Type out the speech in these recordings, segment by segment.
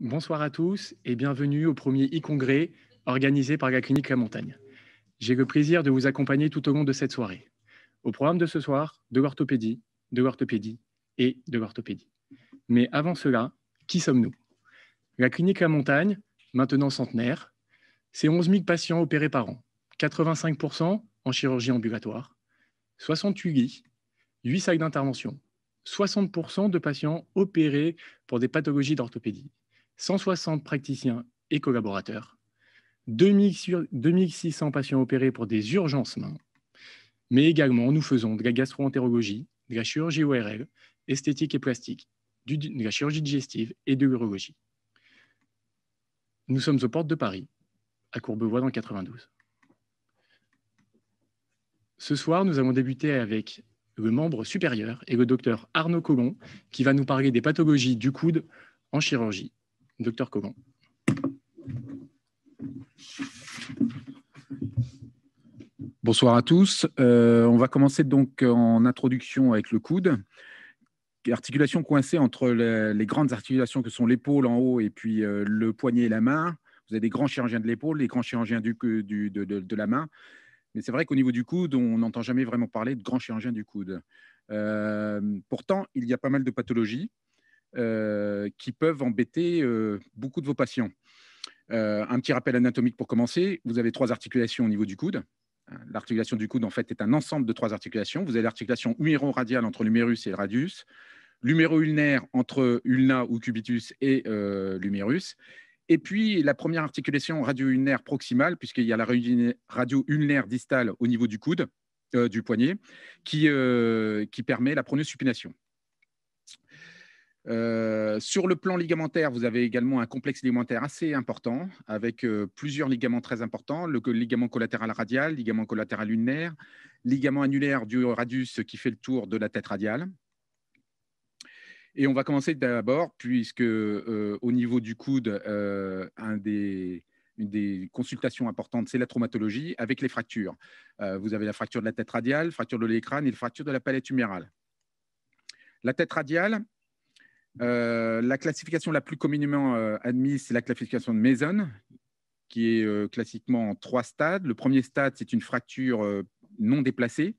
Bonsoir à tous et bienvenue au premier e-congrès organisé par la clinique La Montagne. J'ai le plaisir de vous accompagner tout au long de cette soirée. Au programme de ce soir, de l'orthopédie, de l'orthopédie et de l'orthopédie. Mais avant cela, qui sommes-nous La clinique La Montagne, maintenant centenaire, c'est 11 000 patients opérés par an, 85 en chirurgie ambulatoire, 68 lits, 8 sacs d'intervention, 60 de patients opérés pour des pathologies d'orthopédie 160 praticiens et collaborateurs, 2600 patients opérés pour des urgences mains, mais également nous faisons de la gastroentérologie, de la chirurgie ORL, esthétique et plastique, de la chirurgie digestive et de l'urologie. Nous sommes aux portes de Paris, à Courbevoie dans 92. Ce soir, nous allons débuter avec le membre supérieur et le docteur Arnaud Cogon qui va nous parler des pathologies du coude en chirurgie. Docteur Coban. Bonsoir à tous. Euh, on va commencer donc en introduction avec le coude. l'articulation coincée entre les, grandes articulations que sont l'épaule en haut et puis euh, le poignet et la main. Vous avez des grands chirurgiens de l'épaule, des grands chirurgiens du, du, de, la main. Mais c'est vrai qu'au niveau du coude, on n'entend jamais vraiment parler de grands chirurgiens du coude. Euh, pourtant, il y a pas mal de pathologies. Euh, qui peuvent embêter euh, beaucoup de vos patients. Euh, un petit rappel anatomique pour commencer. Vous avez trois articulations au niveau du coude. L'articulation du coude, en fait, est un ensemble de trois articulations. Vous avez l'articulation ulno-radiale entre l'humérus et le radius, l'huméro-ulnaire entre ulna ou cubitus et l'humérus, et puis la première articulation radio-ulnaire proximale, puisqu'il y a la radio-ulnaire distale au niveau du coude, du poignet, qui, qui permet la pronosupination. Euh, sur le plan ligamentaire, vous avez également un complexe ligamentaire assez important, avec euh, plusieurs ligaments très importants, le, ligament collatéral radial, ligament collatéral lunaire, ligament annulaire du radius qui fait le tour de la tête radiale. Et on va commencer d'abord, puisque euh, au niveau du coude, une des consultations importantes, c'est la traumatologie avec les fractures. vous avez la fracture de la tête radiale, fracture de l'écrane et la fracture de la palette humérale. La tête radiale, euh, la classification la plus communément euh, admise, c'est la classification de Mason, qui est euh, classiquement en trois stades. Le premier stade, c'est une fracture non déplacée.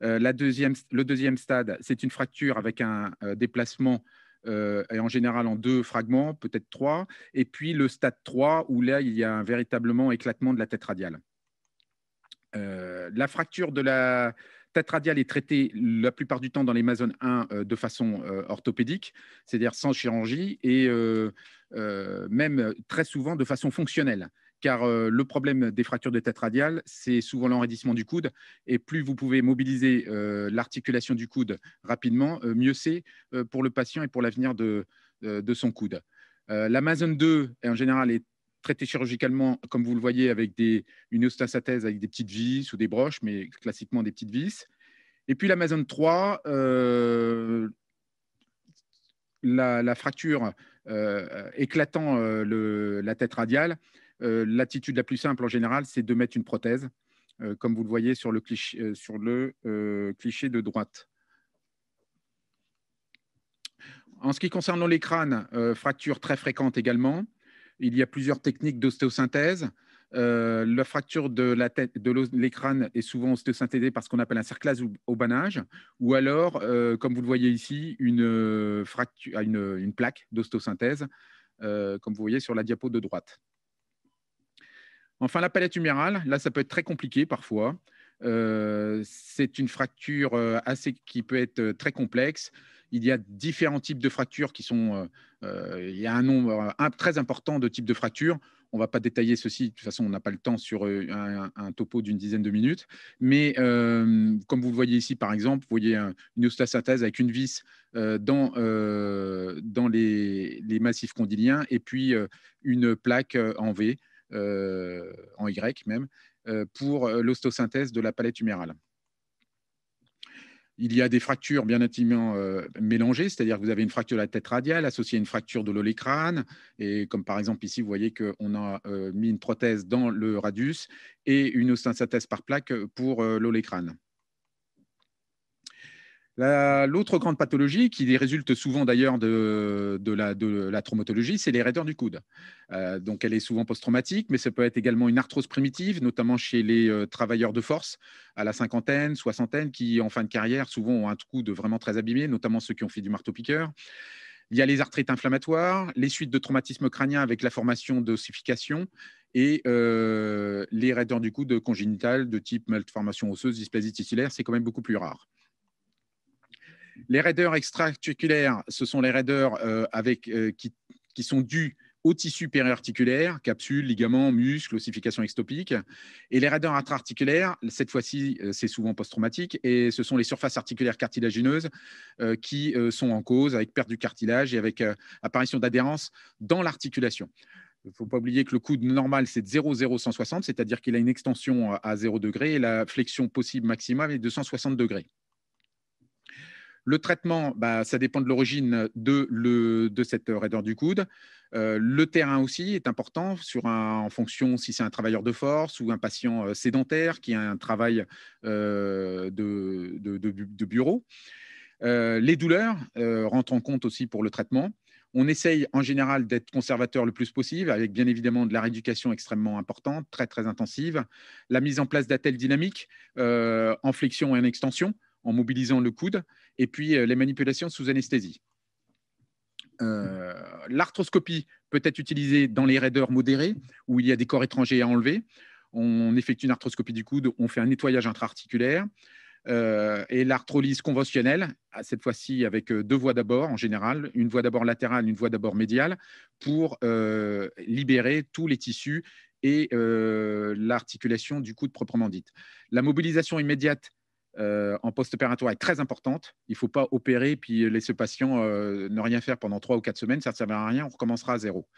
La deuxième, le deuxième stade, c'est une fracture avec un déplacement et en général en deux fragments, peut-être trois. Et puis le stade 3, où là, il y a un véritablement éclatement de la tête radiale. la fracture de la, tête radiale est traitée la plupart du temps dans les euh, 1 de façon euh, orthopédique, c'est-à-dire sans chirurgie et euh, même très souvent de façon fonctionnelle. Car le problème des fractures de tête radiale, c'est souvent l'enraidissement du coude. Et plus vous pouvez mobiliser l'articulation du coude rapidement, mieux c'est pour le patient et pour l'avenir de, son coude. L'Amazon 2, en général, est traité chirurgicalement, comme vous le voyez, avec des, une ostéosynthèse avec des petites vis ou des broches, mais classiquement des petites vis. Et puis l'Amazon 3, euh, la, fracture euh, éclatant euh, la tête radiale, l'attitude la plus simple en général, c'est de mettre une prothèse, comme vous le voyez sur le, cliché, sur le cliché de droite. En ce qui concerne les crânes, fracture très fréquente également il y a plusieurs techniques d'ostéosynthèse. Euh, la fracture de la l'écran est souvent ostéosynthésée par ce qu'on appelle un cerclage ou, au banage, ou alors, euh, comme vous le voyez ici, une, euh, ah, plaque d'ostéosynthèse, comme vous voyez sur la diapo de droite. Enfin, la palette humérale, là, ça peut être très compliqué parfois. C'est une fracture assez, qui peut être très complexe. Il y a différents types de fractures qui sont euh, il y a un nombre euh, très important de types de fractures. On ne va pas détailler ceci, de toute façon, on n'a pas le temps sur euh, un, topo d'une dizaine de minutes. Mais comme vous le voyez ici, par exemple, vous voyez une ostéosynthèse avec une vis dans, les, les, massifs condyliens et puis une plaque en V, en Y même, pour l'ostosynthèse de la palette humérale il y a des fractures bien intimement euh, mélangées, c'est-à-dire que vous avez une fracture de la tête radiale associée à une fracture de l'olécrane. Et comme par exemple ici, vous voyez qu'on a euh, mis une prothèse dans le radius et une ostensatèse par plaque pour euh, l'olécrane. L'autre grande pathologie, qui résulte souvent d'ailleurs de, la, traumatologie, c'est les raideurs du coude. Euh, donc elle est souvent post-traumatique, mais ça peut être également une arthrose primitive, notamment chez les euh, travailleurs de force à la cinquantaine, soixantaine, qui en fin de carrière souvent ont un coude vraiment très abîmé, notamment ceux qui ont fait du marteau-piqueur. Il y a les arthrites inflammatoires, les suites de traumatisme crâniens avec la formation d'ossification et euh, les raideurs du coude congénital de type malformation osseuse, dysplasie tissulaire, c'est quand même beaucoup plus rare. Les raideurs extra-articulaires, ce sont les raideurs euh, avec, euh, qui, sont dus au tissu périarticulaire, capsules, ligaments, muscles, ossification extopique. Et les raideurs intra-articulaires, cette fois-ci, euh, c'est souvent post-traumatique, et ce sont les surfaces articulaires cartilagineuses qui sont en cause avec perte du cartilage et avec apparition d'adhérence dans l'articulation. Il ne faut pas oublier que le coude normal, c'est de 0,0160, c'est-à-dire qu'il a une extension à 0 degré et la flexion possible maximale est de 160 degrés. Le traitement, bah, ça dépend de l'origine de, cette raideur du coude. Euh, le terrain aussi est important sur un, en fonction si c'est un travailleur de force ou un patient euh, sédentaire qui a un travail euh, de, bureau. les douleurs rentrent en compte aussi pour le traitement. On essaye en général d'être conservateur le plus possible, avec bien évidemment de la rééducation extrêmement importante, très très intensive, la mise en place d'attelles dynamiques en flexion et en extension, en mobilisant le coude et puis euh, les manipulations sous anesthésie. Euh, l'arthroscopie peut être utilisée dans les raideurs modérés où il y a des corps étrangers à enlever. On effectue une arthroscopie du coude, on fait un nettoyage intra-articulaire. Euh, et l'arthrolyse conventionnelle, ah, cette fois-ci avec deux voies d'abord en général, une voie d'abord latérale, une voie d'abord médiale, pour libérer tous les tissus et l'articulation du coude proprement dite. La mobilisation immédiate euh, en post-opératoire est très importante. Il ne faut pas opérer puis laisser le patient euh, ne rien faire pendant trois ou quatre semaines. Ça ne servira à rien, on recommencera à zéro.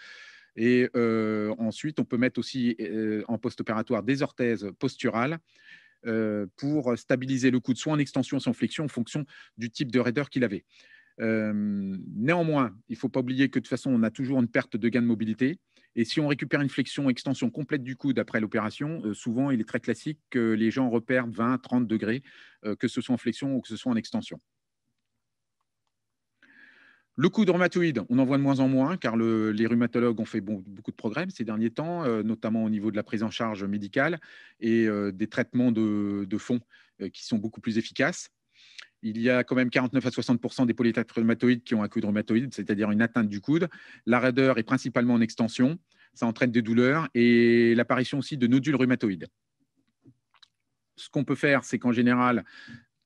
Et euh, ensuite, on peut mettre aussi en post-opératoire des orthèses posturales pour stabiliser le de soin en extension, soit flexion, en fonction du type de raideur qu'il avait. néanmoins, il ne faut pas oublier que de toute façon, on a toujours une perte de gain de mobilité. Et si on récupère une flexion, extension complète du coude après l'opération, euh, souvent, il est très classique que les gens repèrent 20, 30 degrés, euh, que ce soit en flexion ou que ce soit en extension. Le coude rhumatoïde, on en voit de moins en moins, car les rhumatologues ont fait beaucoup de progrès ces derniers temps, euh, notamment au niveau de la prise en charge médicale et des traitements de, de fond qui sont beaucoup plus efficaces il y a quand même 49 à 60 des polyarthrites rhumatoïdes qui ont un coude rhumatoïde, c'est-à-dire une atteinte du coude. La raideur est principalement en extension, ça entraîne des douleurs et l'apparition aussi de nodules rhumatoïdes. Ce qu'on peut faire, c'est qu'en général,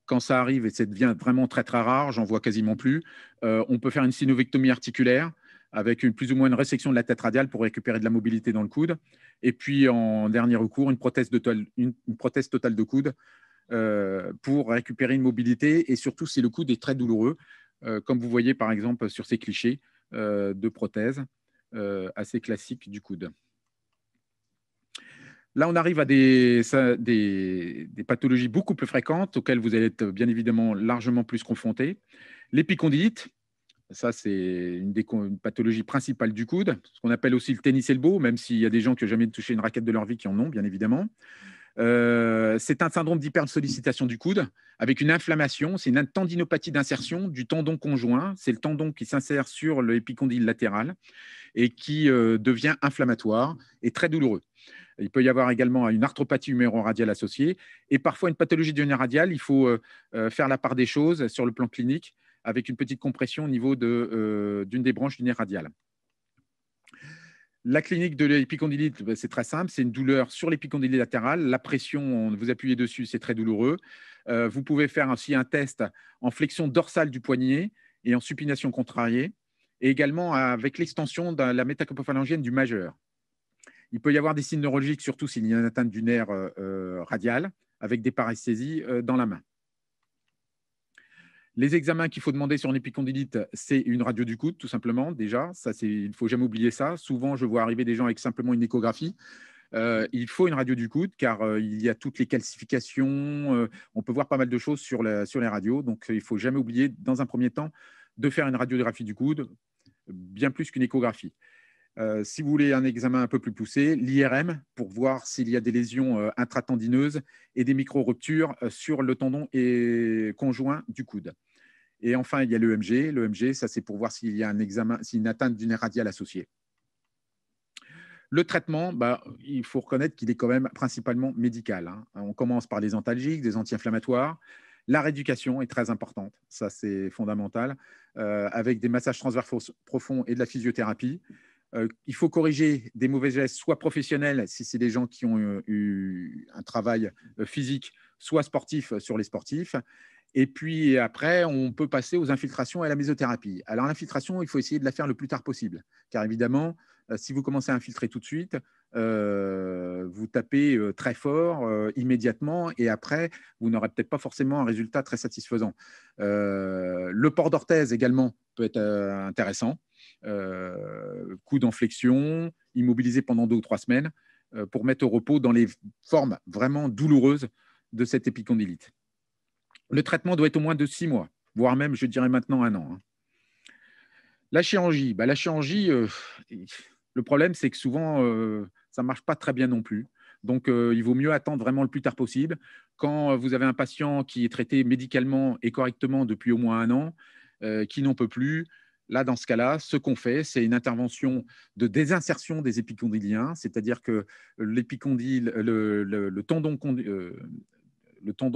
quand ça arrive et ça devient vraiment très très rare, j'en vois quasiment plus, euh, on peut faire une synovectomie articulaire avec une, plus ou moins une résection de la tête radiale pour récupérer de la mobilité dans le coude. Et puis en dernier recours, une prothèse totale de coude euh, pour récupérer une mobilité et surtout si le coude est très douloureux, euh, comme vous voyez par exemple sur ces clichés euh, de prothèses assez classiques du coude. Là, on arrive à des, pathologies beaucoup plus fréquentes auxquelles vous allez être bien évidemment largement plus confrontés. L'épicondylite, ça c'est une, des pathologies principales du coude, ce qu'on appelle aussi le tennis elbow, même s'il y a des gens qui n'ont jamais touché une raquette de leur vie qui en ont, bien évidemment. Euh, c'est un syndrome d'hyper-sollicitation du coude avec une inflammation. C'est une tendinopathie d'insertion du tendon conjoint. C'est le tendon qui s'insère sur l'épicondyle latéral et qui euh, devient inflammatoire et très douloureux. Il peut y avoir également une arthropathie huméroradiale radiale associée et parfois une pathologie du nerf radial Il faut euh, faire la part des choses sur le plan clinique avec une petite compression au niveau d'une des branches du nerf radial. La clinique de l'épicondylite, ben, c'est très simple, c'est une douleur sur l'épicondylite latérale. La pression, vous appuyez dessus, c'est très douloureux. Euh, vous pouvez faire aussi un test en flexion dorsale du poignet et en supination contrariée, et également avec l'extension de la métacopophalangienne du majeur. Il peut y avoir des signes neurologiques, surtout s'il y a une atteinte du nerf euh, euh, radial, avec des paresthésies dans la main. Les examens qu'il faut demander sur épicondylite, c'est une radio du coude, tout simplement, déjà. Ça, il ne faut jamais oublier ça. Souvent, je vois arriver des gens avec simplement une échographie. Euh, il faut une radio du coude car euh, il y a toutes les calcifications. Euh, on peut voir pas mal de choses sur, sur les radios. Donc, il ne faut jamais oublier, dans un premier temps, de faire une radiographie du coude, bien plus qu'une échographie. Euh, si vous voulez un examen un peu plus poussé, l'IRM pour voir s'il y a des lésions euh, intratendineuses et des micro-ruptures euh, sur le tendon et conjoint du coude. Et enfin, il y a l'EMG. L'EMG, ça c'est pour voir s'il y a un examen, une atteinte d'une nerf radiale associée. Le traitement, bah, il faut reconnaître qu'il est quand même principalement médical. Hein. On commence par les antalgiques, des anti-inflammatoires. La rééducation est très importante, ça c'est fondamental, avec des massages transverses profonds et de la physiothérapie. Euh, il faut corriger des mauvais gestes, soit professionnels, si c'est des gens qui ont euh, eu, un travail euh, physique, soit sportif sur les sportifs. Et puis après, on peut passer aux infiltrations et à la mésothérapie. Alors l'infiltration, il faut essayer de la faire le plus tard possible, car évidemment, si vous commencez à infiltrer tout de suite, vous tapez très fort immédiatement et après, vous n'aurez peut-être pas forcément un résultat très satisfaisant. le port d'orthèse également peut être intéressant. Euh, coup d'inflexion, immobilisé pendant deux ou trois semaines euh, pour mettre au repos dans les formes vraiment douloureuses de cette épicondylite. Le traitement doit être au moins de six mois, voire même, je dirais maintenant, un an. Hein. La chirurgie, bah, la chirurgie euh, le problème, c'est que souvent, ça ne marche pas très bien non plus. Donc, il vaut mieux attendre vraiment le plus tard possible. Quand vous avez un patient qui est traité médicalement et correctement depuis au moins un an, qui n'en peut plus, Là, dans ce cas-là, ce qu'on fait, c'est une intervention de désinsertion des épicondyliens, c'est-à-dire que euh, le, tendon,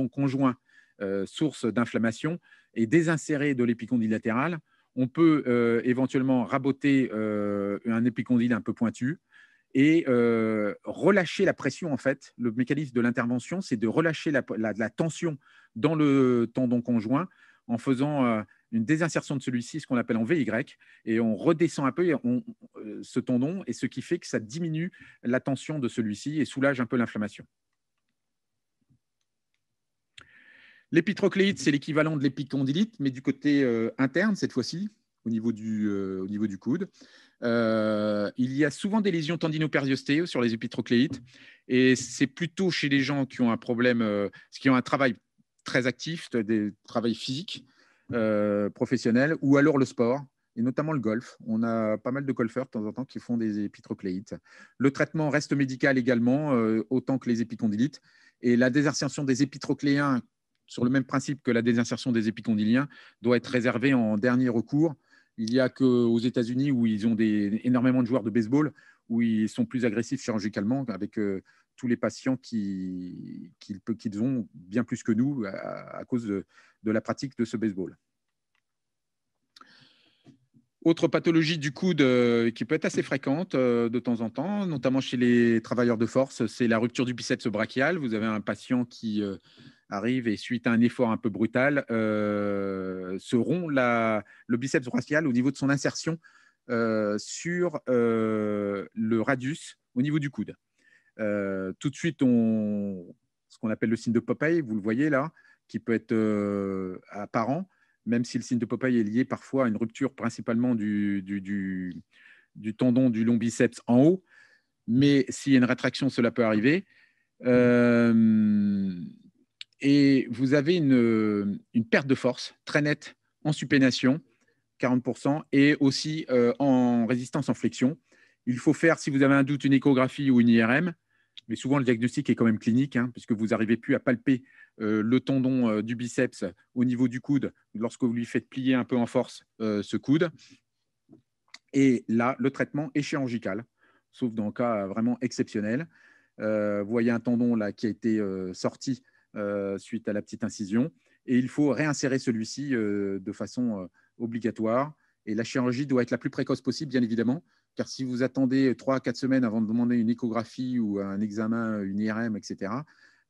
conjoint euh, source d'inflammation est désinséré de l'épicondyle latéral. On peut euh, éventuellement raboter un épicondyle un peu pointu et relâcher la pression. En fait, le mécanisme de l'intervention, c'est de relâcher la, la, tension dans le tendon conjoint en faisant une désinsertion de celui-ci, ce qu'on appelle en VY, et on redescend un peu euh, ce tendon, et ce qui fait que ça diminue la tension de celui-ci et soulage un peu l'inflammation. L'épitrocléite, c'est l'équivalent de l'épicondylite, mais du côté euh, interne cette fois-ci, au, niveau du, euh, au niveau du coude. il y a souvent des lésions tendinopériostéo sur les épitrocléites, et c'est plutôt chez les gens qui ont un problème, qui ont un travail très actif, des travail physiques, euh, professionnel ou alors le sport, et notamment le golf. On a pas mal de golfeurs de temps en temps qui font des épitrocléites. Le traitement reste médical également, euh, autant que les épicondylites. Et la désinsertion des épitrocléens, sur le même principe que la désinsertion des épicondyliens, doit être réservée en dernier recours. Il n'y a qu'aux États-Unis où ils ont des, énormément de joueurs de baseball, où ils sont plus agressifs chirurgicalement, avec euh, tous les patients qu'ils qui, qui ont, bien plus que nous, à, cause de, la pratique de ce baseball. Autre pathologie du coude euh, qui peut être assez fréquente euh, de temps en temps, notamment chez les travailleurs de force, c'est la rupture du biceps brachial. Vous avez un patient qui euh, arrive et suite à un effort un peu brutal, se rompt le biceps brachial au niveau de son insertion sur le radius au niveau du coude. Euh, tout de suite, ce qu'on appelle le signe de Popeye, vous le voyez là, qui peut être euh, apparent, même si le signe de Popeye est lié parfois à une rupture principalement du, tendon du long biceps en haut. Mais s'il y a une rétraction, cela peut arriver. Euh, et vous avez une, perte de force très nette en supination, 40%, et aussi en résistance en flexion. Il faut faire, si vous avez un doute, une échographie ou une IRM mais souvent le diagnostic est quand même clinique, hein, puisque vous n'arrivez plus à palper euh, le tendon euh, du biceps au niveau du coude lorsque vous lui faites plier un peu en force euh, ce coude. Et là, le traitement est chirurgical, sauf dans un cas vraiment exceptionnel. vous voyez un tendon là qui a été sorti suite à la petite incision, et il faut réinsérer celui-ci de façon obligatoire et la chirurgie doit être la plus précoce possible, bien évidemment, car si vous attendez 3 à 4 semaines avant de demander une échographie ou un examen, une IRM, etc.,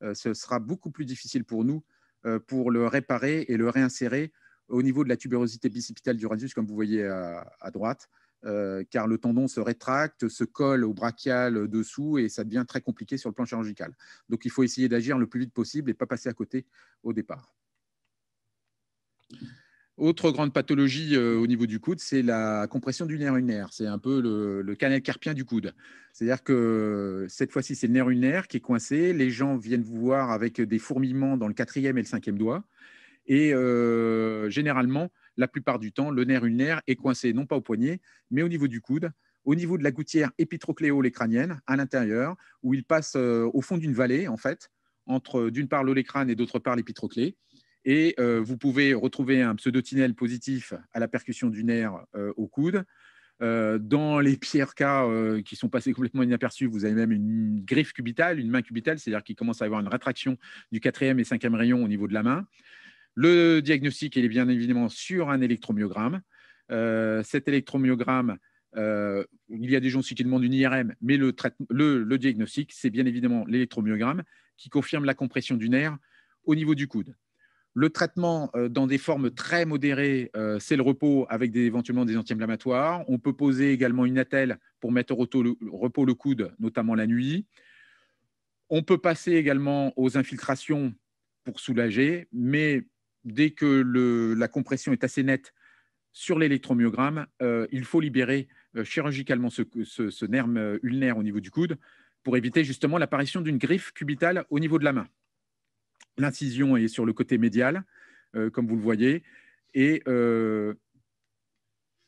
euh, ce sera beaucoup plus difficile pour nous euh, pour le réparer et le réinsérer au niveau de la tubérosité bicipitale du radius, comme vous voyez à, droite, euh, car le tendon se rétracte, se colle au brachial dessous et ça devient très compliqué sur le plan chirurgical. Donc il faut essayer d'agir le plus vite possible et pas passer à côté au départ. Autre grande pathologie euh, au niveau du coude, c'est la compression du nerf ulnaire. C'est un peu le, canal carpien du coude. C'est-à-dire que cette fois-ci, c'est le nerf ulnaire qui est coincé. Les gens viennent vous voir avec des fourmillements dans le quatrième et le cinquième doigt. Et euh, généralement, la plupart du temps, le nerf ulnaire est coincé non pas au poignet, mais au niveau du coude, au niveau de la gouttière épitrocléo-lécranienne à l'intérieur, où il passe euh, au fond d'une vallée, en fait, entre d'une part l'olécrane et d'autre part l'épitroclé. Et euh, vous pouvez retrouver un pseudotinel positif à la percussion du nerf euh, au coude. Euh, dans les pires cas qui sont passés complètement inaperçus, vous avez même une griffe cubitale, une main cubitale, c'est-à-dire qu'il commence à y avoir une rétraction du quatrième et cinquième rayon au niveau de la main. Le diagnostic, il est bien évidemment sur un électromyogramme. cet électromyogramme, il y a des gens aussi qui demandent une IRM, mais le diagnostic, c'est bien évidemment l'électromyogramme qui confirme la compression du nerf au niveau du coude. Le traitement euh, dans des formes très modérées, euh, c'est le repos avec éventuellement des anti-inflammatoires. On peut poser également une attelle pour mettre au repos le coude, notamment la nuit. On peut passer également aux infiltrations pour soulager, mais dès que la compression est assez nette sur l'électromyogramme, euh, il faut libérer chirurgicalement ce, ce nerf ulnaire au niveau du coude pour éviter justement l'apparition d'une griffe cubitale au niveau de la main. L'incision est sur le côté médial, euh, comme vous le voyez. Et euh,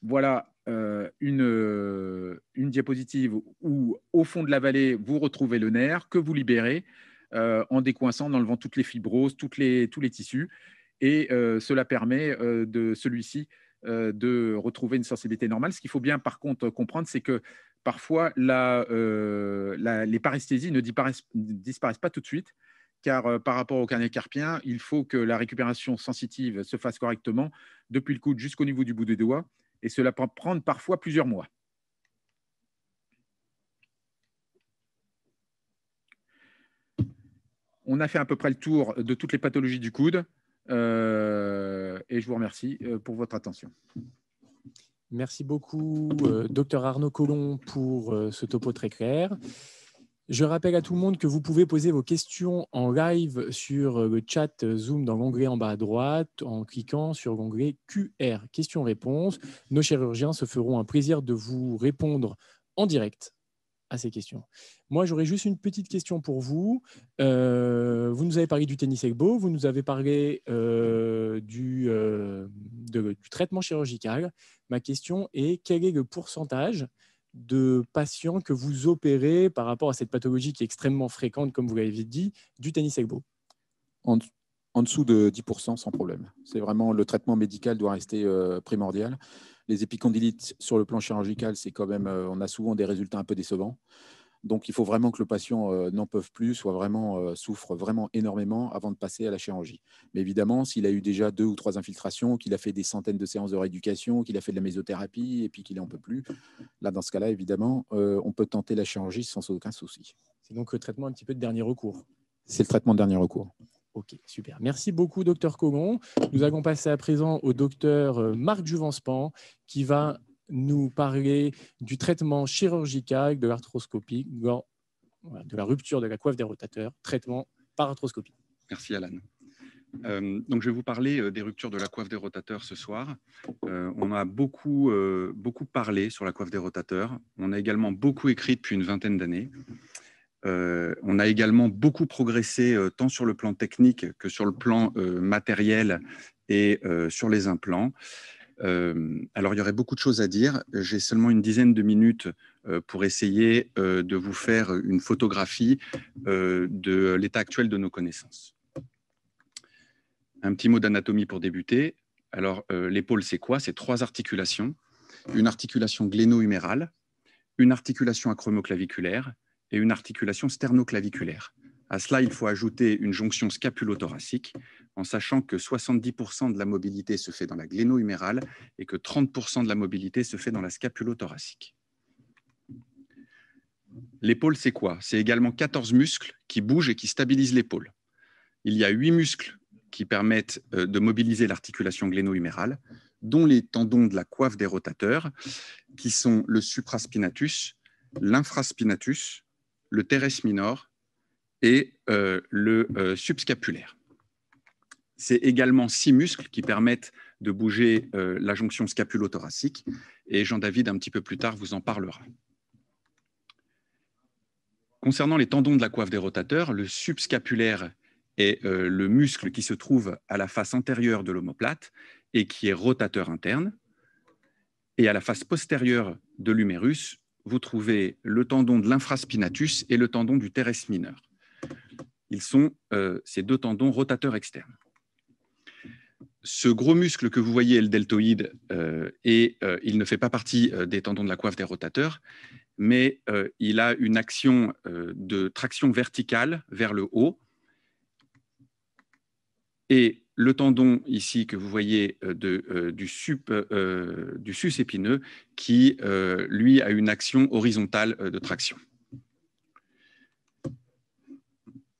voilà euh, une, diapositive où, au fond de la vallée, vous retrouvez le nerf que vous libérez en décoinçant, en enlevant toutes les fibroses, toutes les, tous les tissus. Et cela permet de celui-ci de retrouver une sensibilité normale. Ce qu'il faut bien, par contre, comprendre, c'est que parfois, les paresthésies ne disparaissent pas tout de suite car par rapport au carnet carpien, il faut que la récupération sensitive se fasse correctement depuis le coude jusqu'au niveau du bout des doigts, et cela peut prendre parfois plusieurs mois. On a fait à peu près le tour de toutes les pathologies du coude, et je vous remercie pour votre attention. Merci beaucoup, Dr Arnaud Collomb, pour ce topo très clair. Je rappelle à tout le monde que vous pouvez poser vos questions en live sur euh, le chat euh, Zoom dans l'onglet en bas à droite en cliquant sur l'onglet QR, questions-réponses. Nos chirurgiens se feront un plaisir de vous répondre en direct à ces questions. Moi, j'aurais juste une petite question pour vous. Euh, vous nous avez parlé du tennis elbow, vous nous avez parlé du traitement chirurgical. Ma question est quel est le pourcentage de patients que vous opérez par rapport à cette pathologie qui est extrêmement fréquente, comme vous l'avez dit, du tennis elbow en, dessous de 10%, sans problème. C'est vraiment le traitement médical doit rester euh, primordial. Les épicondylites sur le plan chirurgical, c'est quand même, euh, on a souvent des résultats un peu décevants. Donc, il faut vraiment que le patient euh, n'en peut plus, soit vraiment, euh, souffre vraiment énormément avant de passer à la chirurgie. Mais évidemment, s'il a eu déjà deux ou trois infiltrations, qu'il a fait des centaines de séances de rééducation, qu'il a fait de la mésothérapie et puis qu'il n'en peut plus, là, dans ce cas-là, évidemment, euh, on peut tenter la chirurgie sans aucun souci. C'est donc le traitement un petit peu de dernier recours. C'est le traitement de dernier recours. Ok, super. Merci beaucoup, docteur Cogon. Nous allons passer à présent au docteur Marc jouvan-span qui va nous parler du traitement chirurgical de l'arthroscopie, de la rupture de la coiffe des rotateurs, traitement par arthroscopie. Merci Alan. Euh, donc je vais vous parler euh, des ruptures de la coiffe des rotateurs ce soir. Euh, on a beaucoup, beaucoup parlé sur la coiffe des rotateurs. On a également beaucoup écrit depuis une vingtaine d'années. on a également beaucoup progressé tant sur le plan technique que sur le plan matériel et sur les implants alors, il y aurait beaucoup de choses à dire. J'ai seulement une dizaine de minutes pour essayer de vous faire une photographie de l'état actuel de nos connaissances. Un petit mot d'anatomie pour débuter. Alors, l'épaule, c'est quoi C'est trois articulations. Une articulation gléno-humérale, une articulation acromoclaviculaire et une articulation sternoclaviculaire. À cela, il faut ajouter une jonction scapulo-thoracique, en sachant que 70% de la mobilité se fait dans la gléno-humérale et que 30% de la mobilité se fait dans la scapulo-thoracique. L'épaule, c'est quoi C'est également 14 muscles qui bougent et qui stabilisent l'épaule. Il y a 8 muscles qui permettent euh, de mobiliser l'articulation gléno-humérale, dont les tendons de la coiffe des rotateurs, qui sont le supraspinatus, l'infraspinatus, le teres minor et euh, le euh, subscapulaire. C'est également six muscles qui permettent de bouger euh, la jonction scapulo-thoracique, et Jean-David, un petit peu plus tard, vous en parlera. Concernant les tendons de la coiffe des rotateurs, le subscapulaire est le muscle qui se trouve à la face antérieure de l'omoplate et qui est rotateur interne. Et à la face postérieure de l'humérus, vous trouvez le tendon de l'infraspinatus et le tendon du teres mineur ils sont euh, ces deux tendons rotateurs externes. Ce gros muscle que vous voyez est le deltoïde et euh, euh, il ne fait pas partie des tendons de la coiffe des rotateurs, mais il a une action de traction verticale vers le haut. Et le tendon ici que vous voyez du, sup, du sus épineux qui, lui, a une action horizontale de traction.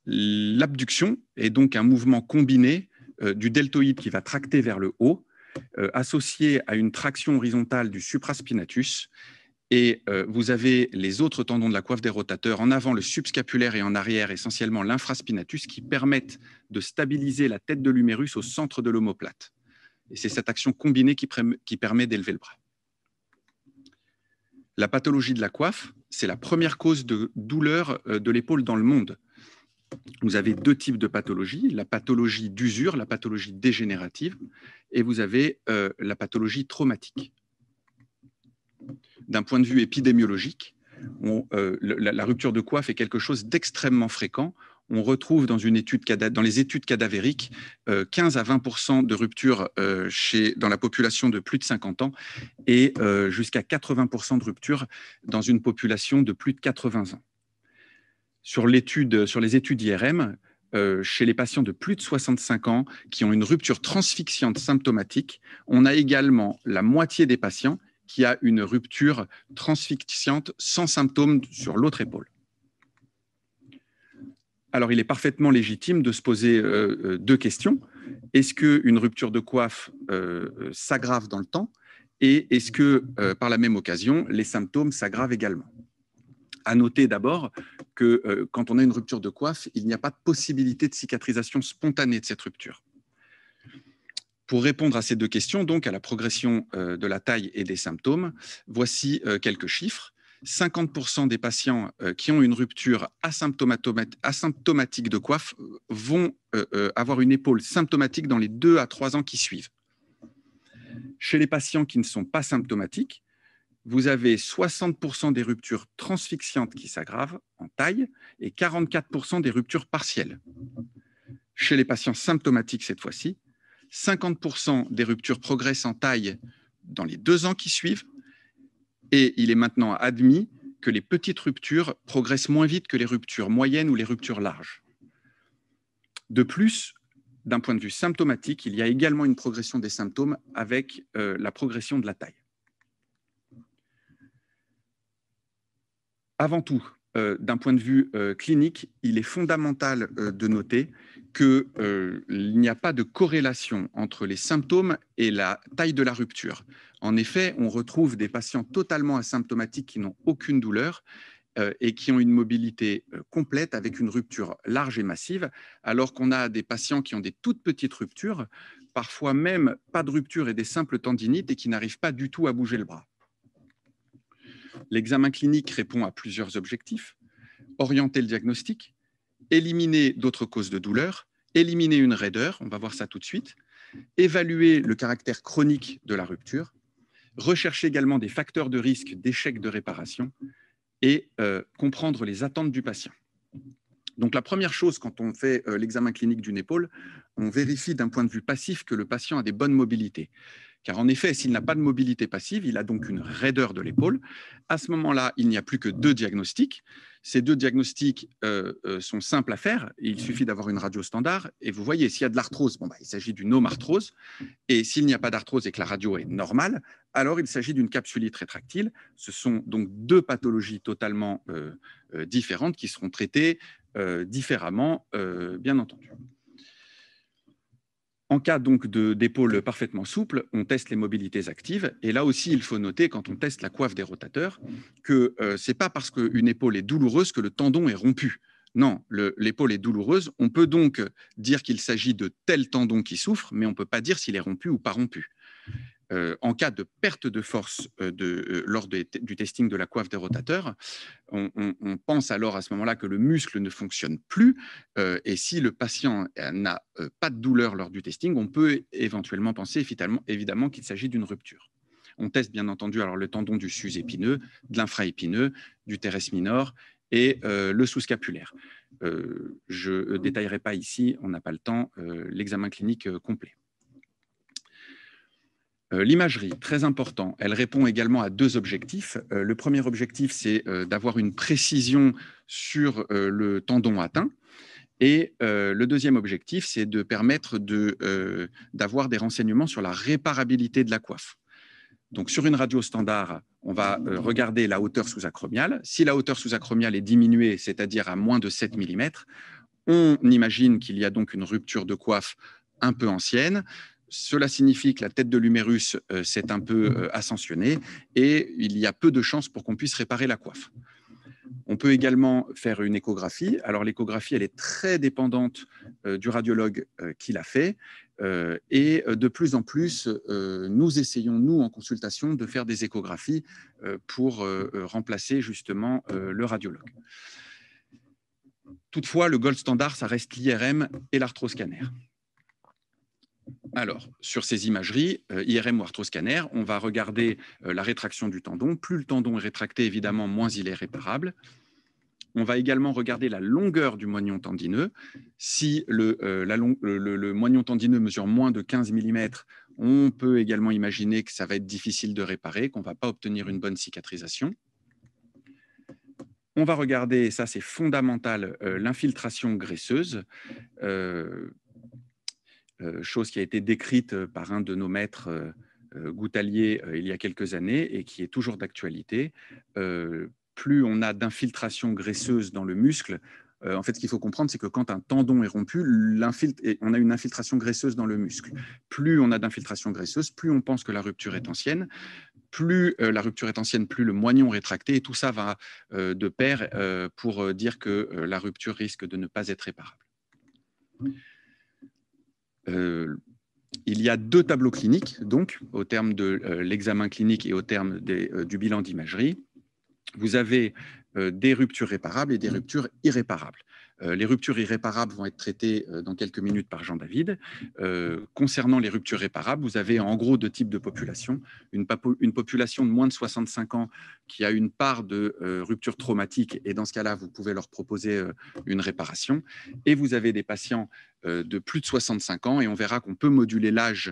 L'abduction est donc un mouvement combiné euh, du deltoïde qui va tracter vers le haut, euh, associé à une traction horizontale du supraspinatus. Et euh, vous avez les autres tendons de la coiffe des rotateurs, en avant le subscapulaire et en arrière essentiellement l'infraspinatus, qui permettent de stabiliser la tête de l'humérus au centre de l'omoplate. Et c'est cette action combinée qui permet d'élever le bras. La pathologie de la coiffe, c'est la première cause de douleur de l'épaule dans le monde vous avez deux types de pathologies, la pathologie d'usure, la pathologie dégénérative, et vous avez euh, la pathologie traumatique. D'un point de vue épidémiologique, euh, la, rupture de coiffe est quelque chose d'extrêmement fréquent. On retrouve dans, une étude, dans les études cadavériques 15 euh, à 20 de rupture chez, dans la population de plus de 50 ans et jusqu'à 80 de rupture dans une population de plus de 80 ans sur, sur les études IRM euh, chez les patients de plus de 65 ans qui ont une rupture transfixiante symptomatique. On a également la moitié des patients qui a une rupture transfixiante sans symptômes sur l'autre épaule. Alors, il est parfaitement légitime de se poser euh, euh, deux questions. Est-ce qu'une rupture de coiffe s'aggrave dans le temps Et est-ce que, par la même occasion, les symptômes s'aggravent également à noter d'abord que euh, quand on a une rupture de coiffe, il n'y a pas de possibilité de cicatrisation spontanée de cette rupture. Pour répondre à ces deux questions, donc à la progression euh, de la taille et des symptômes, voici euh, quelques chiffres. 50% des patients qui ont une rupture asymptomatique de coiffe vont avoir une épaule symptomatique dans les deux à trois ans qui suivent. Chez les patients qui ne sont pas symptomatiques, vous avez 60% des ruptures transfixiantes qui s'aggravent en taille et 44% des ruptures partielles. Chez les patients symptomatiques cette fois-ci, 50% des ruptures progressent en taille dans les deux ans qui suivent et il est maintenant admis que les petites ruptures progressent moins vite que les ruptures moyennes ou les ruptures larges. De plus, d'un point de vue symptomatique, il y a également une progression des symptômes avec euh, la progression de la taille. avant tout, euh, d'un point de vue euh, clinique, il est fondamental euh, de noter qu'il n'y a pas de corrélation entre les symptômes et la taille de la rupture. En effet, on retrouve des patients totalement asymptomatiques qui n'ont aucune douleur et qui ont une mobilité complète avec une rupture large et massive, alors qu'on a des patients qui ont des toutes petites ruptures, parfois même pas de rupture et des simples tendinites et qui n'arrivent pas du tout à bouger le bras. L'examen clinique répond à plusieurs objectifs. Orienter le diagnostic, éliminer d'autres causes de douleur, éliminer une raideur, on va voir ça tout de suite, évaluer le caractère chronique de la rupture, rechercher également des facteurs de risque d'échec de réparation et euh, comprendre les attentes du patient. Donc la première chose quand on fait euh, l'examen clinique d'une épaule, on vérifie d'un point de vue passif que le patient a des bonnes mobilités. Car en effet, s'il n'a pas de mobilité passive, il a donc une raideur de l'épaule. À ce moment-là, il n'y a plus que deux diagnostics. Ces deux diagnostics euh, euh, sont simples à faire. Il suffit d'avoir une radio standard. Et vous voyez, s'il y a de l'arthrose, bah, il s'agit d'une omarthrose. Et s'il n'y a pas d'arthrose et que la radio est normale, alors il s'agit d'une capsulite rétractile. Ce sont donc deux pathologies totalement euh, différentes qui seront traitées différemment, bien entendu. En cas donc d'épaule parfaitement souple, on teste les mobilités actives. Et là aussi, il faut noter, quand on teste la coiffe des rotateurs, que euh, c'est ce n'est pas parce qu'une épaule est douloureuse que le tendon est rompu. Non, l'épaule est douloureuse. On peut donc dire qu'il s'agit de tel tendon qui souffre, mais on ne peut pas dire s'il est rompu ou pas rompu. Euh, en cas de perte de force euh, euh, lors du testing de la coiffe des rotateurs, on, pense alors à ce moment-là que le muscle ne fonctionne plus. et si le patient n'a pas de douleur lors du testing, on peut éventuellement penser évidemment qu'il s'agit d'une rupture. On teste bien entendu alors le tendon du sus épineux, de l'infraépineux, du teres minor et le sous-scapulaire. je ne détaillerai pas ici, on n'a pas le temps, l'examen clinique complet. Euh, l'imagerie, très important, elle répond également à deux objectifs. Euh, le premier objectif, c'est euh, d'avoir une précision sur le tendon atteint. Et le deuxième objectif, c'est de permettre d'avoir des renseignements sur la réparabilité de la coiffe. Donc, sur une radio standard, on va regarder la hauteur sous-acromiale. Si la hauteur sous-acromiale est diminuée, c'est-à-dire à moins de 7 mm, on imagine qu'il y a donc une rupture de coiffe un peu ancienne cela signifie que la tête de l'humérus euh, s'est un peu mhm. euh, ascensionnée et il y a peu de chances pour qu'on puisse réparer la coiffe. On peut également faire une échographie. Alors l'échographie, elle est très dépendante euh, du radiologue qui l'a fait. et de plus en plus, nous essayons, nous, en consultation, de faire des échographies pour remplacer justement le radiologue. Toutefois, le gold standard, ça reste l'IRM et l'arthroscanner. Alors, sur ces imageries, euh, IRM ou arthroscanner, on va regarder euh, la rétraction du tendon. Plus le tendon est rétracté, évidemment, moins il est réparable. On va également regarder la longueur du moignon tendineux. Si le, euh, moignon tendineux mesure moins de 15 mm, on peut également imaginer que ça va être difficile de réparer, qu'on ne va pas obtenir une bonne cicatrisation. On va regarder, et ça c'est fondamental, l'infiltration graisseuse. Euh, chose qui a été décrite euh, par un de nos maîtres euh, Goutalier il y a quelques années et qui est toujours d'actualité. plus on a d'infiltration graisseuse dans le muscle, en fait, ce qu'il faut comprendre, c'est que quand un tendon est rompu, on a une infiltration graisseuse dans le muscle. Plus on a d'infiltration graisseuse, plus on pense que la rupture est ancienne. Plus la rupture est ancienne, plus le moignon rétracté. Et tout ça va de pair pour dire que la rupture risque de ne pas être réparable. Euh, il y a deux tableaux cliniques, donc, au terme de euh, l'examen clinique et au terme euh, du bilan d'imagerie. Vous avez des ruptures réparables et des mmh. ruptures irréparables. Euh, les ruptures irréparables vont être traitées euh, dans quelques minutes par Jean-David. Euh, concernant les ruptures réparables, vous avez en gros deux types de populations. Une, population de moins de 65 ans qui a une part de rupture traumatique, et dans ce cas-là, vous pouvez leur proposer une réparation. Et vous avez des patients de plus de 65 ans, et on verra qu'on peut moduler l'âge.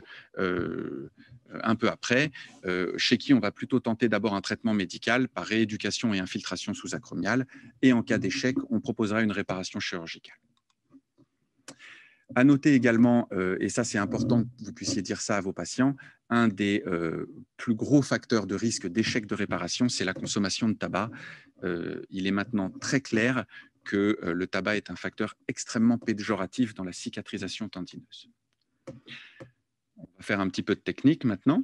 Euh, un peu après, euh, chez qui on va plutôt tenter d'abord un traitement médical par rééducation et infiltration sous-acromiale, et en cas d'échec, on proposera une réparation chirurgicale. À noter également, euh, et ça c'est important que vous puissiez dire ça à vos patients, un des plus gros facteurs de risque d'échec de réparation, c'est la consommation de tabac. il est maintenant très clair que le tabac est un facteur extrêmement péjoratif dans la cicatrisation tendineuse. On va faire un petit peu de technique maintenant.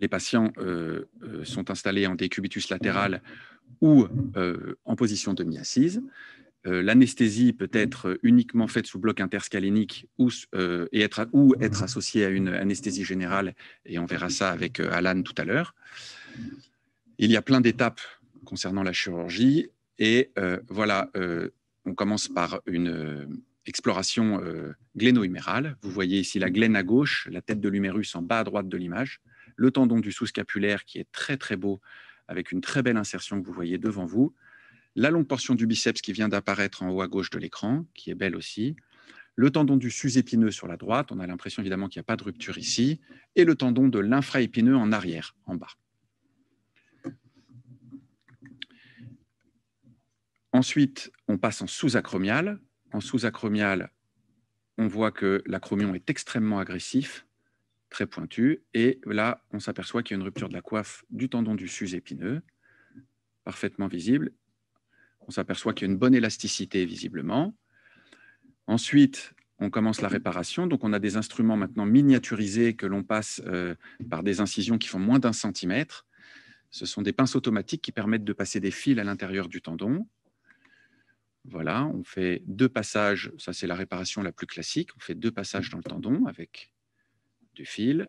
Les patients euh, euh, sont installés en décubitus latéral ou euh, en position demi-assise. L'anesthésie peut être uniquement faite sous bloc interscalénique ou, et être, ou être associée à une anesthésie générale, et on verra ça avec Alan tout à l'heure. Il y a plein d'étapes concernant la chirurgie, et voilà, on commence par une, exploration euh, gléno-humérale. Vous voyez ici la glène à gauche, la tête de l'humérus en bas à droite de l'image, le tendon du sous-scapulaire qui est très très beau, avec une très belle insertion que vous voyez devant vous, la longue portion du biceps qui vient d'apparaître en haut à gauche de l'écran, qui est belle aussi, le tendon du sus-épineux sur la droite, on a l'impression évidemment qu'il n'y a pas de rupture ici, et le tendon de l'infra-épineux en arrière, en bas. Ensuite, on passe en sous-acromial en sous-acromial, on voit que l'acromion est extrêmement agressif, très pointu, et là, on s'aperçoit qu'il y a une rupture de la coiffe du tendon du sus épineux, parfaitement visible. On s'aperçoit qu'il y a une bonne élasticité, visiblement. Ensuite, on commence la réparation. Donc, on a des instruments maintenant miniaturisés que l'on passe euh, par des incisions qui font moins d'un centimètre. Ce sont des pinces automatiques qui permettent de passer des fils à l'intérieur du tendon. Voilà, on fait deux passages, ça c'est la réparation la plus classique, on fait deux passages dans le tendon avec du fil.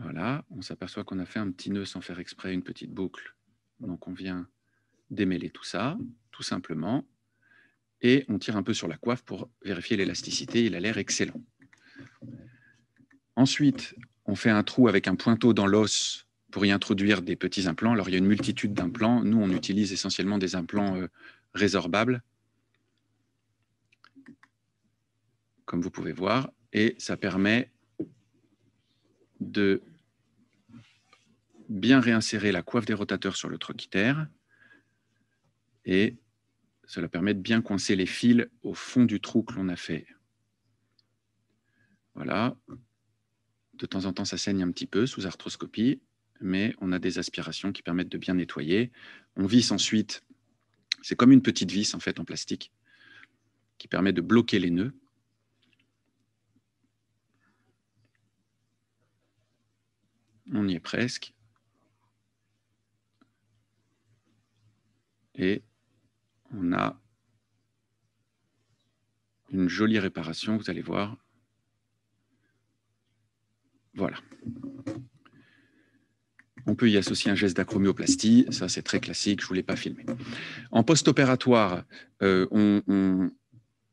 Voilà, on s'aperçoit qu'on a fait un petit nœud sans faire exprès, une petite boucle. Donc on vient démêler tout ça, tout simplement. Et on tire un peu sur la coiffe pour vérifier l'élasticité, il a l'air excellent. Ensuite, on fait un trou avec un pointeau dans l'os pour y introduire des petits implants. Alors, il y a une multitude d'implants. Nous, on utilise essentiellement des implants euh, résorbables, comme vous pouvez voir, et ça permet de bien réinsérer la coiffe des rotateurs sur le trochitaire et cela permet de bien coincer les fils au fond du trou que l'on a fait. Voilà. De temps en temps, ça saigne un petit peu sous arthroscopie mais on a des aspirations qui permettent de bien nettoyer. On visse ensuite, c'est comme une petite vis en fait en plastique qui permet de bloquer les nœuds. On y est presque. Et on a une jolie réparation, vous allez voir. Voilà. On peut y associer un geste d'acromioplastie, ça c'est très classique, je ne voulais pas filmer. En post-opératoire, euh, on,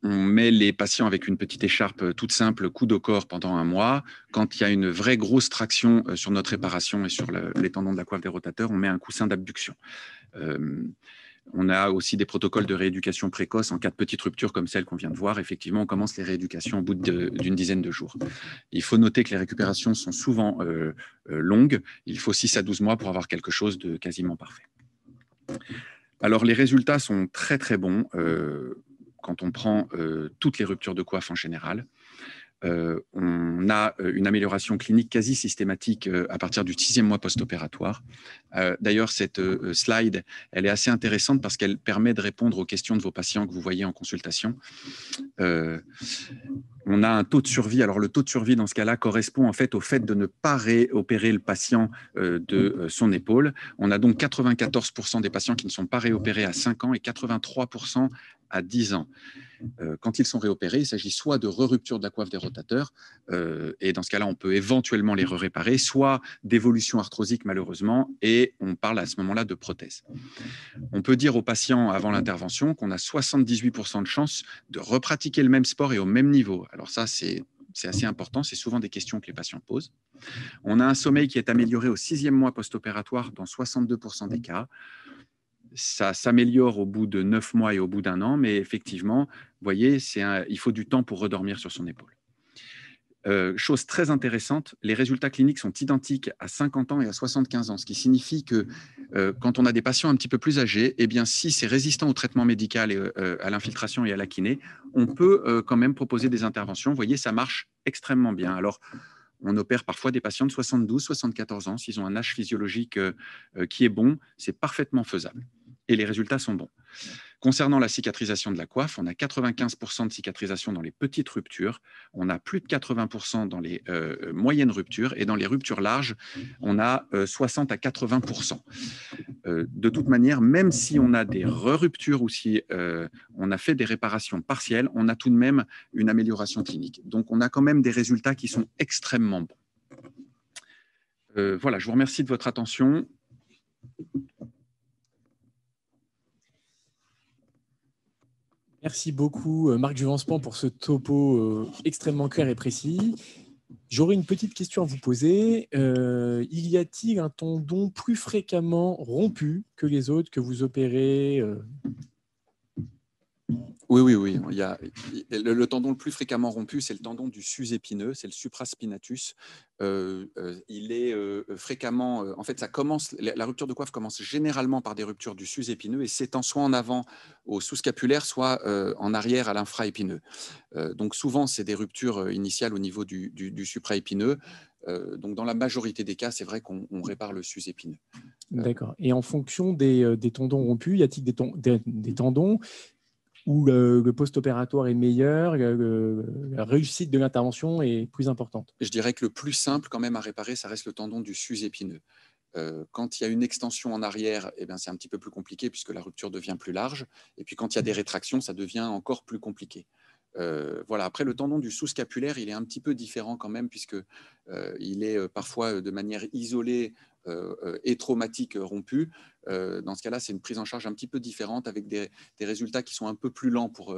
met les patients avec une petite écharpe euh, toute simple, coude au corps pendant un mois. Quand il y a une vraie grosse traction euh, sur notre réparation et sur les tendons de la coiffe des rotateurs, on met un coussin d'abduction. On a aussi des protocoles de rééducation précoce en cas de petite rupture comme celle qu'on vient de voir. Effectivement, on commence les rééducations au bout d'une dizaine de jours. Il faut noter que les récupérations sont souvent euh, euh, longues. Il faut 6 à 12 mois pour avoir quelque chose de quasiment parfait. Alors, les résultats sont très, très bons euh, quand on prend toutes les ruptures de coiffe en général. Euh, on a euh, une amélioration clinique quasi systématique euh, à partir du sixième mois post-opératoire. D'ailleurs, cette slide, elle est assez intéressante parce qu'elle permet de répondre aux questions de vos patients que vous voyez en consultation. on a un taux de survie. Alors, le taux de survie dans ce cas-là correspond en fait au fait de ne pas réopérer le patient de son épaule. On a donc 94% des patients qui ne sont pas réopérés à 5 ans et 83% à 10 ans. Euh, quand ils sont réopérés, il s'agit soit de re-rupture de la coiffe des rotateurs, euh, et dans ce cas-là, on peut éventuellement les réparer soit d'évolution arthrosique malheureusement, et on parle à ce moment-là de prothèse. On peut dire aux patients avant l'intervention qu'on a 78% de chances de repratiquer le même sport et au même niveau. Alors ça, c'est c'est assez important, c'est souvent des questions que les patients posent. On a un sommeil qui est amélioré au sixième mois post-opératoire dans 62% des cas ça s'améliore au bout de neuf mois et au bout d'un an, mais effectivement, voyez, il faut du temps pour redormir sur son épaule. Euh, chose très intéressante, les résultats cliniques sont identiques à 50 ans et à 75 ans, ce qui signifie que euh, quand on a des patients un petit peu plus âgés, eh bien, si c'est résistant au traitement médical, et, euh, à l'infiltration et à la kiné, on peut quand même proposer des interventions. Vous voyez, ça marche extrêmement bien. Alors, on opère parfois des patients de 72, 74 ans. S'ils ont un âge physiologique qui est bon, c'est parfaitement faisable et les résultats sont bons. Concernant la cicatrisation de la coiffe, on a 95% de cicatrisation dans les petites ruptures, on a plus de 80% dans les euh, moyennes ruptures, et dans les ruptures larges, on a 60 euh, à 80%. Euh, de toute manière, même si on a des re-ruptures ou si on a fait des réparations partielles, on a tout de même une amélioration clinique. Donc on a quand même des résultats qui sont extrêmement bons. voilà, je vous remercie de votre attention. Merci beaucoup, euh, Marc Juvenspan pour ce topo euh, extrêmement clair et précis. J'aurais une petite question à vous poser. Euh, il y a-t-il un tendon plus fréquemment rompu que les autres que vous opérez oui, oui, oui. Il y le, tendon le plus fréquemment rompu, c'est le tendon du susépineux, c'est le supraspinatus. Euh, euh, il est euh, fréquemment, en fait, ça commence, la, rupture de coiffe commence généralement par des ruptures du susépineux et s'étend soit en avant au sous-scapulaire, soit en arrière à l'infraépineux. donc souvent, c'est des ruptures initiales au niveau du, du, donc dans la majorité des cas, c'est vrai qu'on répare le susépineux. D'accord. Et en fonction des, tendons rompus, y a-t-il des tendons où le, post-opératoire est meilleur, la réussite de l'intervention est plus importante Je dirais que le plus simple quand même à réparer, ça reste le tendon du sus épineux. Euh, quand il y a une extension en arrière, eh ben, c'est un petit peu plus compliqué puisque la rupture devient plus large. Et puis quand il y a des rétractions, ça devient encore plus compliqué. Euh, voilà. Après, le tendon du sous-scapulaire, il est un petit peu différent quand même, puisque euh, il est parfois de manière isolée euh, euh, et traumatique euh, rompu dans ce cas-là, c'est une prise en charge un petit peu différente avec des, des résultats qui sont un peu plus lents pour,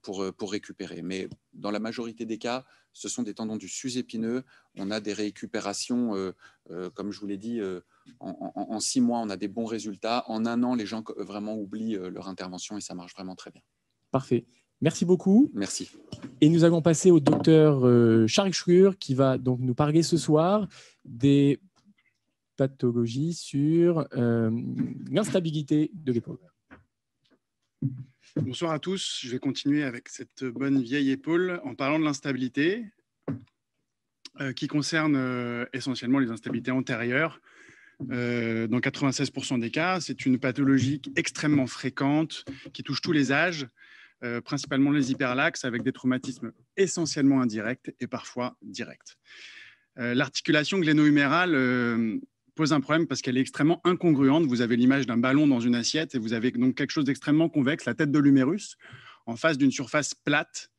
pour, pour, récupérer. Mais dans la majorité des cas, ce sont des tendons du sus épineux. On a des récupérations, comme je vous l'ai dit, en, six mois, on a des bons résultats. En un an, les gens vraiment oublient leur intervention et ça marche vraiment très bien. Parfait. Merci beaucoup. Merci. Et nous allons passer au docteur Charles Schur qui va donc nous parler ce soir des pathologie sur euh, l'instabilité de l'épaule. Bonsoir à tous. Je vais continuer avec cette bonne vieille épaule en parlant de l'instabilité euh, qui concerne euh, essentiellement les instabilités antérieures. dans 96% des cas, c'est une pathologie extrêmement fréquente qui touche tous les âges, principalement les hyperlaxes avec des traumatismes essentiellement indirects et parfois directs. L'articulation gléno-humérale pose un problème parce qu'elle est extrêmement incongruente. Vous avez l'image d'un ballon dans une assiette et vous avez donc quelque chose d'extrêmement convexe, la tête de l'humérus, en face d'une surface plate.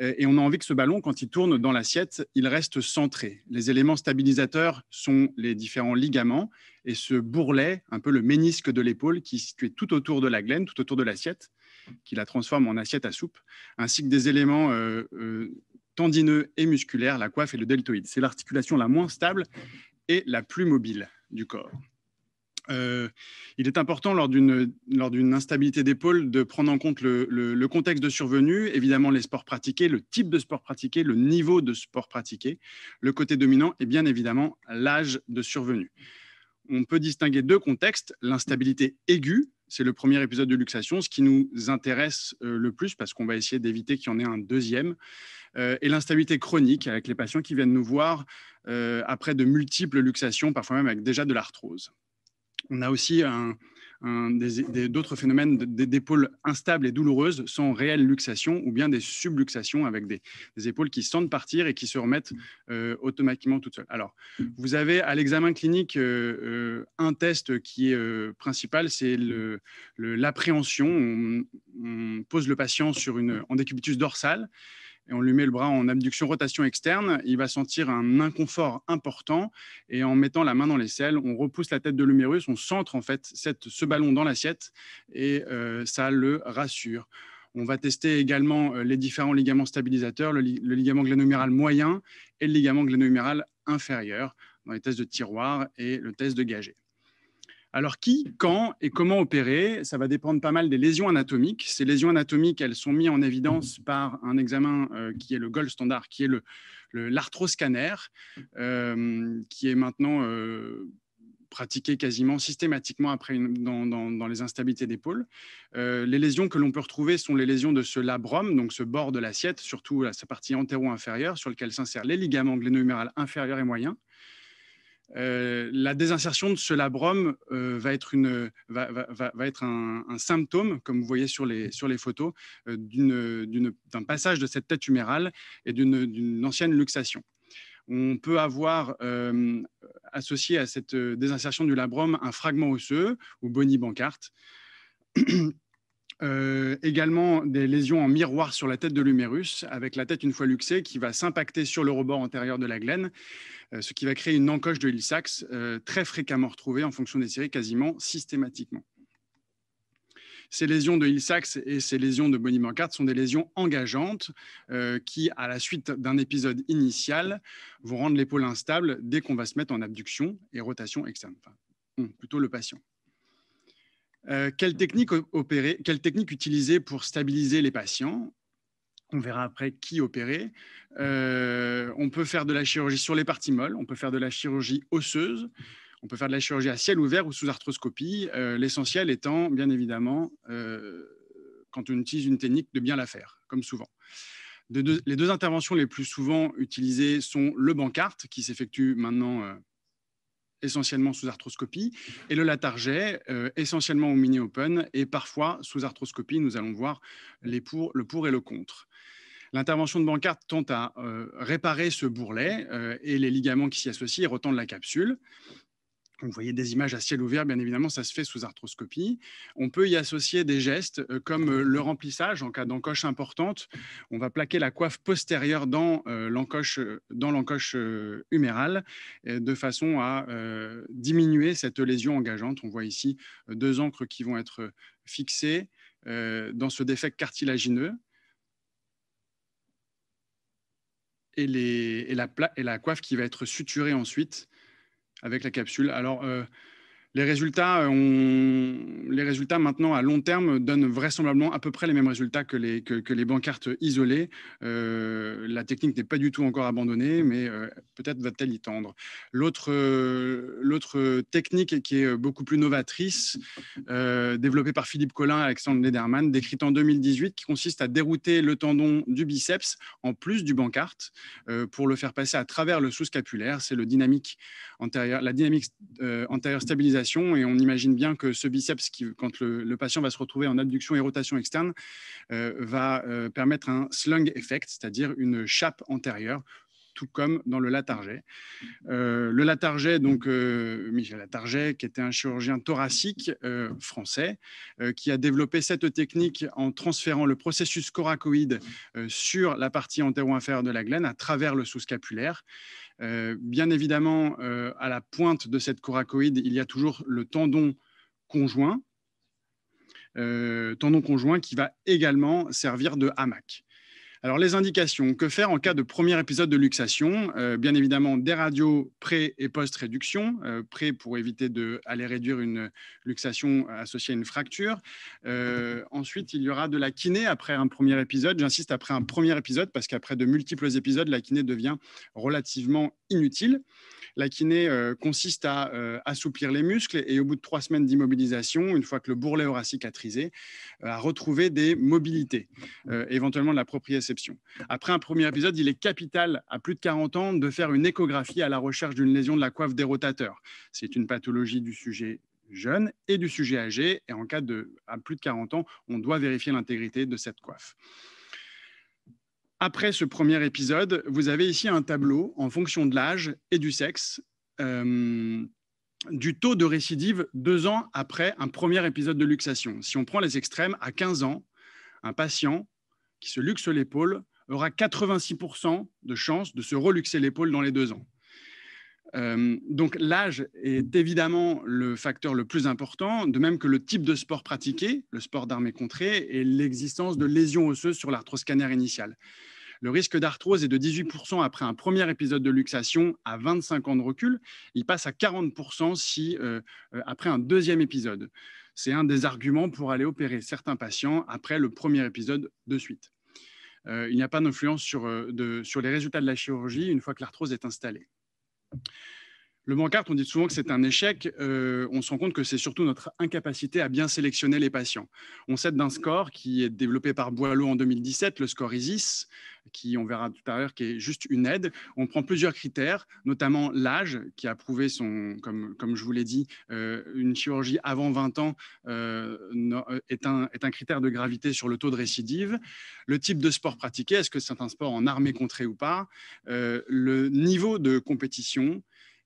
Euh, et on a envie que ce ballon, quand il tourne dans l'assiette, il reste centré. Les éléments stabilisateurs sont les différents ligaments et ce bourrelet, un peu le ménisque de l'épaule, qui est situé tout autour de la glène, tout autour de l'assiette, qui la transforme en assiette à soupe, ainsi que des éléments euh, euh, tendineux et musculaires, la coiffe et le deltoïde. C'est l'articulation la moins stable et la plus mobile du corps. Euh, il est important lors d'une instabilité d'épaule de prendre en compte le, le, contexte de survenue, évidemment les sports pratiqués, le type de sport pratiqué, le niveau de sport pratiqué, le côté dominant et bien évidemment l'âge de survenue. On peut distinguer deux contextes, l'instabilité aiguë, c'est le premier épisode de Luxation, ce qui nous intéresse euh, le plus parce qu'on va essayer d'éviter qu'il y en ait un deuxième. Euh, et l'instabilité chronique avec les patients qui viennent nous voir euh, après de multiples luxations, parfois même avec déjà de l'arthrose. On a aussi un, d'autres phénomènes d'épaules instables et douloureuses sans réelle luxation ou bien des subluxations avec des, épaules qui sentent partir et qui se remettent euh, automatiquement toutes seules. Alors, vous avez à l'examen clinique euh, euh, un test qui est principal, c'est l'appréhension. on, pose le patient sur une décubitus dorsale et on lui met le bras en abduction rotation externe, il va sentir un inconfort important et en mettant la main dans les selles, on repousse la tête de l'humérus, on centre en fait ce ballon dans l'assiette et euh, ça le rassure. On va tester également euh, les différents ligaments stabilisateurs, le, ligament glénoméral moyen et le ligament glénoméral inférieur dans les tests de tiroir et le test de gagé. Alors qui, quand et comment opérer Ça va dépendre pas mal des lésions anatomiques. Ces lésions anatomiques, elles sont mises en évidence par un examen euh, qui est le gold standard, qui est l'arthroscanner, le, euh, qui est maintenant euh, pratiqué quasiment systématiquement après dans, les instabilités d'épaule. Euh, les lésions que l'on peut retrouver sont les lésions de ce labrum, donc ce bord de l'assiette, surtout sa partie antéro-inférieure, sur lequel s'insèrent les ligaments gléno inférieur inférieurs et moyens. Euh, la désinsertion de ce labrum euh, va être, un, symptôme, comme vous voyez sur les, photos, euh, d'un passage de cette tête humérale et d'une ancienne luxation. On peut avoir associé à cette désinsertion du labrum un fragment osseux ou bonibancarte. Euh, également des lésions en miroir sur la tête de l'humérus, avec la tête une fois luxée qui va s'impacter sur le rebord antérieur de la glène, euh, ce qui va créer une encoche de hilsax euh, très fréquemment retrouvée en fonction des séries quasiment systématiquement. Ces lésions de hilsax et ces lésions de Bonnie Mancart sont des lésions engageantes qui, à la suite d'un épisode initial, vont rendre l'épaule instable dès qu'on va se mettre en abduction et rotation externe, hmm, plutôt le patient. Euh, quelle, technique opérer, quelle technique utiliser pour stabiliser les patients on verra après qui opérer. Euh, on peut faire de la chirurgie sur les parties molles, on peut faire de la chirurgie osseuse, on peut faire de la chirurgie à ciel ouvert ou sous arthroscopie, euh, l'essentiel étant, bien évidemment, quand on utilise une technique, de bien la faire, comme souvent. les deux interventions les plus souvent utilisées sont le bancarte, qui s'effectue maintenant essentiellement sous arthroscopie, et le Latarget, euh, essentiellement au mini-open, et parfois sous arthroscopie, nous allons voir les le pour et le contre. L'intervention de bancart tente à euh, réparer ce bourrelet euh, et les ligaments qui s'y associent et retendent la capsule. On vous voyez des images à ciel ouvert, bien évidemment, ça se fait sous arthroscopie. On peut y associer des gestes euh, comme euh, le remplissage en cas d'encoche importante. On va plaquer la coiffe postérieure dans euh, l'encoche humérale de façon à diminuer cette lésion engageante. On voit ici deux encres qui vont être fixées dans ce défect cartilagineux. Et, et la coiffe qui va être suturée ensuite avec la capsule. Alors, euh, les résultats, euh, les résultats maintenant à long terme donnent vraisemblablement à peu près les mêmes résultats que les, que, les bancartes isolées. Euh, la technique n'est pas du tout encore abandonnée, mais euh, peut-être va-t-elle y tendre. L'autre technique qui est beaucoup plus novatrice, développée par Philippe Collin et Alexandre Lederman, décrite en 2018, qui consiste à dérouter le tendon du biceps en plus du bancarte pour le faire passer à travers le sous-scapulaire. C'est le dynamique antérieur, la dynamique antérieure stabilisation et on imagine bien que ce biceps, qui, quand le, le patient va se retrouver en abduction et rotation externe, euh, va euh, permettre un slung effect, c'est-à-dire une chape antérieure tout comme dans le Latarget. Euh, le Latarget, donc euh, Michel Latarget, qui était un chirurgien thoracique euh, français, qui a développé cette technique en transférant le processus coracoïde sur la partie antéro-inférieure de la glène à travers le sous-scapulaire. bien évidemment, à la pointe de cette coracoïde, il y a toujours le tendon conjoint, tendon conjoint qui va également servir de hamac. Alors, les indications, que faire en cas de premier épisode de luxation euh, Bien évidemment, des radios pré- et post-réduction. Euh, pré pour éviter d'aller réduire une luxation associée à une fracture. Euh, ensuite, il y aura de la kiné après un premier épisode. J'insiste, après un premier épisode, parce qu'après de multiples épisodes, la kiné devient relativement inutile. La kiné consiste à assouplir les muscles et au bout de trois semaines d'immobilisation, une fois que le bourrelet aura cicatrisé, à retrouver des mobilités, éventuellement de la propriété après un premier épisode, il est capital, à plus de 40 ans, de faire une échographie à la recherche d'une lésion de la coiffe des rotateurs. C'est une pathologie du sujet jeune et du sujet âgé. Et en cas de à plus de 40 ans, on doit vérifier l'intégrité de cette coiffe. Après ce premier épisode, vous avez ici un tableau en fonction de l'âge et du sexe. Euh, du taux de récidive deux ans après un premier épisode de luxation. Si on prend les extrêmes, à 15 ans, un patient qui se luxe l'épaule aura 86% de chances de se reluxer l'épaule dans les deux ans. Euh, donc l'âge est évidemment le facteur le plus important, de même que le type de sport pratiqué, le sport d'armée contrée, et l'existence de lésions osseuses sur l'arthroscanner initial. Le risque d'arthrose est de 18% après un premier épisode de luxation à 25 ans de recul. Il passe à 40% si, euh, euh, après un deuxième épisode. C'est un des arguments pour aller opérer certains patients après le premier épisode de suite. Euh, il n'y a pas d'influence sur, euh, sur, les résultats de la chirurgie une fois que l'arthrose est installée. Le Mancart, on dit souvent que c'est un échec. Euh, on se rend compte que c'est surtout notre incapacité à bien sélectionner les patients. On s'aide d'un score qui est développé par Boileau en 2017, le score ISIS, qui, on verra tout à l'heure, qui est juste une aide. On prend plusieurs critères, notamment l'âge, qui a prouvé, son, comme, comme je vous l'ai dit, euh, une chirurgie avant 20 ans euh, est, un, est un critère de gravité sur le taux de récidive. Le type de sport pratiqué, est-ce que c'est un sport en armée contrée ou pas Le niveau de compétition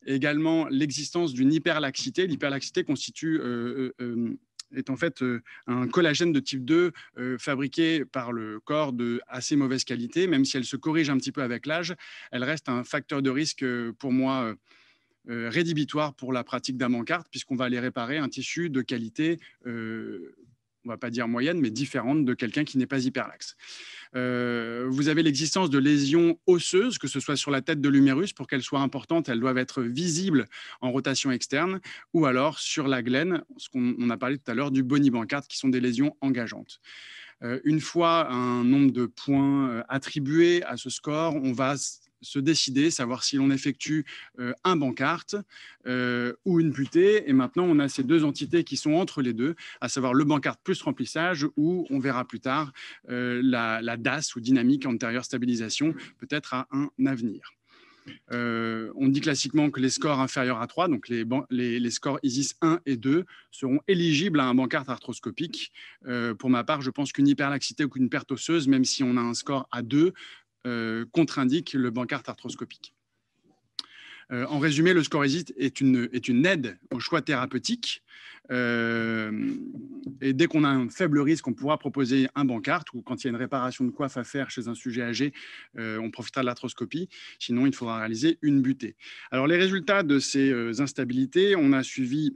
également l'existence d'une hyperlaxité. L'hyperlaxité constitue euh, euh, euh, est en fait un collagène de type 2 fabriqué par le corps de assez mauvaise qualité. Même si elle se corrige un petit peu avec l'âge, elle reste un facteur de risque pour moi rédhibitoire pour la pratique puisque puisqu'on va aller réparer un tissu de qualité on va pas dire moyenne, mais différente de quelqu'un qui n'est pas hyperlaxe. Euh, vous avez l'existence de lésions osseuses, que ce soit sur la tête de l'humérus, pour qu'elles soient importantes, elles doivent être visibles en rotation externe, ou alors sur la glène, ce qu'on a parlé tout à l'heure du bonibancarde, qui sont des lésions engageantes. Euh, une fois un nombre de points euh, attribués à ce score, on va se décider, savoir si l'on effectue euh, un bancarte euh, ou une putée. Et maintenant, on a ces deux entités qui sont entre les deux, à savoir le bancarte plus remplissage ou, on verra plus tard, euh, la, DAS ou dynamique antérieure stabilisation, peut-être à un avenir. on dit classiquement que les scores inférieurs à 3, donc les, scores ISIS 1 et 2, seront éligibles à un bancarte arthroscopique. pour ma part, je pense qu'une hyperlaxité ou qu'une perte osseuse, même si on a un score à 2, euh, contre-indique le bancart arthroscopique. Euh, en résumé, le scorésite est une, est une aide au choix thérapeutique. Euh, et dès qu'on a un faible risque, on pourra proposer un bancarte ou quand il y a une réparation de coiffe à faire chez un sujet âgé, on profitera de l'arthroscopie. Sinon, il faudra réaliser une butée. Alors, les résultats de ces instabilités, on a suivi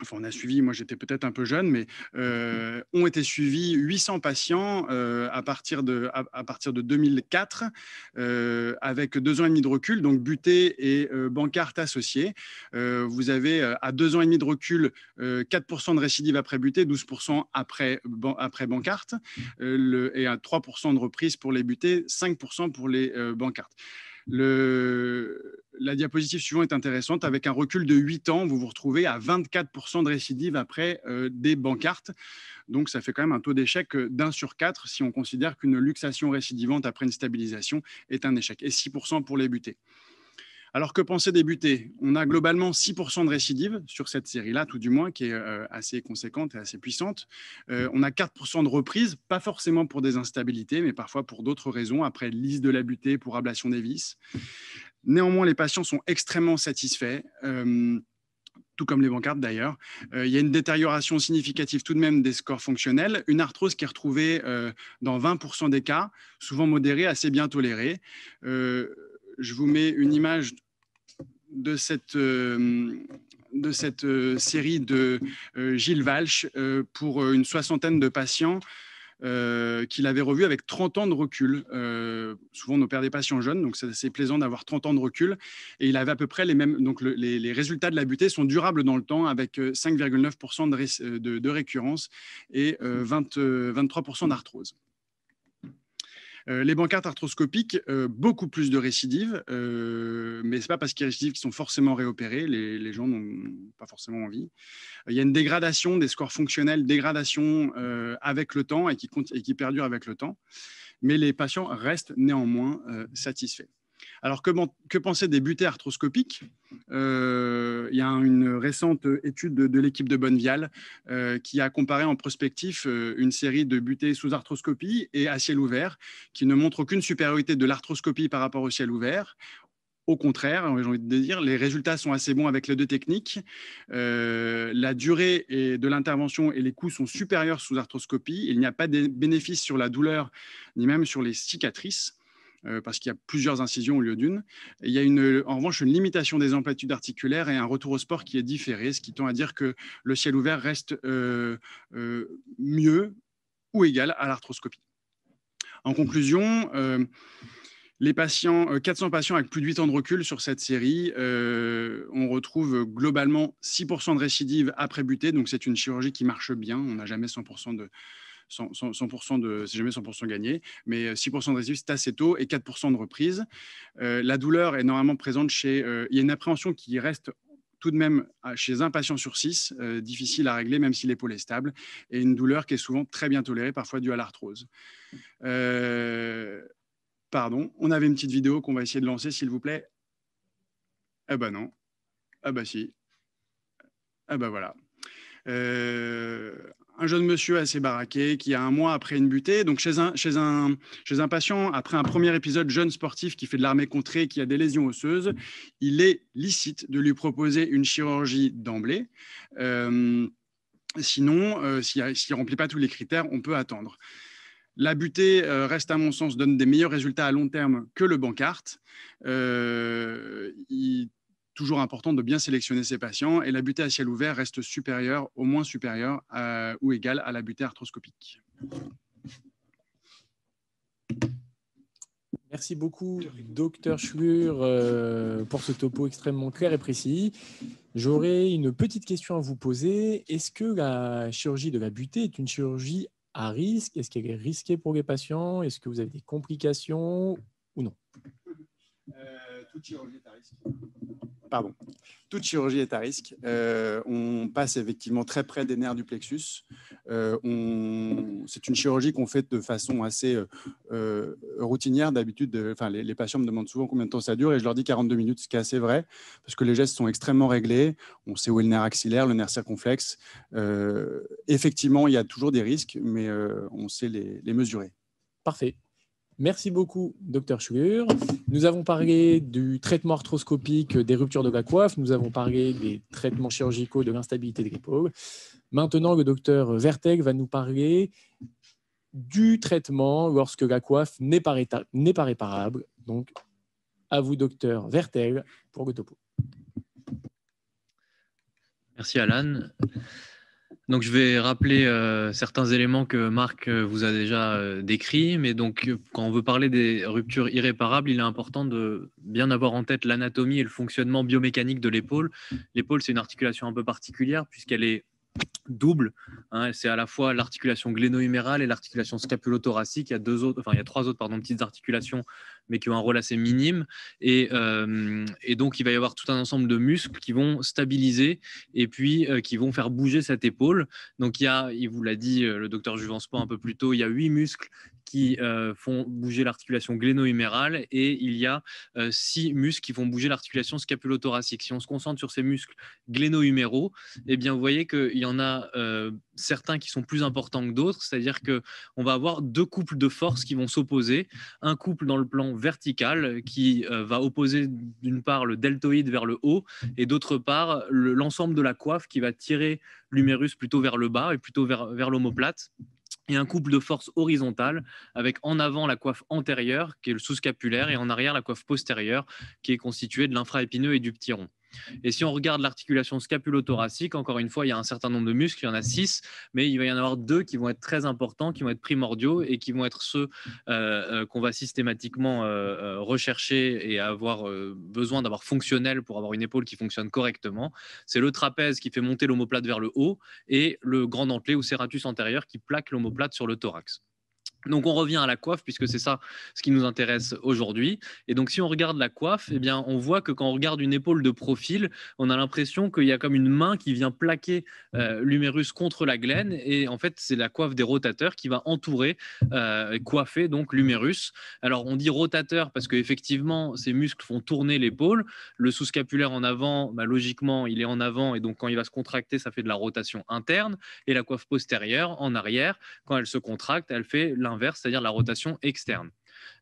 enfin on a suivi, moi j'étais peut-être un peu jeune, mais euh, ont été suivis 800 patients euh, à, partir de, à, partir de 2004, euh, avec deux ans et demi de recul, donc Buté et Bancarte associés. vous avez à deux ans et demi de recul 4% de récidive après Buté, 12% après, après Bancarte, et à 3% de reprise pour les butés, 5% pour les Bancartes la diapositive suivante est intéressante. Avec un recul de 8 ans, vous vous retrouvez à 24% de récidive après euh, des bancartes. Donc, ça fait quand même un taux d'échec euh, d'un sur quatre si on considère qu'une luxation récidivante après une stabilisation est un échec, et 6% pour les butés. Alors que penser des butées On a globalement 6% de récidive sur cette série-là, tout du moins, qui est euh, assez conséquente et assez puissante. Euh, mm. on a 4% de reprise, pas forcément pour des instabilités, mais parfois pour d'autres raisons, après liste de la butée pour ablation des vis. Néanmoins, les patients sont extrêmement satisfaits. Euh, tout comme les bancardes d'ailleurs. il y a une détérioration significative tout de même des scores fonctionnels, une arthrose qui est retrouvée dans 20% des cas, souvent modérée, assez bien tolérée je vous mets une image de cette, euh, de cette euh, série de euh, Gilles Walsh pour une soixantaine de patients. qu'il avait revu avec 30 ans de recul. souvent, on opère des patients jeunes, donc c'est assez plaisant d'avoir 30 ans de recul. Et il avait à peu près les mêmes. Donc, les, résultats de la butée sont durables dans le temps, avec 5,9% de, récurrence et 23% d'arthrose. Euh, les bancartes arthroscopiques, euh, beaucoup plus de récidives, euh, mais ce n'est pas parce qu'il y a récidives qui sont forcément réopérées, les, gens n'ont pas forcément envie. Il y a une dégradation des scores fonctionnels, dégradation avec le temps et qui perdure avec le temps, mais les patients restent néanmoins satisfaits. Alors, que penser des butées arthroscopiques euh, Il y a une récente étude de, l'équipe de Bonnevial euh, qui a comparé en prospectif euh, une série de butées sous arthroscopie et à ciel ouvert, qui ne montrent aucune supériorité de l'arthroscopie par rapport au ciel ouvert. Au contraire, j'ai envie de dire, les résultats sont assez bons avec les deux techniques. la durée de l'intervention et les coûts sont supérieurs sous arthroscopie. Il n'y a pas de bénéfice sur la douleur ni même sur les cicatrices. Euh, parce qu'il y a plusieurs incisions au lieu d'une. Il y a une, en revanche une limitation des amplitudes articulaires et un retour au sport qui est différé, ce qui tend à dire que le ciel ouvert reste euh, euh, mieux ou égal à l'arthroscopie. En conclusion, les patients, 400 patients avec plus de 8 ans de recul sur cette série, on retrouve globalement 6% de récidive après butée, donc c'est une chirurgie qui marche bien, on n'a jamais 100% de, 100%, de, c'est jamais 100% gagné, mais 6% euh, de récidive, c'est assez tôt, et 4% de reprise. Euh, la douleur est normalement présente chez... Euh, il y a une appréhension qui reste tout de même ah, chez un patient sur six, difficile à régler même si l'épaule est stable, et une douleur qui est souvent très bien tolérée, parfois due à l'arthrose. pardon, on avait une petite vidéo qu'on va essayer de lancer, s'il vous plaît. Ah bah non. Ah bah si. Ah bah voilà. Euh, un jeune monsieur assez baraqué qui a un mois après une butée. Donc chez un, patient, après un premier épisode jeune sportif qui fait de l'armée contrée, qui a des lésions osseuses, il est licite de lui proposer une chirurgie d'emblée. Euh, sinon, euh, s'il ne remplit pas tous les critères, on peut attendre. La butée euh, reste, à mon sens, donne des meilleurs résultats à long terme que le bancarte. Euh, il toujours important de bien sélectionner ses patients et la butée à ciel ouvert reste supérieure, au moins supérieure ou égale à la butée arthroscopique. Merci beaucoup, docteur Schur, euh, pour ce topo extrêmement clair et précis. J'aurais une petite question à vous poser. Est-ce que la chirurgie de la butée est une chirurgie à risque Est-ce qu'elle est risquée pour les patients Est-ce que vous avez des complications ou non euh, toute chirurgie est à risque. Pardon. Toute chirurgie est à risque. Euh, on passe effectivement très près des nerfs du plexus. Euh, c'est une chirurgie qu'on fait de façon assez euh, routinière. D'habitude, enfin, les, patients me demandent souvent combien de temps ça dure et je leur dis 42 minutes, ce qui est assez vrai, parce que les gestes sont extrêmement réglés. On sait où est le nerf axillaire, le nerf circonflexe. effectivement, il y a toujours des risques, mais on sait les mesurer. Parfait. Merci beaucoup, docteur Schulure. Nous avons parlé du traitement arthroscopique des ruptures de la coiffe, nous avons parlé des traitements chirurgicaux de l'instabilité de l'épaule. Maintenant, le docteur Verteg va nous parler du traitement lorsque la coiffe n'est pas, réparable. Donc, à vous, docteur Vertel, pour le topo. Merci, Alan. Donc, je vais rappeler euh, certains éléments que Marc euh, vous a déjà euh, décrits. Mais donc, quand on veut parler des ruptures irréparables, il est important de bien avoir en tête l'anatomie et le fonctionnement biomécanique de l'épaule. L'épaule, c'est une articulation un peu particulière puisqu'elle est double. Hein, c'est à la fois l'articulation gléno-humérale et l'articulation scapulo Il y a deux autres, enfin il y a trois autres pardon, petites articulations, mais qui ont un rôle assez minime. Et, euh, donc il va y avoir tout un ensemble de muscles qui vont stabiliser et puis euh, qui vont faire bouger cette épaule. Donc il a, il vous l'a dit euh, le docteur Juvensport un peu plus tôt, il y a huit muscles qui euh, font bouger l'articulation gléno-humérale et il y a euh, six muscles qui vont bouger l'articulation scapulo-thoracique. Si on se concentre sur ces muscles gléno-huméraux, eh bien, vous voyez qu'il y en a euh, certains qui sont plus importants que d'autres, c'est-à-dire qu'on va avoir deux couples de forces qui vont s'opposer. Un couple dans le plan vertical qui va opposer d'une part le deltoïde vers le haut et d'autre part l'ensemble de la coiffe qui va tirer l'humérus plutôt vers le bas et plutôt vers, vers l'omoplate et un couple de force horizontale avec en avant la coiffe antérieure qui est le sous-scapulaire et en arrière la coiffe postérieure qui est constituée de l'infraépineux et du petit rond. Et si on regarde l'articulation scapulo-thoracique, encore une fois, il y a un certain nombre de muscles, il y en a six, mais il va y en avoir deux qui vont être très importants, qui vont être primordiaux et qui vont être ceux euh, euh, qu'on va systématiquement euh, rechercher et avoir besoin d'avoir fonctionnel pour avoir une épaule qui fonctionne correctement. C'est le trapèze qui fait monter l'omoplate vers le haut et le grand dentelé ou serratus antérieur qui plaque l'omoplate sur le thorax. Donc on revient à la coiffe puisque c'est ça ce qui nous intéresse aujourd'hui. Et donc si on regarde la coiffe, eh bien on voit que quand on regarde une épaule de profil, on a l'impression qu'il y a comme une main qui vient plaquer euh, l'humérus contre la glène et en fait c'est la coiffe des rotateurs qui va entourer, euh, coiffer donc l'humérus. Alors on dit rotateur parce qu'effectivement ces muscles font tourner l'épaule. Le sous-scapulaire en avant, bah, logiquement il est en avant et donc quand il va se contracter ça fait de la rotation interne et la coiffe postérieure en arrière quand elle se contracte elle fait inverse, c'est-à-dire la rotation externe.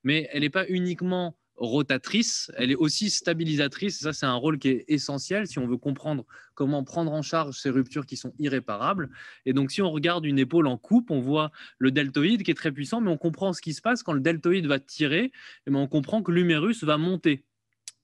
Mais elle n'est pas uniquement rotatrice, elle est aussi stabilisatrice. Ça, c'est un rôle qui est essentiel si on veut comprendre comment prendre en charge ces ruptures qui sont irréparables. Et donc, si on regarde une épaule en coupe, on voit le deltoïde qui est très puissant, mais on comprend ce qui se passe quand le deltoïde va tirer, et on comprend que l'humérus va monter.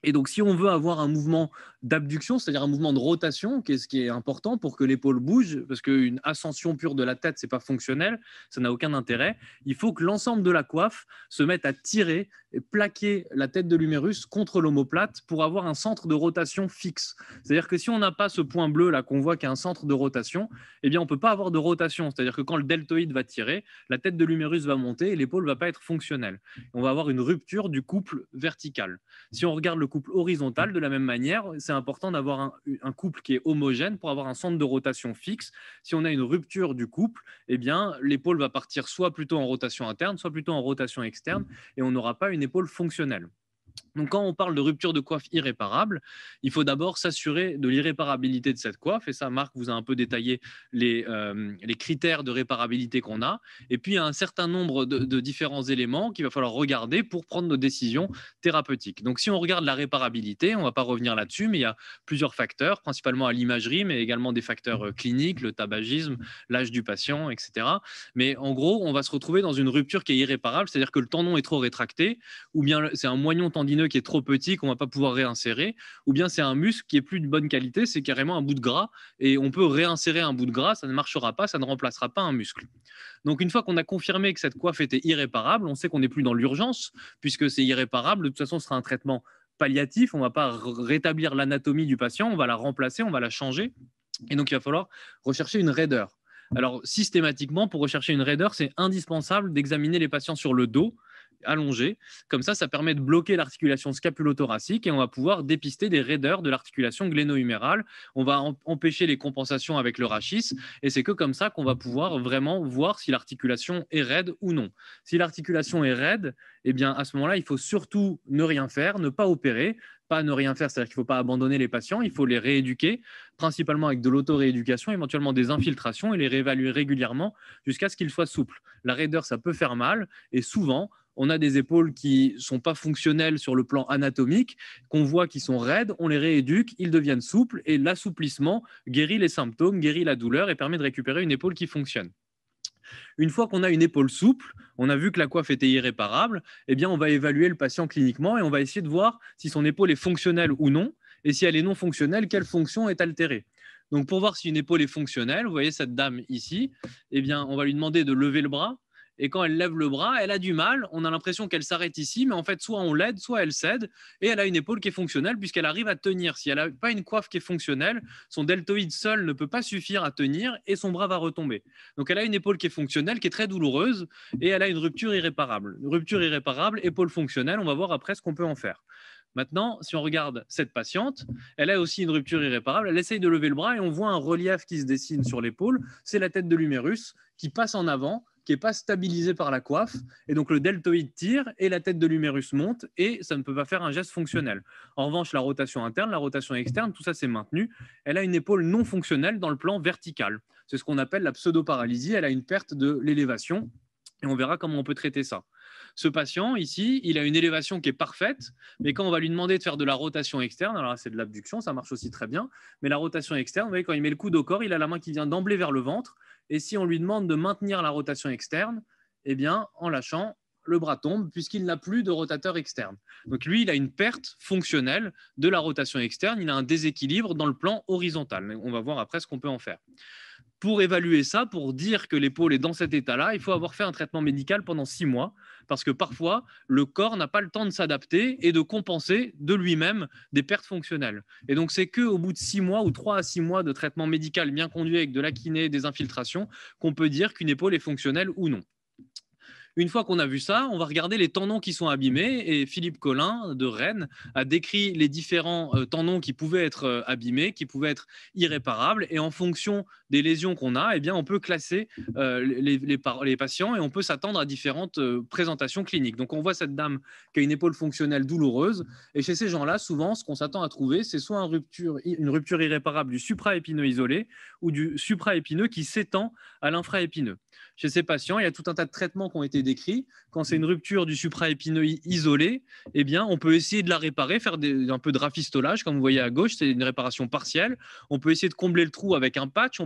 Et donc, si on veut avoir un mouvement d'abduction, c'est-à-dire un mouvement de rotation, qui est ce qui est important pour que l'épaule bouge, parce qu'une ascension pure de la tête, c'est pas fonctionnel, ça n'a aucun intérêt. Il faut que l'ensemble de la coiffe se mette à tirer et plaquer la tête de l'humérus contre l'omoplate pour avoir un centre de rotation fixe. C'est-à-dire que si on n'a pas ce point bleu là qu'on voit qui est un centre de rotation, eh bien on peut pas avoir de rotation. C'est-à-dire que quand le deltoïde va tirer, la tête de l'humérus va monter et l'épaule va pas être fonctionnelle. On va avoir une rupture du couple vertical. Si on regarde le couple horizontal de la même manière, c'est important d'avoir un, couple qui est homogène pour avoir un centre de rotation fixe. Si on a une rupture du couple, eh bien, l'épaule va partir soit plutôt en rotation interne, soit plutôt en rotation externe, mm. et on n'aura pas une épaule fonctionnelle. Donc quand on parle de rupture de coiffe irréparable, il faut d'abord s'assurer de l'irréparabilité de cette coiffe. Et ça, Marc vous a un peu détaillé les, euh, critères de réparabilité qu'on a. Et puis il y a un certain nombre de, différents éléments qu'il va falloir regarder pour prendre nos décisions thérapeutiques. Donc si on regarde la réparabilité, on ne va pas revenir là-dessus, mais il y a plusieurs facteurs, principalement à l'imagerie, mais également des facteurs euh, cliniques, le tabagisme, l'âge du patient, etc. Mais en gros, on va se retrouver dans une rupture qui est irréparable, c'est-à-dire que le tendon est trop rétracté, ou bien c'est un moignon tendu qui est trop petit qu'on va pas pouvoir réinsérer, ou bien c'est un muscle qui est plus de bonne qualité, c'est carrément un bout de gras et on peut réinsérer un bout de gras, ça ne marchera pas, ça ne remplacera pas un muscle. Donc une fois qu'on a confirmé que cette coiffe était irréparable, on sait qu'on n'est plus dans l'urgence puisque c'est irréparable. De toute façon, ce sera un traitement palliatif, on ne va pas rétablir l'anatomie du patient, on va la remplacer, on va la changer. Et donc, il va falloir rechercher une raideur. Alors, systématiquement, pour rechercher une raideur, c'est indispensable d'examiner les patients sur le dos allongé. Comme ça, ça permet de bloquer l'articulation scapulo-thoracique et on va pouvoir dépister des raideurs de l'articulation gléno-humérale. On va empêcher les compensations avec le rachis et c'est que comme ça qu'on va pouvoir vraiment voir si l'articulation est raide ou non. Si l'articulation est raide, eh bien à ce moment-là, il faut surtout ne rien faire, ne pas opérer, pas ne rien faire, c'est-à-dire qu'il ne faut pas abandonner les patients, il faut les rééduquer, principalement avec de l'auto-rééducation, éventuellement des infiltrations et les réévaluer régulièrement jusqu'à ce qu'ils soient souples. La raideur, ça peut faire mal et souvent, on a des épaules qui sont pas fonctionnelles sur le plan anatomique, qu'on voit qui sont raides, on les rééduque, ils deviennent souples et l'assouplissement guérit les symptômes, guérit la douleur et permet de récupérer une épaule qui fonctionne. Une fois qu'on a une épaule souple, on a vu que la coiffe était irréparable, eh bien on va évaluer le patient cliniquement et on va essayer de voir si son épaule est fonctionnelle ou non, et si elle est non fonctionnelle, quelle fonction est altérée. Donc pour voir si une épaule est fonctionnelle, vous voyez cette dame ici, eh bien on va lui demander de lever le bras et quand elle lève le bras, elle a du mal. On a l'impression qu'elle s'arrête ici, mais en fait, soit on l'aide, soit elle cède. Et elle a une épaule qui est fonctionnelle puisqu'elle arrive à tenir. Si elle n'a pas une coiffe qui est fonctionnelle, son deltoïde seul ne peut pas suffire à tenir et son bras va retomber. Donc elle a une épaule qui est fonctionnelle, qui est très douloureuse, et elle a une rupture irréparable. rupture irréparable, épaule fonctionnelle, on va voir après ce qu'on peut en faire. Maintenant, si on regarde cette patiente, elle a aussi une rupture irréparable. Elle essaye de lever le bras et on voit un relief qui se dessine sur l'épaule. C'est la tête de l'humérus qui passe en avant qui n'est pas stabilisé par la coiffe. Et donc le deltoïde tire et la tête de l'humérus monte et ça ne peut pas faire un geste fonctionnel. En revanche, la rotation interne, la rotation externe, tout ça s'est maintenu. Elle a une épaule non fonctionnelle dans le plan vertical. C'est ce qu'on appelle la pseudo-paralysie. Elle a une perte de l'élévation et on verra comment on peut traiter ça. Ce patient, ici, il a une élévation qui est parfaite, mais quand on va lui demander de faire de la rotation externe, alors c'est de l'abduction, ça marche aussi très bien, mais la rotation externe, vous voyez, quand il met le coude au corps, il a la main qui vient d'emblée vers le ventre, et si on lui demande de maintenir la rotation externe, eh bien, en lâchant, le bras tombe puisqu'il n'a plus de rotateur externe. Donc lui, il a une perte fonctionnelle de la rotation externe, il a un déséquilibre dans le plan horizontal. On va voir après ce qu'on peut en faire. Pour évaluer ça, pour dire que l'épaule est dans cet état-là, il faut avoir fait un traitement médical pendant six mois, parce que parfois, le corps n'a pas le temps de s'adapter et de compenser de lui-même des pertes fonctionnelles. Et donc, c'est qu'au bout de six mois ou trois à six mois de traitement médical bien conduit avec de la kiné, des infiltrations, qu'on peut dire qu'une épaule est fonctionnelle ou non. Une fois qu'on a vu ça, on va regarder les tendons qui sont abîmés. Et Philippe Collin de Rennes a décrit les différents euh, tendons qui pouvaient être euh, abîmés, qui pouvaient être irréparables. Et en fonction des lésions qu'on a, eh bien, on peut classer euh, les, patients et on peut s'attendre à différentes euh, présentations cliniques. Donc, on voit cette dame qui a une épaule fonctionnelle douloureuse. Et chez ces gens-là, souvent, ce qu'on s'attend à trouver, c'est soit une rupture, irréparable du supraépineux isolé ou du supraépineux qui s'étend à l'infraépineux. Chez ces patients, il y a tout un tas de traitements qui ont été décrits. Quand c'est une rupture du supraépineux isolé, eh bien, on peut essayer de la réparer, faire un peu de rafistolage, comme vous voyez à gauche, c'est une réparation partielle. On peut essayer de combler le trou avec un patch,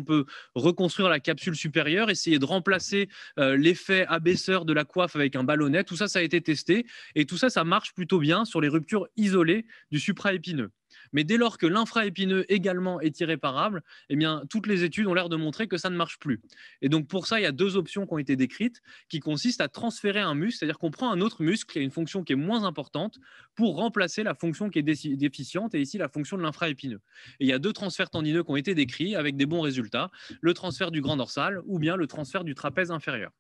reconstruire la capsule supérieure, essayer de remplacer euh, l'effet abaisseur de la coiffe avec un ballonnet. Tout ça, ça a été testé et tout ça, ça marche plutôt bien sur les ruptures isolées du supraépineux. Mais dès lors que l'infraépineux également est irréparable, eh bien, toutes les études ont l'air de montrer que ça ne marche plus. Et donc, pour ça, il y a deux options qui ont été décrites, qui consistent à transférer un muscle, c'est-à-dire qu'on prend un autre muscle qui a une fonction qui est moins importante pour remplacer la fonction qui est déficiente, et ici la fonction de l'infraépineux. il y a deux transferts tendineux qui ont été décrits avec des bons résultats, le transfert du grand dorsal ou bien le transfert du trapèze inférieur.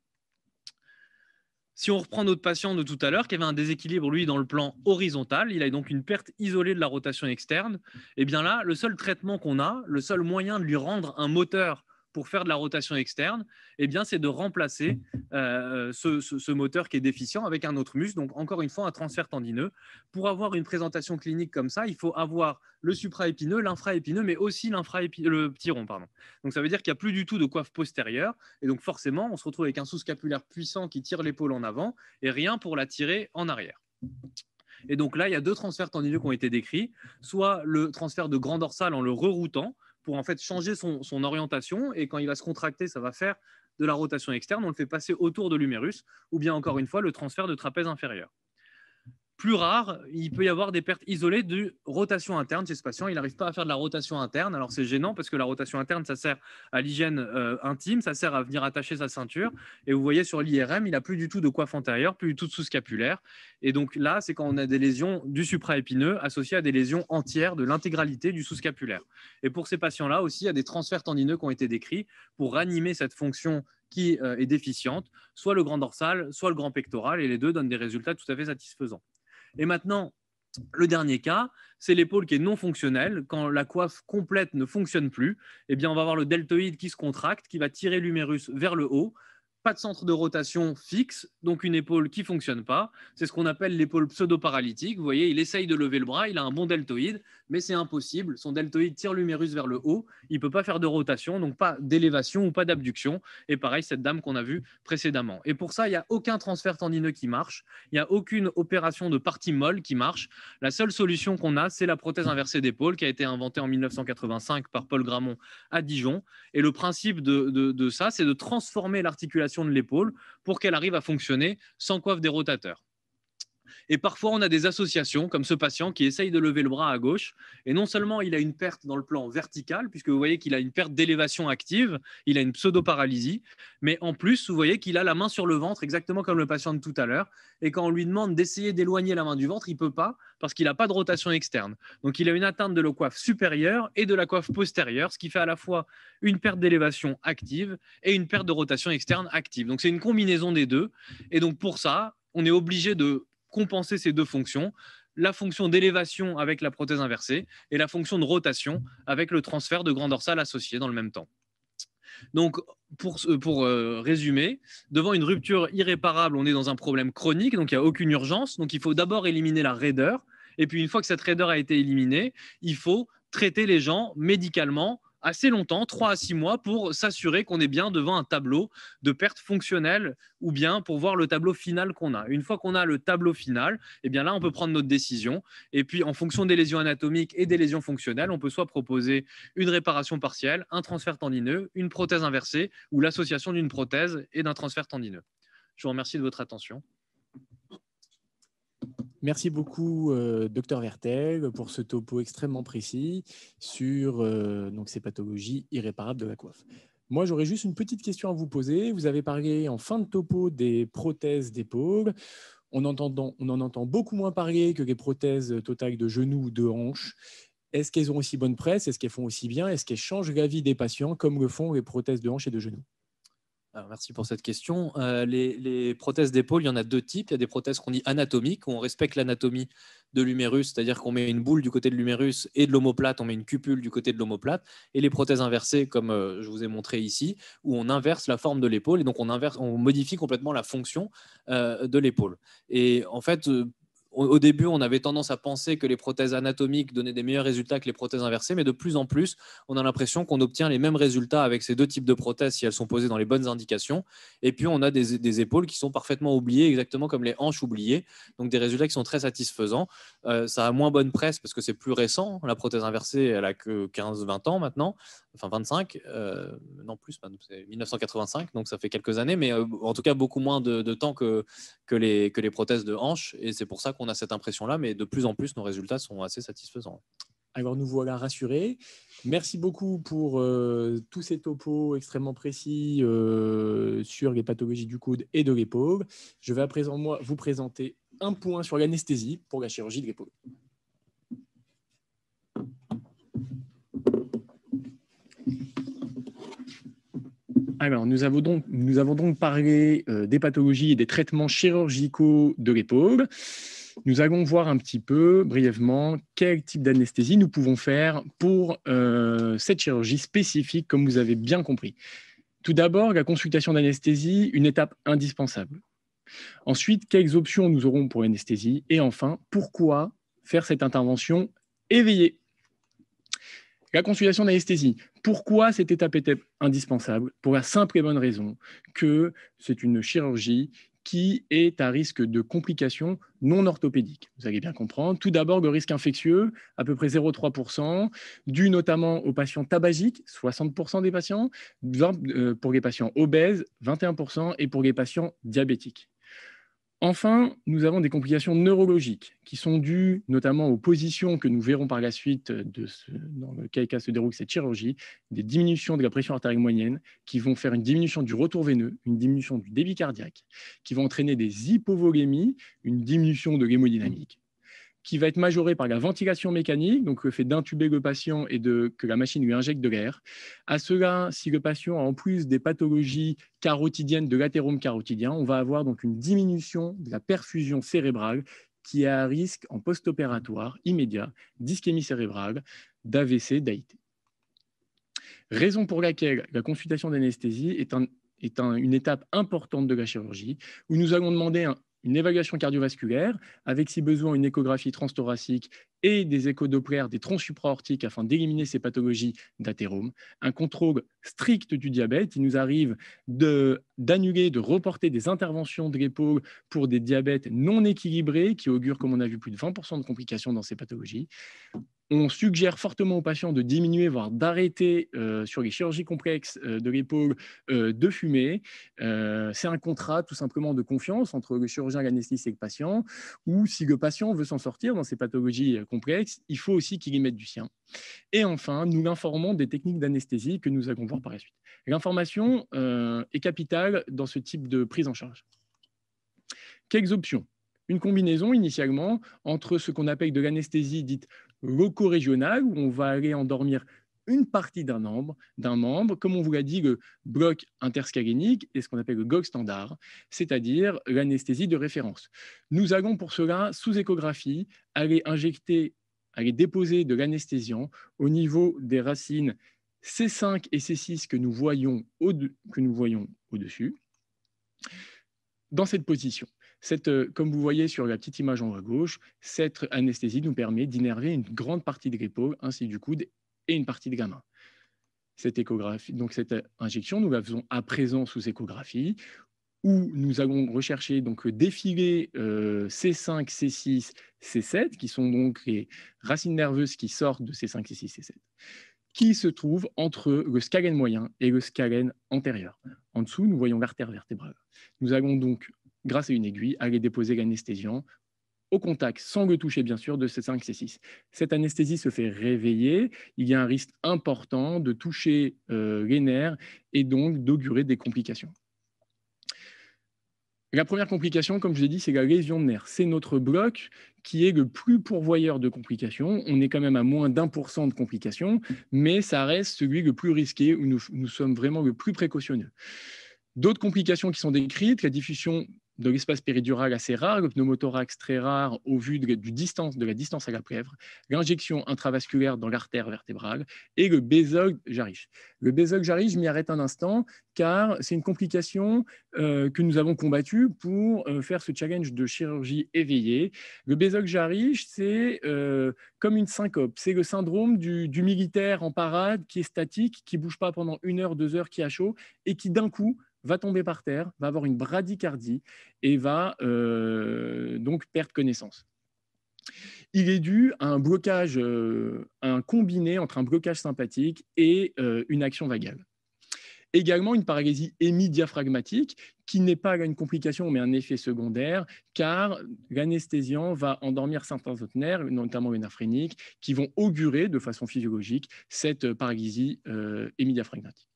Si on reprend notre patient de tout à l'heure, qui avait un déséquilibre, lui, dans le plan horizontal, il a donc une perte isolée de la rotation externe, eh bien là, le seul traitement qu'on a, le seul moyen de lui rendre un moteur pour faire de la rotation externe, eh bien, c'est de remplacer mmh. euh, ce, moteur qui est déficient avec un autre muscle. Donc, encore une fois, un transfert tendineux. Pour avoir une présentation clinique comme ça, il faut avoir le supraépineux, l'infraépineux, mais aussi le petit rond. Pardon. Donc, ça veut dire qu'il n'y a plus du tout de coiffe postérieure. Et donc, forcément, on se retrouve avec un sous-scapulaire puissant qui tire l'épaule en avant et rien pour la tirer en arrière. Et donc là, il y a deux transferts tendineux qui ont été décrits, soit le transfert de grand dorsal en le reroutant, pour en fait changer son, son, orientation. Et quand il va se contracter, ça va faire de la rotation externe. On le fait passer autour de l'humérus ou bien encore mmh. une fois le transfert de trapèze inférieur plus rare, il peut y avoir des pertes isolées de rotation interne chez ce patient. Il n'arrive pas à faire de la rotation interne. Alors c'est gênant parce que la rotation interne, ça sert à l'hygiène euh, intime, ça sert à venir attacher sa ceinture. Et vous voyez sur l'IRM, il n'a plus du tout de coiffe antérieure, plus du tout de sous-scapulaire. Et donc là, c'est quand on a des lésions du supraépineux associées à des lésions entières de l'intégralité du sous-scapulaire. Et pour ces patients-là aussi, il y a des transferts tendineux qui ont été décrits pour ranimer cette fonction qui euh, est déficiente, soit le grand dorsal, soit le grand pectoral, et les deux donnent des résultats tout à fait satisfaisants. Et maintenant, le dernier cas, c'est l'épaule qui est non fonctionnelle. Quand la coiffe complète ne fonctionne plus, eh bien, on va avoir le deltoïde qui se contracte, qui va tirer l'humérus vers le haut pas de centre de rotation fixe, donc une épaule qui fonctionne pas. C'est ce qu'on appelle l'épaule pseudo-paralytique. Vous voyez, il essaye de lever le bras, il a un bon deltoïde, mais c'est impossible. Son deltoïde tire l'humérus vers le haut, il ne peut pas faire de rotation, donc pas d'élévation ou pas d'abduction. Et pareil, cette dame qu'on a vue précédemment. Et pour ça, il n'y a aucun transfert tendineux qui marche, il n'y a aucune opération de partie molle qui marche. La seule solution qu'on a, c'est la prothèse inversée d'épaule qui a été inventée en 1985 par Paul Gramont à Dijon. Et le principe de ça, c'est de transformer l'articulation de l'épaule pour qu'elle arrive à fonctionner sans coiffe des rotateurs. Et parfois, on a des associations, comme ce patient qui essaye de lever le bras à gauche. Et non seulement il a une perte dans le plan vertical, puisque vous voyez qu'il a une perte d'élévation active, il a une pseudo-paralysie, mais en plus, vous voyez qu'il a la main sur le ventre, exactement comme le patient de tout à l'heure. Et quand on lui demande d'essayer d'éloigner la main du ventre, il ne peut pas parce qu'il n'a pas de rotation externe. Donc, il a une atteinte de la coiffe supérieure et de la coiffe postérieure, ce qui fait à la fois une perte d'élévation active et une perte de rotation externe active. Donc, c'est une combinaison des deux. Et donc, pour ça, on est obligé de compenser ces deux fonctions, la fonction d'élévation avec la prothèse inversée et la fonction de rotation avec le transfert de grand dorsal associé dans le même temps. Donc, pour, euh, euh, résumer, devant une rupture irréparable, on est dans un problème chronique, donc il n'y a aucune urgence. Donc, il faut d'abord éliminer la raideur. Et puis, une fois que cette raideur a été éliminée, il faut traiter les gens médicalement assez longtemps, 3 à 6 mois, pour s'assurer qu'on est bien devant un tableau de perte fonctionnelle ou bien pour voir le tableau final qu'on a. Une fois qu'on a le tableau final, eh bien là, on peut prendre notre décision. Et puis, en fonction des lésions anatomiques et des lésions fonctionnelles, on peut soit proposer une réparation partielle, un transfert tendineux, une prothèse inversée ou l'association d'une prothèse et d'un transfert tendineux. Je vous remercie de votre attention. Merci beaucoup, Dr euh, docteur Vertel, pour ce topo extrêmement précis sur euh, donc ces pathologies irréparables de la coiffe. Moi, j'aurais juste une petite question à vous poser. Vous avez parlé en fin de topo des prothèses d'épaule. On, on en entend beaucoup moins parler que les prothèses totales de genoux ou de hanches. Est-ce qu'elles ont aussi bonne presse Est-ce qu'elles font aussi bien Est-ce qu'elles changent la vie des patients comme le font les prothèses de hanches et de genoux merci pour cette question. Euh, les, prothèses d'épaule, il y en a deux types. Il y a des prothèses qu'on dit anatomiques, où on respecte l'anatomie de l'humérus, c'est-à-dire qu'on met une boule du côté de l'humérus et de l'omoplate, on met une cupule du côté de l'omoplate, et les prothèses inversées, comme euh, je vous ai montré ici, où on inverse la forme de l'épaule, et donc on, inverse, on modifie complètement la fonction euh, de l'épaule. Et en fait, au début, on avait tendance à penser que les prothèses anatomiques donnaient des meilleurs résultats que les prothèses inversées, mais de plus en plus, on a l'impression qu'on obtient les mêmes résultats avec ces deux types de prothèses si elles sont posées dans les bonnes indications. Et puis, on a des, épaules qui sont parfaitement oubliées, exactement comme les hanches oubliées, donc des résultats qui sont très satisfaisants. Euh, ça a moins bonne presse parce que c'est plus récent. La prothèse inversée, elle a que 15-20 ans maintenant, enfin 25, euh, non plus, c'est 1985, donc ça fait quelques années, mais euh, en tout cas beaucoup moins de, temps que, que, les, que les prothèses de hanches. Et c'est pour ça on a cette impression-là, mais de plus en plus, nos résultats sont assez satisfaisants. Alors nous voilà rassurés. Merci beaucoup pour euh, tous ces topos extrêmement précis euh, sur les pathologies du coude et de l'épaule. Je vais à présent moi vous présenter un point sur l'anesthésie pour la chirurgie de l'épaule. Alors, nous avons donc, parlé euh, des pathologies et des traitements chirurgicaux de l'épaule. Nous allons voir un petit peu brièvement quel type d'anesthésie nous pouvons faire pour euh, cette chirurgie spécifique, comme vous avez bien compris. Tout d'abord, la consultation d'anesthésie, une étape indispensable. Ensuite, quelles options nous aurons pour l'anesthésie Et enfin, pourquoi faire cette intervention éveillée la consultation d'anesthésie. Pourquoi cette étape était indispensable Pour la simple et bonne raison que c'est une chirurgie qui est à risque de complications non orthopédiques. Vous allez bien comprendre. Tout d'abord, le risque infectieux, à peu près 0,3%, dû notamment aux patients tabagiques, 60% des patients, euh, pour les patients obèses, 21%, et pour les patients diabétiques. Enfin, nous avons des complications neurologiques qui sont dues notamment aux positions que nous verrons par la suite dans le cas où se déroule cette chirurgie, des diminutions de la pression artérielle moyenne qui vont faire une diminution du retour veineux, une diminution du débit cardiaque, qui vont entraîner des hypovolémies, une diminution de l'hémodynamique, qui va être majoré par la ventilation mécanique, donc le fait d'intuber le patient et de, que la machine lui injecte de l'air. À cela, si le patient a en plus des pathologies carotidiennes de l'athérome carotidien, on va avoir donc une diminution de la perfusion cérébrale qui est à risque en post-opératoire immédiat d'ischémie cérébrale, d'AVC, d'AIT. Raison pour laquelle la consultation d'anesthésie est, une étape importante de la chirurgie, où nous allons demander un une évaluation cardiovasculaire, avec si besoin une échographie transthoracique et des échos des troncs supraortiques afin d'éliminer ces pathologies d'athérome, un contrôle strict du diabète. Il nous arrive d'annuler, de, reporter des interventions de l'épaule pour des diabètes non équilibrés qui augurent, comme on a vu, plus de 20% de complications dans ces pathologies. On suggère fortement aux patients de diminuer, voire d'arrêter euh, sur les chirurgies complexes euh, de l'épaule euh, de fumer. c'est un contrat tout simplement de confiance entre le chirurgien, l'anesthésiste et le patient. Ou si le patient veut s'en sortir dans ces pathologies complexe, il faut aussi qu'il y mette du sien. Et enfin, nous l'informons des techniques d'anesthésie que nous allons voir par la suite. L'information euh, est capitale dans ce type de prise en charge. Quelles options Une combinaison initialement entre ce qu'on appelle de l'anesthésie dite loco-régionale, où on va aller endormir une partie d'un membre, d'un membre, comme on vous l'a dit, le bloc interscalénique et ce qu'on appelle le GOG standard, c'est-à-dire l'anesthésie de référence. Nous allons pour cela, sous échographie, aller injecter, aller déposer de l'anesthésiant au niveau des racines C5 et C6 que nous voyons au-dessus, dans cette position. Euh, comme vous voyez sur la petite image en haut à gauche, cette anesthésie nous permet d'innerver une grande partie de l'épaule ainsi du coude une partie de gamins. Cette échographie, donc cette injection, nous la faisons à présent sous échographie, où nous allons rechercher donc défiler C5, C6, C7, qui sont donc les racines nerveuses qui sortent de C5, C6, C7, qui se trouvent entre le scalène moyen et le scalène antérieur. En dessous, nous voyons l'artère vertébrale. Nous allons donc, grâce à une aiguille, aller déposer l'anesthésiant au contact, sans le toucher bien sûr, de C5, C6. Cette anesthésie se fait réveiller, il y a un risque important de toucher euh, les nerfs et donc d'augurer des complications. La première complication, comme je l'ai dit, c'est la lésion de nerf. C'est notre bloc qui est le plus pourvoyeur de complications. On est quand même à moins d'un pour cent de complications, mais ça reste celui le plus risqué, où nous sommes vraiment le plus précautionneux. D'autres complications qui sont décrites, la diffusion de l'espace péridural assez rare, le pneumothorax très rare au vu de, distance, de la distance à la plèvre, l'injection intravasculaire dans l'artère vertébrale et le bésog jarich. Le bésog jarich, je m'y arrête un instant, car c'est une complication euh, que nous avons combattue pour euh, faire ce challenge de chirurgie éveillée. Le bésog jarich, c'est euh, comme une syncope, c'est le syndrome du, du militaire en parade qui est statique, qui bouge pas pendant une heure, deux heures, qui a chaud et qui d'un coup va tomber par terre, va avoir une bradycardie et va euh, donc perdre connaissance. Il est dû à un blocage, euh, un combiné entre un blocage sympathique et euh, une action vagale. Également une paralysie hémidiaphragmatique qui n'est pas une complication mais un effet secondaire car l'anesthésiant va endormir certains autres nerfs, notamment les qui vont augurer de façon physiologique cette paralysie hémidiaphragmatique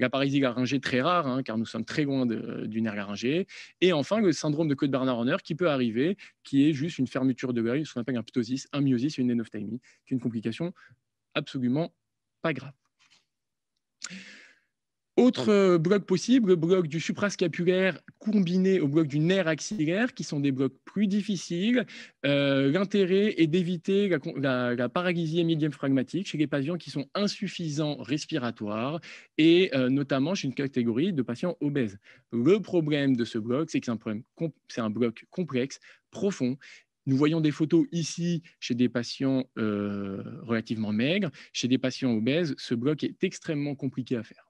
la parisie laryngée très rare, hein, car nous sommes très loin du nerf Et enfin, le syndrome de Code bernard ronner qui peut arriver, qui est juste une fermeture de l'œil, ce qu'on appelle un ptosis, un myosis une nénophthémie, qui est une complication absolument pas grave. Autre euh, bloc possible, le bloc du suprascapulaire combiné au bloc du nerf axillaire, qui sont des blocs plus difficiles. Euh, l'intérêt est d'éviter la, paralysie hémidième phragmatique chez les patients qui sont insuffisants respiratoires et euh, notamment chez une catégorie de patients obèses. Le problème de ce bloc, c'est que c'est un, bloc complexe, profond, nous voyons des photos ici chez des patients relativement maigres, chez des patients obèses, ce bloc est extrêmement compliqué à faire.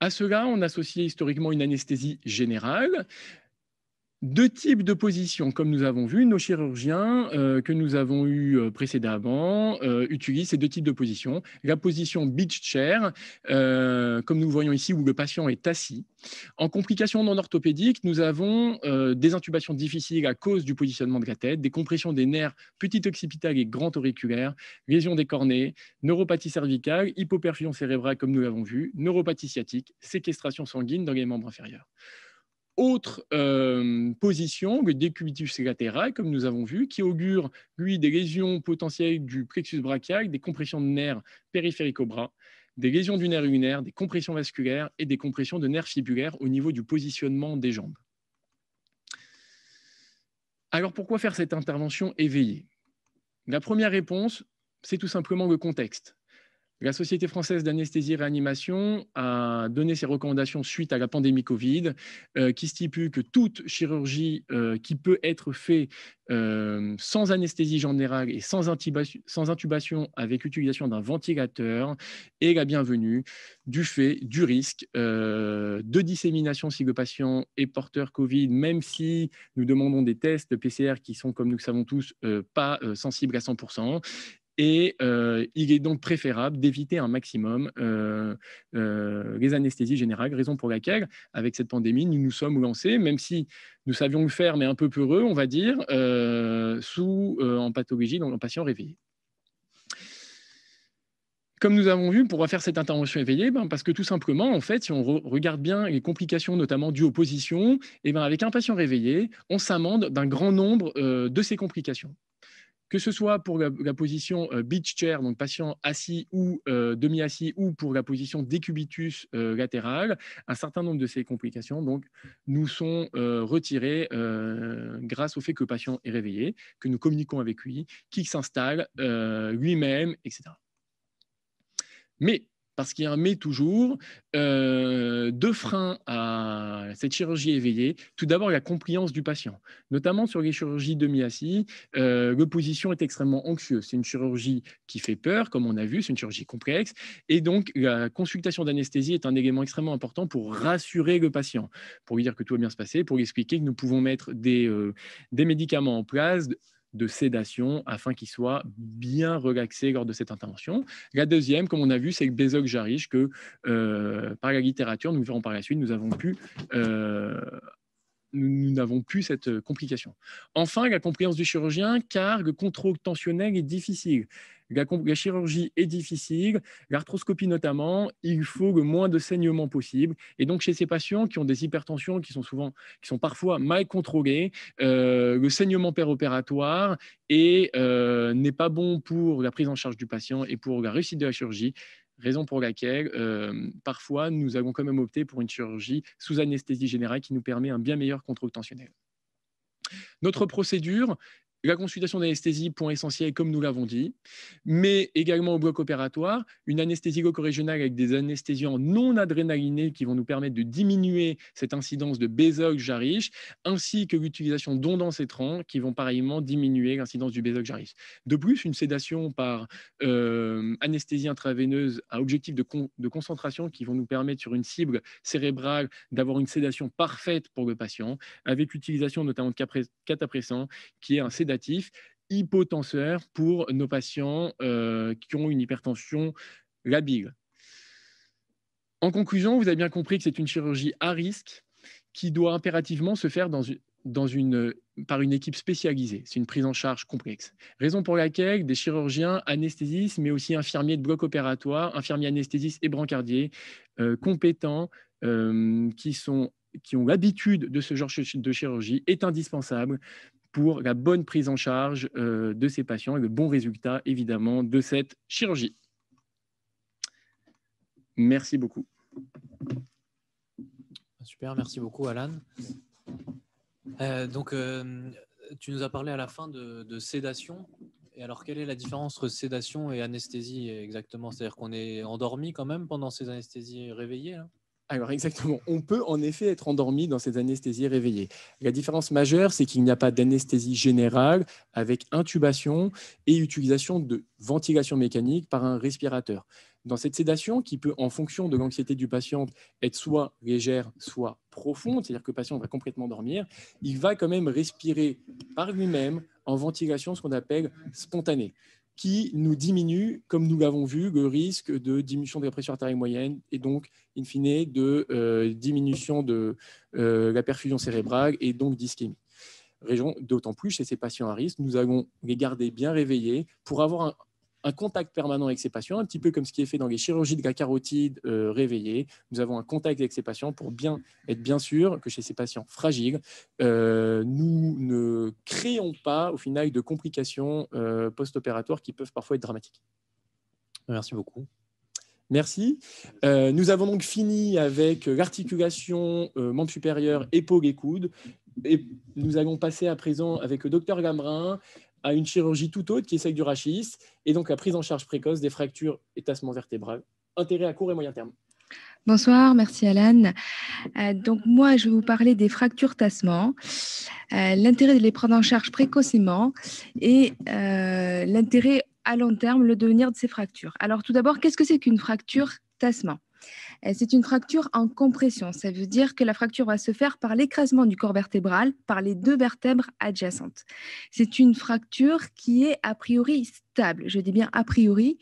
À cela, on associait historiquement une anesthésie générale deux types de positions, comme nous avons vu, nos chirurgiens euh, que nous avons eus euh, précédemment euh, utilisent ces deux types de positions. La position beach chair, comme nous voyons ici, où le patient est assis. En complications non orthopédiques, nous avons des intubations difficiles à cause du positionnement de la tête, des compressions des nerfs petit occipital et grand auriculaire, lésion des cornées, neuropathie cervicale, hypoperfusion cérébrale, comme nous l'avons vu, neuropathie sciatique, séquestration sanguine dans les membres inférieurs. Autre euh, position, le décubitus latéral, comme nous avons vu, qui augure, lui, des lésions potentielles du plexus brachial, des compressions de nerfs périphériques au bras, des lésions du nerf urinaire, des compressions vasculaires et des compressions de nerfs fibulaires au niveau du positionnement des jambes. Alors pourquoi faire cette intervention éveillée La première réponse, c'est tout simplement le contexte. La Société française d'anesthésie et réanimation a donné ses recommandations suite à la pandémie Covid, euh, qui stipule que toute chirurgie euh, qui peut être faite euh, sans anesthésie générale et sans, intubation, sans intubation avec utilisation d'un ventilateur est la bienvenue du fait du risque de dissémination si le patient est porteur Covid, même si nous demandons des tests PCR qui sont, comme nous le savons tous, pas sensibles à 100%, et euh, il est donc préférable d'éviter un maximum euh, euh, les anesthésies générales, raison pour laquelle, avec cette pandémie, nous nous sommes lancés, même si nous savions le faire, mais un peu peureux, on va dire, sous, en pathologie, donc en patient réveillé. Comme nous avons vu, pourquoi faire cette intervention éveillée ben, Parce que tout simplement, en fait, si on regarde bien les complications, notamment dues aux positions, et eh ben, avec un patient réveillé, on s'amende d'un grand nombre de ces complications que ce soit pour la, position euh, beach chair, donc patient assis ou euh, demi-assis, ou pour la position décubitus euh, latéral, un certain nombre de ces complications donc, nous sont retirées grâce au fait que le patient est réveillé, que nous communiquons avec lui, qu'il s'installe lui-même, etc. Mais parce qu'il y a un mais toujours, euh, deux freins à cette chirurgie éveillée. Tout d'abord, la compliance du patient, notamment sur les chirurgies demi-assis. Euh, L'opposition est extrêmement anxieuse. C'est une chirurgie qui fait peur, comme on a vu, c'est une chirurgie complexe. Et donc, la consultation d'anesthésie est un élément extrêmement important pour rassurer le patient, pour lui dire que tout va bien se passer, pour lui expliquer que nous pouvons mettre des, euh, des médicaments en place de sédation afin qu'il soit bien relaxé lors de cette intervention. La deuxième, comme on a vu, c'est que que euh, par la littérature, nous verrons par la suite, nous avons pu euh, nous n'avons plus cette euh, complication. Enfin, la compréhension du chirurgien, car le contrôle tensionnel est difficile. La, chirurgie est difficile, l'arthroscopie notamment, il faut le moins de saignement possible. Et donc, chez ces patients qui ont des hypertensions qui sont souvent, qui sont parfois mal contrôlées, euh, le saignement péropératoire euh, n'est pas bon pour la prise en charge du patient et pour la réussite de la chirurgie. Raison pour laquelle, euh, parfois, nous avons quand même opté pour une chirurgie sous anesthésie générale qui nous permet un bien meilleur contrôle tensionnel. Notre procédure la consultation d'anesthésie, point essentiel, comme nous l'avons dit, mais également au bloc opératoire, une anesthésie loco-régionale avec des anesthésiants non adrénalinés qui vont nous permettre de diminuer cette incidence de bézox jarich ainsi que l'utilisation d'ondes qui vont pareillement diminuer l'incidence du bézox jaris De plus, une sédation par euh, anesthésie intraveineuse à objectif de, de concentration qui vont nous permettre sur une cible cérébrale d'avoir une sédation parfaite pour le patient, avec l'utilisation, notamment de catapressant, qui est un sédation hypotenseurs hypotenseur pour nos patients euh, qui ont une hypertension labile. En conclusion, vous avez bien compris que c'est une chirurgie à risque qui doit impérativement se faire dans une, dans une, par une équipe spécialisée. C'est une prise en charge complexe. Raison pour laquelle des chirurgiens, anesthésistes, mais aussi infirmiers de bloc opératoire, infirmiers anesthésistes et brancardiers euh, compétents euh, qui sont qui ont l'habitude de ce genre de chirurgie est indispensable pour la bonne prise en charge euh, de ces patients et le bon résultat, évidemment, de cette chirurgie. Merci beaucoup. Super, merci beaucoup, Alan. Euh, donc, euh, tu nous as parlé à la fin de, sédation. Et alors, quelle est la différence entre sédation et anesthésie exactement C'est-à-dire qu'on est endormi quand même pendant ces anesthésies réveillées alors exactement, on peut en effet être endormi dans cette anesthésie réveillée. La différence majeure, c'est qu'il n'y a pas d'anesthésie générale avec intubation et utilisation de ventilation mécanique par un respirateur. Dans cette sédation, qui peut, en fonction de l'anxiété du patient, être soit légère, soit profonde, c'est-à-dire que le patient va complètement dormir, il va quand même respirer par lui-même en ventilation, ce qu'on appelle spontanée qui nous diminue, comme nous l'avons vu, le risque de diminution de la pression artérielle moyenne et donc, in fine, de euh, diminution de euh, la perfusion cérébrale et donc d'ischémie. D'autant plus chez ces patients à risque, nous avons les garder bien réveillés pour avoir un contact permanent avec ses patients, un petit peu comme ce qui est fait dans les chirurgies de la carotide euh, réveillée. Nous avons un contact avec ces patients pour bien être bien sûr que chez ces patients fragiles, euh, nous ne créons pas au final de complications euh, post-opératoires qui peuvent parfois être dramatiques. Merci beaucoup. Merci. nous avons donc fini avec l'articulation membre supérieur, épaule et coude. Et nous allons passer à présent avec le docteur Gamrin à une chirurgie tout autre qui est celle du rachis, et donc la prise en charge précoce des fractures et tassements vertébraux. Intérêt à court et moyen terme. Bonsoir, merci Alan. Euh, donc moi, je vais vous parler des fractures tassements, euh, l'intérêt de les prendre en charge précocement et euh, l'intérêt à long terme, le devenir de ces fractures. Alors tout d'abord, qu'est-ce que c'est qu'une fracture tassement euh, c'est une fracture en compression. Ça veut dire que la fracture va se faire par l'écrasement du corps vertébral par les deux vertèbres adjacentes. C'est une fracture qui est a priori stable, je dis bien a priori,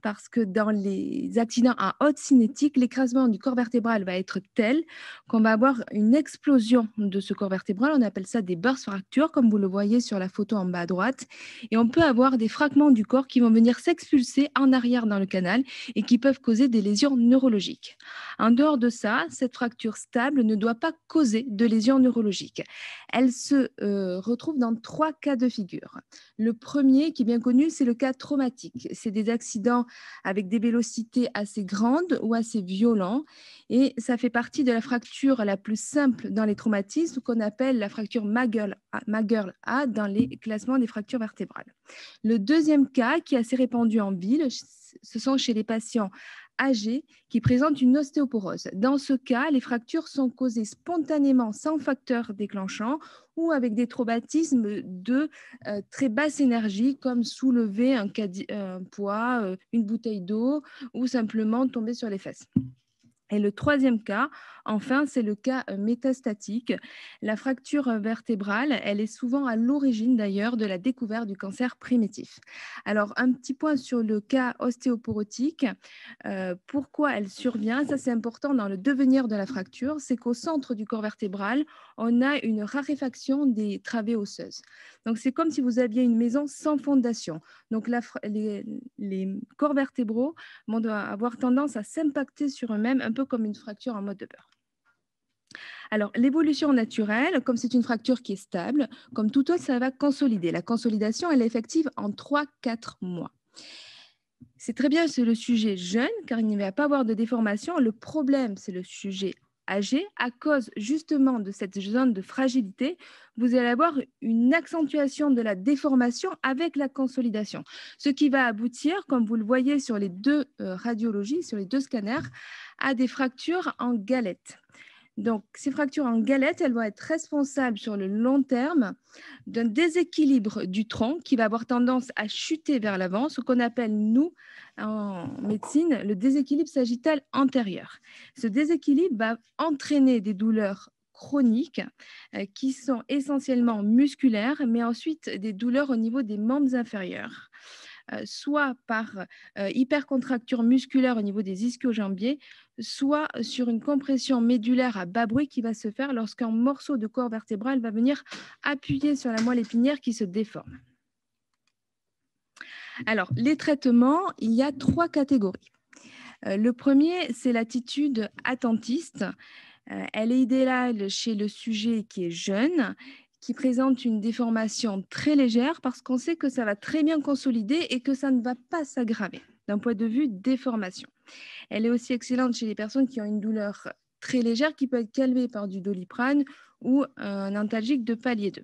parce que dans les accidents à haute cinétique, l'écrasement du corps vertébral va être tel qu'on va avoir une explosion de ce corps vertébral. On appelle ça des burst fractures, comme vous le voyez sur la photo en bas à droite. Et on peut avoir des fragments du corps qui vont venir s'expulser en arrière dans le canal et qui peuvent causer des lésions neurologiques. En dehors de ça, cette fracture stable ne doit pas causer de lésions neurologiques. Elle se euh, retrouve dans trois cas de figure. Le premier, qui est bien connu, c'est le cas traumatiques. C'est des accidents avec des vélocités assez grandes ou assez violents. Et ça fait partie de la fracture la plus simple dans les traumatismes qu'on appelle la fracture Magel A dans les classements des fractures vertébrales. Le deuxième cas qui est assez répandu en ville, ce sont chez les patients âgés qui présente une ostéoporose. Dans ce cas, les fractures sont causées spontanément sans facteur déclenchant ou avec des traumatismes de euh, très basse énergie comme soulever un poids, euh, une bouteille d'eau ou simplement tomber sur les fesses. Et le troisième cas, enfin, c'est le cas euh, métastatique. La fracture euh, vertébrale, elle est souvent à l'origine d'ailleurs de la découverte du cancer primitif. Alors, un petit point sur le cas ostéoporotique. Euh, pourquoi elle survient Ça, c'est important dans le devenir de la fracture. C'est qu'au centre du corps vertébral, on a une raréfaction des travées osseuses. Donc, c'est comme si vous aviez une maison sans fondation. Donc, les, corps vertébraux vont avoir tendance à s'impacter sur eux-mêmes comme une fracture en mode de beurre. Alors, l'évolution naturelle, comme c'est une fracture qui est stable, comme tout autre, ça va consolider. La consolidation, elle est effective en 3-4 mois. C'est très bien, c'est le sujet jeune, car il ne va pas avoir de déformation. Le problème, c'est le sujet âgé. À cause justement de cette zone de fragilité, vous allez avoir une accentuation de la déformation avec la consolidation. Ce qui va aboutir, comme vous le voyez sur les deux euh, radiologies, sur les deux scanners, à des fractures en galette. Donc, ces fractures en galette, elles vont être responsables sur le long terme d'un déséquilibre du tronc qui va avoir tendance à chuter vers l'avant, ce qu'on appelle, nous, en médecine, le déséquilibre sagittal antérieur. Ce déséquilibre va entraîner des douleurs chroniques euh, qui sont essentiellement musculaires, mais ensuite des douleurs au niveau des membres inférieurs euh, soit par euh, hypercontracture musculaire au niveau des ischio-jambiers, soit sur une compression médulaire à bas bruit qui va se faire lorsqu'un morceau de corps vertébral va venir appuyer sur la moelle épinière qui se déforme. Alors, les traitements, il y a trois catégories. Euh, le premier, c'est l'attitude attentiste. Euh, elle est idéale chez le sujet qui est jeune qui présente une déformation très légère parce qu'on sait que ça va très bien consolider et que ça ne va pas s'aggraver d'un point de vue déformation. Elle est aussi excellente chez les personnes qui ont une douleur très légère qui peut être calmée par du doliprane ou euh, un antalgique de palier 2.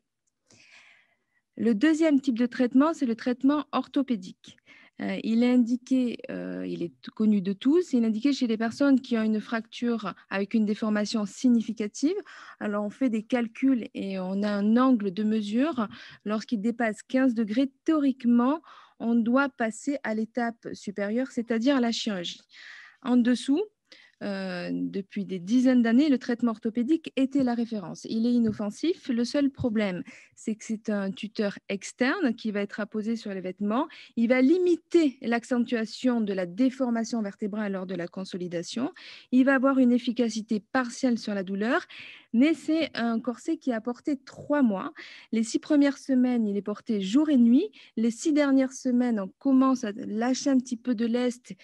Le deuxième type de traitement, c'est le traitement orthopédique. Euh, il est indiqué, euh, il est connu de tous, il est indiqué chez les personnes qui ont une fracture avec une déformation significative. Alors on fait des calculs et on a un angle de mesure lorsqu'il dépasse 15 degrés théoriquement on doit passer à l'étape supérieure, c'est-à-dire la chirurgie. En dessous, euh, depuis des dizaines d'années, le traitement orthopédique était la référence. Il est inoffensif. Le seul problème, c'est que c'est un tuteur externe qui va être apposé sur les vêtements. Il va limiter l'accentuation de la déformation vertébrale lors de la consolidation. Il va avoir une efficacité partielle sur la douleur. Mais c'est un corset qui a porté trois mois. Les six premières semaines, il est porté jour et nuit. Les six dernières semaines, on commence à lâcher un petit peu de lest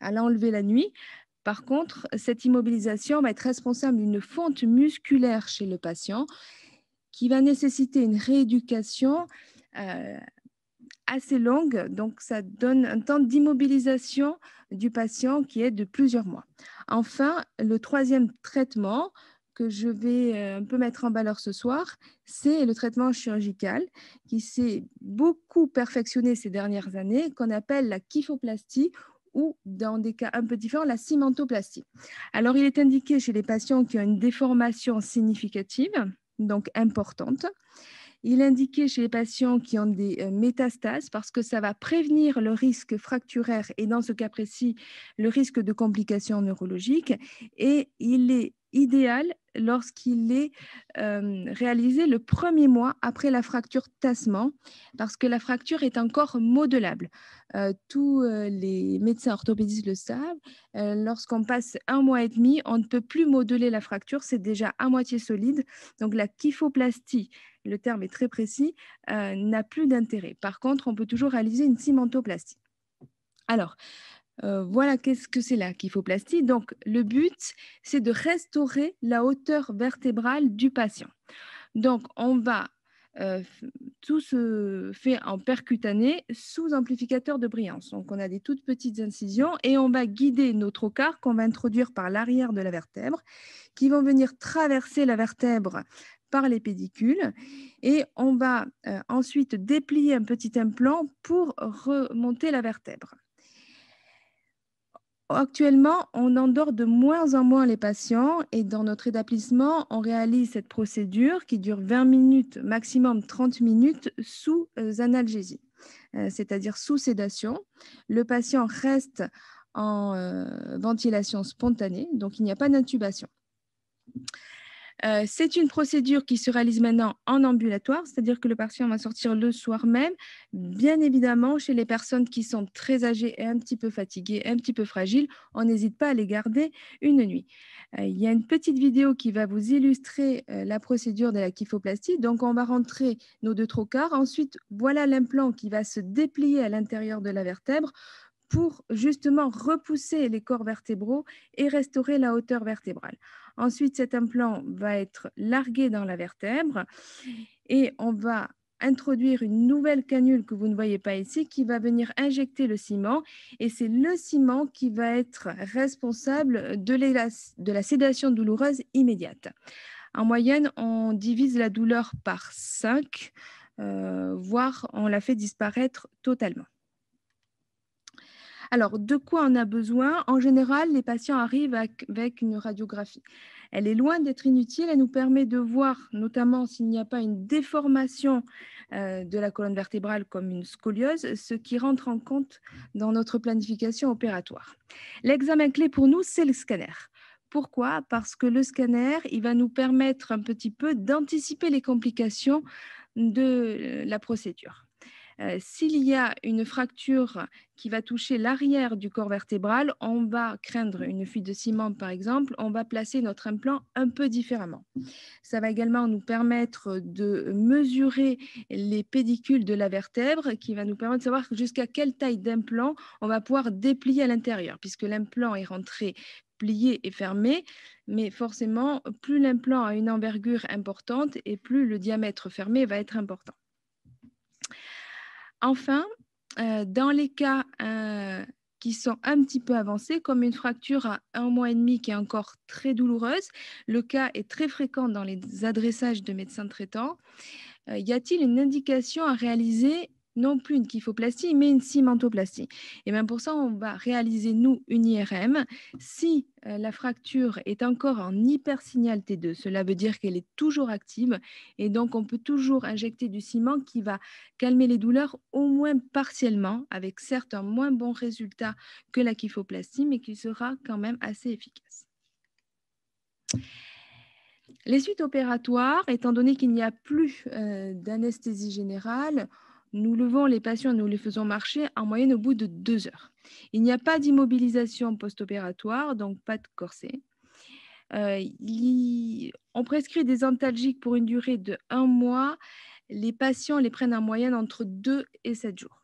à l'enlever la nuit. Par contre, cette immobilisation va être responsable d'une fonte musculaire chez le patient qui va nécessiter une rééducation euh, assez longue. Donc, ça donne un temps d'immobilisation du patient qui est de plusieurs mois. Enfin, le troisième traitement que je vais euh, un peu mettre en valeur ce soir, c'est le traitement chirurgical qui s'est beaucoup perfectionné ces dernières années, qu'on appelle la kyphoplastie ou, dans des cas un peu différents, la cimentoplastie. Alors, il est indiqué chez les patients qui ont une déformation significative, donc importante. Il est indiqué chez les patients qui ont des euh, métastases parce que ça va prévenir le risque fracturaire et dans ce cas précis, le risque de complications neurologiques. Et il est idéal lorsqu'il est euh, réalisé le premier mois après la fracture tassement, parce que la fracture est encore modelable. Euh, tous euh, les médecins orthopédistes le savent. Lorsqu'on passe un mois et demi, on ne peut plus modeler la fracture, c'est déjà à moitié solide. Donc la kyphoplastie, le terme est très précis, n'a plus d'intérêt. Par contre, on peut toujours réaliser une cimentoplastie. Alors, voilà qu'est-ce que c'est la kyphoplastie. Donc, le but, c'est de restaurer la hauteur vertébrale du patient. Donc, on va tout se fait en percutané sous amplificateur de brillance. Donc, on a des toutes petites incisions et on va guider nos trocars qu'on va introduire par l'arrière de la vertèbre, qui vont venir traverser la vertèbre par les pédicules. Et on va ensuite déplier un petit implant pour remonter la vertèbre. Actuellement, on endort de moins en moins les patients et dans notre établissement, on réalise cette procédure qui dure 20 minutes, maximum 30 minutes, sous euh, analgésie, euh, c'est-à-dire sous sédation. Le patient reste en euh, ventilation spontanée, donc il n'y a pas d'intubation. Euh, c'est une procédure qui se réalise maintenant en ambulatoire, c'est-à-dire que le patient va sortir le soir même. Bien évidemment, chez les personnes qui sont très âgées et un petit peu fatiguées, un petit peu fragiles, on n'hésite pas à les garder une nuit. Euh, il y a une petite vidéo qui va vous illustrer euh, la procédure de la kyphoplastie. Donc, on va rentrer nos deux trocars. Ensuite, voilà l'implant qui va se déplier à l'intérieur de la vertèbre pour justement repousser les corps vertébraux et restaurer la hauteur vertébrale. Ensuite, cet implant va être largué dans la vertèbre et on va introduire une nouvelle canule que vous ne voyez pas ici qui va venir injecter le ciment et c'est le ciment qui va être responsable de, la sédation douloureuse immédiate. En moyenne, on divise la douleur par 5, euh, voire on la fait disparaître totalement. Alors, de quoi on a besoin En général, les patients arrivent avec une radiographie. Elle est loin d'être inutile, elle nous permet de voir notamment s'il n'y a pas une déformation euh, de la colonne vertébrale comme une scoliose, ce qui rentre en compte dans notre planification opératoire. L'examen clé pour nous, c'est le scanner. Pourquoi Parce que le scanner, il va nous permettre un petit peu d'anticiper les complications de euh, la procédure. Euh, s'il y a une fracture qui va toucher l'arrière du corps vertébral, on va craindre une fuite de ciment, par exemple, on va placer notre implant un peu différemment. Ça va également nous permettre de mesurer les pédicules de la vertèbre, qui va nous permettre de savoir jusqu'à quelle taille d'implant on va pouvoir déplier à l'intérieur, puisque l'implant est rentré plié et fermé, mais forcément, plus l'implant a une envergure importante et plus le diamètre fermé va être important. Enfin, euh, dans les cas euh, qui sont un petit peu avancés, comme une fracture à un mois et demi qui est encore très douloureuse, le cas est très fréquent dans les adressages de médecins traitants. Euh, y a-t-il une indication à réaliser non plus une kyphoplastie, mais une cimentoplastie. Et bien pour ça, on va réaliser, nous, une IRM. Si euh, la fracture est encore en hypersignal T2, cela veut dire qu'elle est toujours active, et donc on peut toujours injecter du ciment qui va calmer les douleurs, au moins partiellement, avec certes un moins bon résultat que la kyphoplastie, mais qui sera quand même assez efficace. Les suites opératoires, étant donné qu'il n'y a plus euh, d'anesthésie générale, nous levons les patients, et nous les faisons marcher en moyenne au bout de deux heures. Il n'y a pas d'immobilisation post-opératoire, donc pas de corset. Euh, on prescrit des antalgiques pour une durée de un mois. Les patients les prennent en moyenne entre deux et sept jours.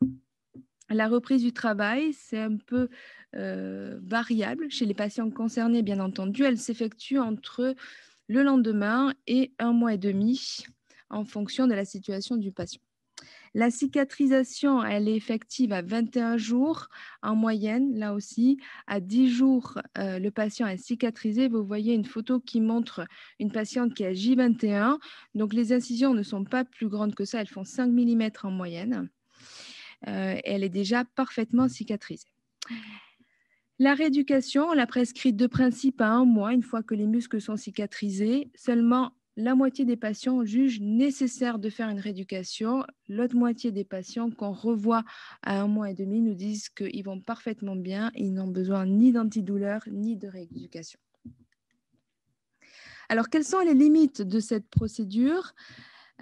La reprise du travail, c'est un peu euh, variable. Chez les patients concernés, bien entendu, elle s'effectue entre le lendemain et un mois et demi en fonction de la situation du patient. La cicatrisation, elle est effective à 21 jours en moyenne, là aussi. À 10 jours, euh, le patient est cicatrisé. Vous voyez une photo qui montre une patiente qui a J21. Donc les incisions ne sont pas plus grandes que ça, elles font 5 mm en moyenne. Euh, elle est déjà parfaitement cicatrisée. La rééducation, on la prescrit de principe à un mois, une fois que les muscles sont cicatrisés, seulement la moitié des patients jugent nécessaire de faire une rééducation. L'autre moitié des patients qu'on revoit à un mois et demi nous disent qu'ils vont parfaitement bien, ils n'ont besoin ni d'antidouleur ni de rééducation. Alors, quelles sont les limites de cette procédure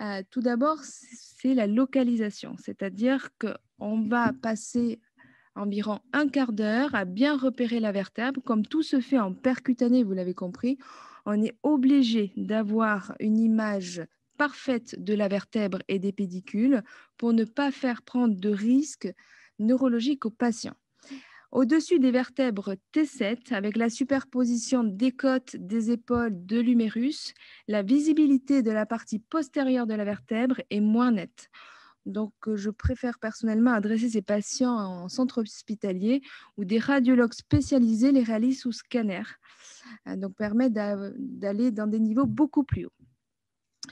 euh, Tout d'abord, c'est la localisation, c'est-à-dire qu'on va passer environ un quart d'heure à bien repérer la vertèbre, comme tout se fait en percutané, vous l'avez compris on est obligé d'avoir une image parfaite de la vertèbre et des pédicules pour ne pas faire prendre de risques neurologiques aux patients. Au-dessus des vertèbres T7, avec la superposition des côtes, des épaules, de l'humérus, la visibilité de la partie postérieure de la vertèbre est moins nette. Donc, euh, je préfère personnellement adresser ces patients en centre hospitalier où des radiologues spécialisés les réalisent sous scanner. Euh, donc, permet d'aller dans des niveaux beaucoup plus hauts.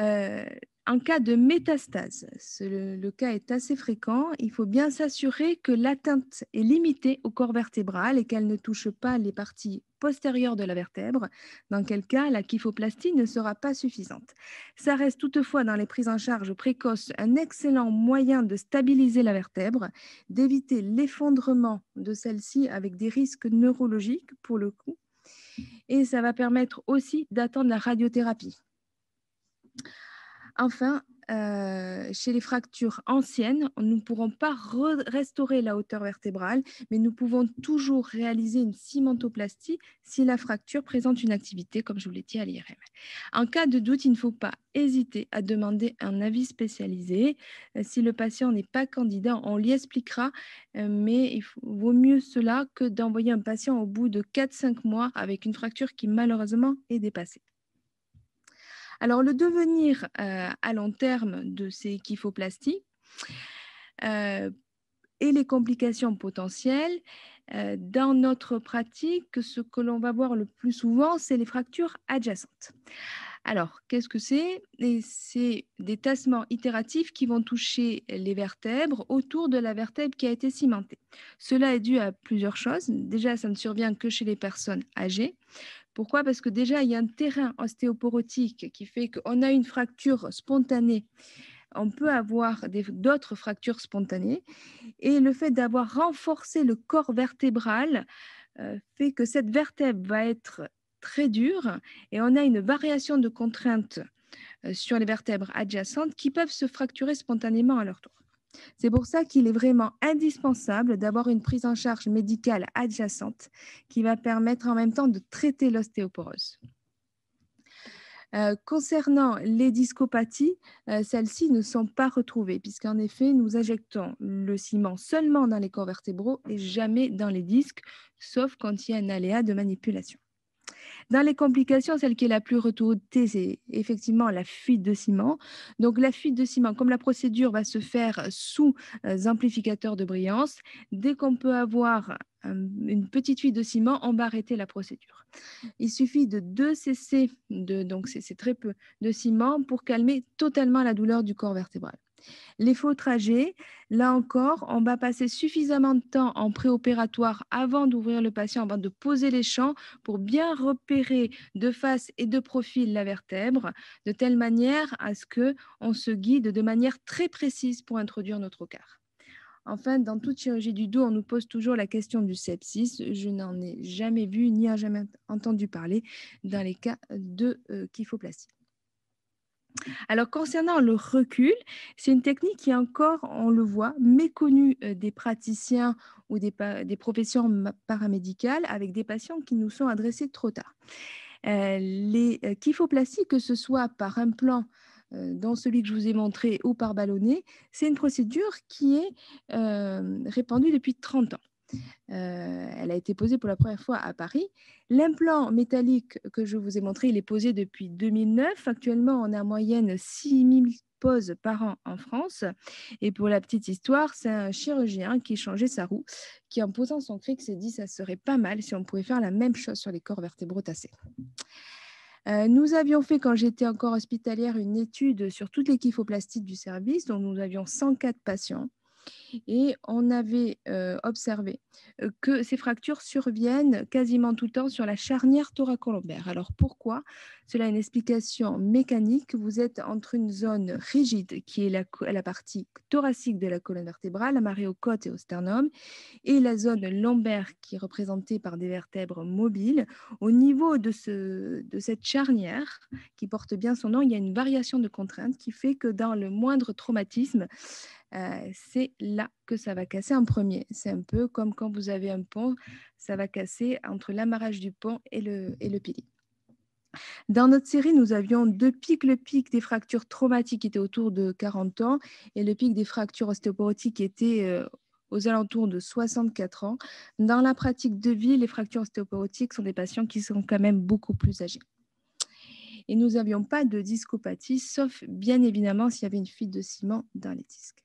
Euh, en cas de métastase, le, cas est assez fréquent, il faut bien s'assurer que l'atteinte est limitée au corps vertébral et qu'elle ne touche pas les parties postérieures de la vertèbre, dans quel cas la kyphoplastie ne sera pas suffisante. Ça reste toutefois dans les prises en charge précoces un excellent moyen de stabiliser la vertèbre, d'éviter l'effondrement de celle-ci avec des risques neurologiques pour le coup, et ça va permettre aussi d'attendre la radiothérapie. Enfin, euh, chez les fractures anciennes, nous ne pourrons pas restaurer la hauteur vertébrale, mais nous pouvons toujours réaliser une cimentoplastie si la fracture présente une activité, comme je vous l'ai dit à l'IRM. En cas de doute, il ne faut pas hésiter à demander un avis spécialisé. Euh, si le patient n'est pas candidat, on l'y expliquera, euh, mais il vaut mieux cela que d'envoyer un patient au bout de 4-5 mois avec une fracture qui malheureusement est dépassée. Alors, le devenir euh, à long terme de ces kyphoplasties euh, et les complications potentielles, euh, dans notre pratique, ce que l'on va voir le plus souvent, c'est les fractures adjacentes. Alors, qu'est-ce que c'est C'est des tassements itératifs qui vont toucher les vertèbres autour de la vertèbre qui a été cimentée. Cela est dû à plusieurs choses. Déjà, ça ne survient que chez les personnes âgées. Pourquoi Parce que déjà, il y a un terrain ostéoporotique qui fait qu'on a une fracture spontanée. On peut avoir d'autres fractures spontanées. Et le fait d'avoir renforcé le corps vertébral euh, fait que cette vertèbre va être très dur et on a une variation de contraintes euh, sur les vertèbres adjacentes qui peuvent se fracturer spontanément à leur tour. C'est pour ça qu'il est vraiment indispensable d'avoir une prise en charge médicale adjacente qui va permettre en même temps de traiter l'ostéoporose. Euh, concernant les discopathies, euh, celles-ci ne sont pas retrouvées, puisqu'en effet, nous injectons le ciment seulement dans les corps vertébraux et jamais dans les disques, sauf quand il y a un aléa de manipulation. Dans les complications, celle qui est la plus retournée, c'est effectivement la fuite de ciment. Donc la fuite de ciment, comme la procédure va se faire sous euh, amplificateur de brillance, dès qu'on peut avoir euh, une petite fuite de ciment, on va arrêter la procédure. Il suffit de 2 cc, de, donc c'est très peu, de ciment pour calmer totalement la douleur du corps vertébral. Les faux trajets, là encore, on va passer suffisamment de temps en préopératoire avant d'ouvrir le patient, avant de poser les champs pour bien repérer de face et de profil la vertèbre, de telle manière à ce que on se guide de manière très précise pour introduire notre ocar. Enfin, dans toute chirurgie du dos, on nous pose toujours la question du sepsis. Je n'en ai jamais vu ni jamais entendu parler dans les cas de euh, alors, concernant le recul, c'est une technique qui est encore, on le voit, méconnue euh, des praticiens ou des, professions paramédicales avec des patients qui nous sont adressés trop tard. Euh, les euh, kyphoplasties, que ce soit par implant, plan, dans celui que je vous ai montré, ou par ballonnet, c'est une procédure qui est répandue depuis 30 ans. Euh, elle a été posée pour la première fois à Paris. L'implant métallique que je vous ai montré, il est posé depuis 2009. Actuellement, on a en moyenne 6000 poses par an en France. Et pour la petite histoire, c'est un chirurgien qui changeait sa roue, qui en posant son cric s'est dit ça serait pas mal si on pouvait faire la même chose sur les corps vertébraux tassés. Euh, nous avions fait, quand j'étais encore hospitalière, une étude sur toutes les kyphoplasties du service, dont nous avions 104 patients. Et on avait euh, observé euh, que ces fractures surviennent quasiment tout le temps sur la charnière thoracolombaire. Alors pourquoi Cela a une explication mécanique. Vous êtes entre une zone rigide qui est la, partie thoracique de la colonne vertébrale, amarrée aux côtes et au sternum, et la zone lombaire qui est représentée par des vertèbres mobiles. Au niveau de, ce, de cette charnière qui porte bien son nom, il y a une variation de contrainte qui fait que dans le moindre traumatisme, euh, c'est là que ça va casser en premier. C'est un peu comme quand vous avez un pont, ça va casser entre l'amarrage du pont et le, pilier. Dans notre série, nous avions deux pics, le pic des fractures traumatiques était autour de 40 ans et le pic des fractures ostéoporotiques était euh, aux alentours de 64 ans. Dans la pratique de vie, les fractures ostéoporotiques sont des patients qui sont quand même beaucoup plus âgés. Et nous n'avions pas de discopathie, sauf bien évidemment s'il y avait une fuite de ciment dans les disques.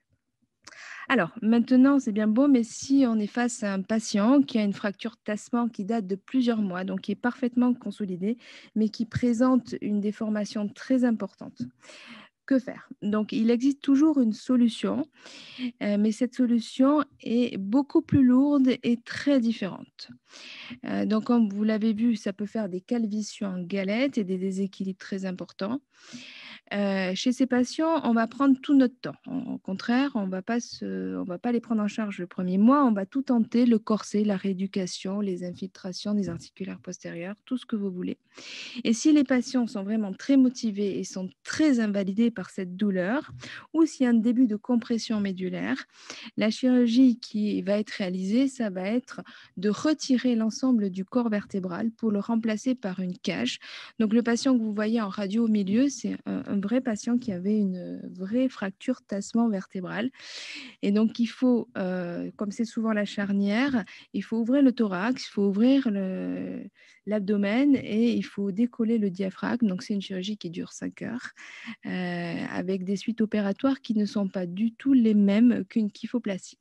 Alors, maintenant, c'est bien beau, mais si on est face à un patient qui a une fracture tassement qui date de plusieurs mois, donc qui est parfaitement consolidée, mais qui présente une déformation très importante, que faire Donc, il existe toujours une solution, euh, mais cette solution est beaucoup plus lourde et très différente. Euh, donc, comme vous l'avez vu, ça peut faire des calvitions en galette et des déséquilibres très importants chez ces patients, on va prendre tout notre temps. Au contraire, on ne va, pas les prendre en charge le premier mois. On va tout tenter, le corset, la rééducation, les infiltrations des articulaires postérieurs, tout ce que vous voulez. Et si les patients sont vraiment très motivés et sont très invalidés par cette douleur, ou s'il y a un début de compression médulaire, la chirurgie qui va être réalisée, ça va être de retirer l'ensemble du corps vertébral pour le remplacer par une cage. Donc le patient que vous voyez en radio au milieu, c'est un vrai patient qui avait une vraie fracture tassement vertébrale. Et donc, il faut, euh, comme c'est souvent la charnière, il faut ouvrir le thorax, il faut ouvrir l'abdomen et il faut décoller le diaphragme. Donc, c'est une chirurgie qui dure cinq heures, euh, avec des suites opératoires qui ne sont pas du tout les mêmes qu'une kyphoplastie.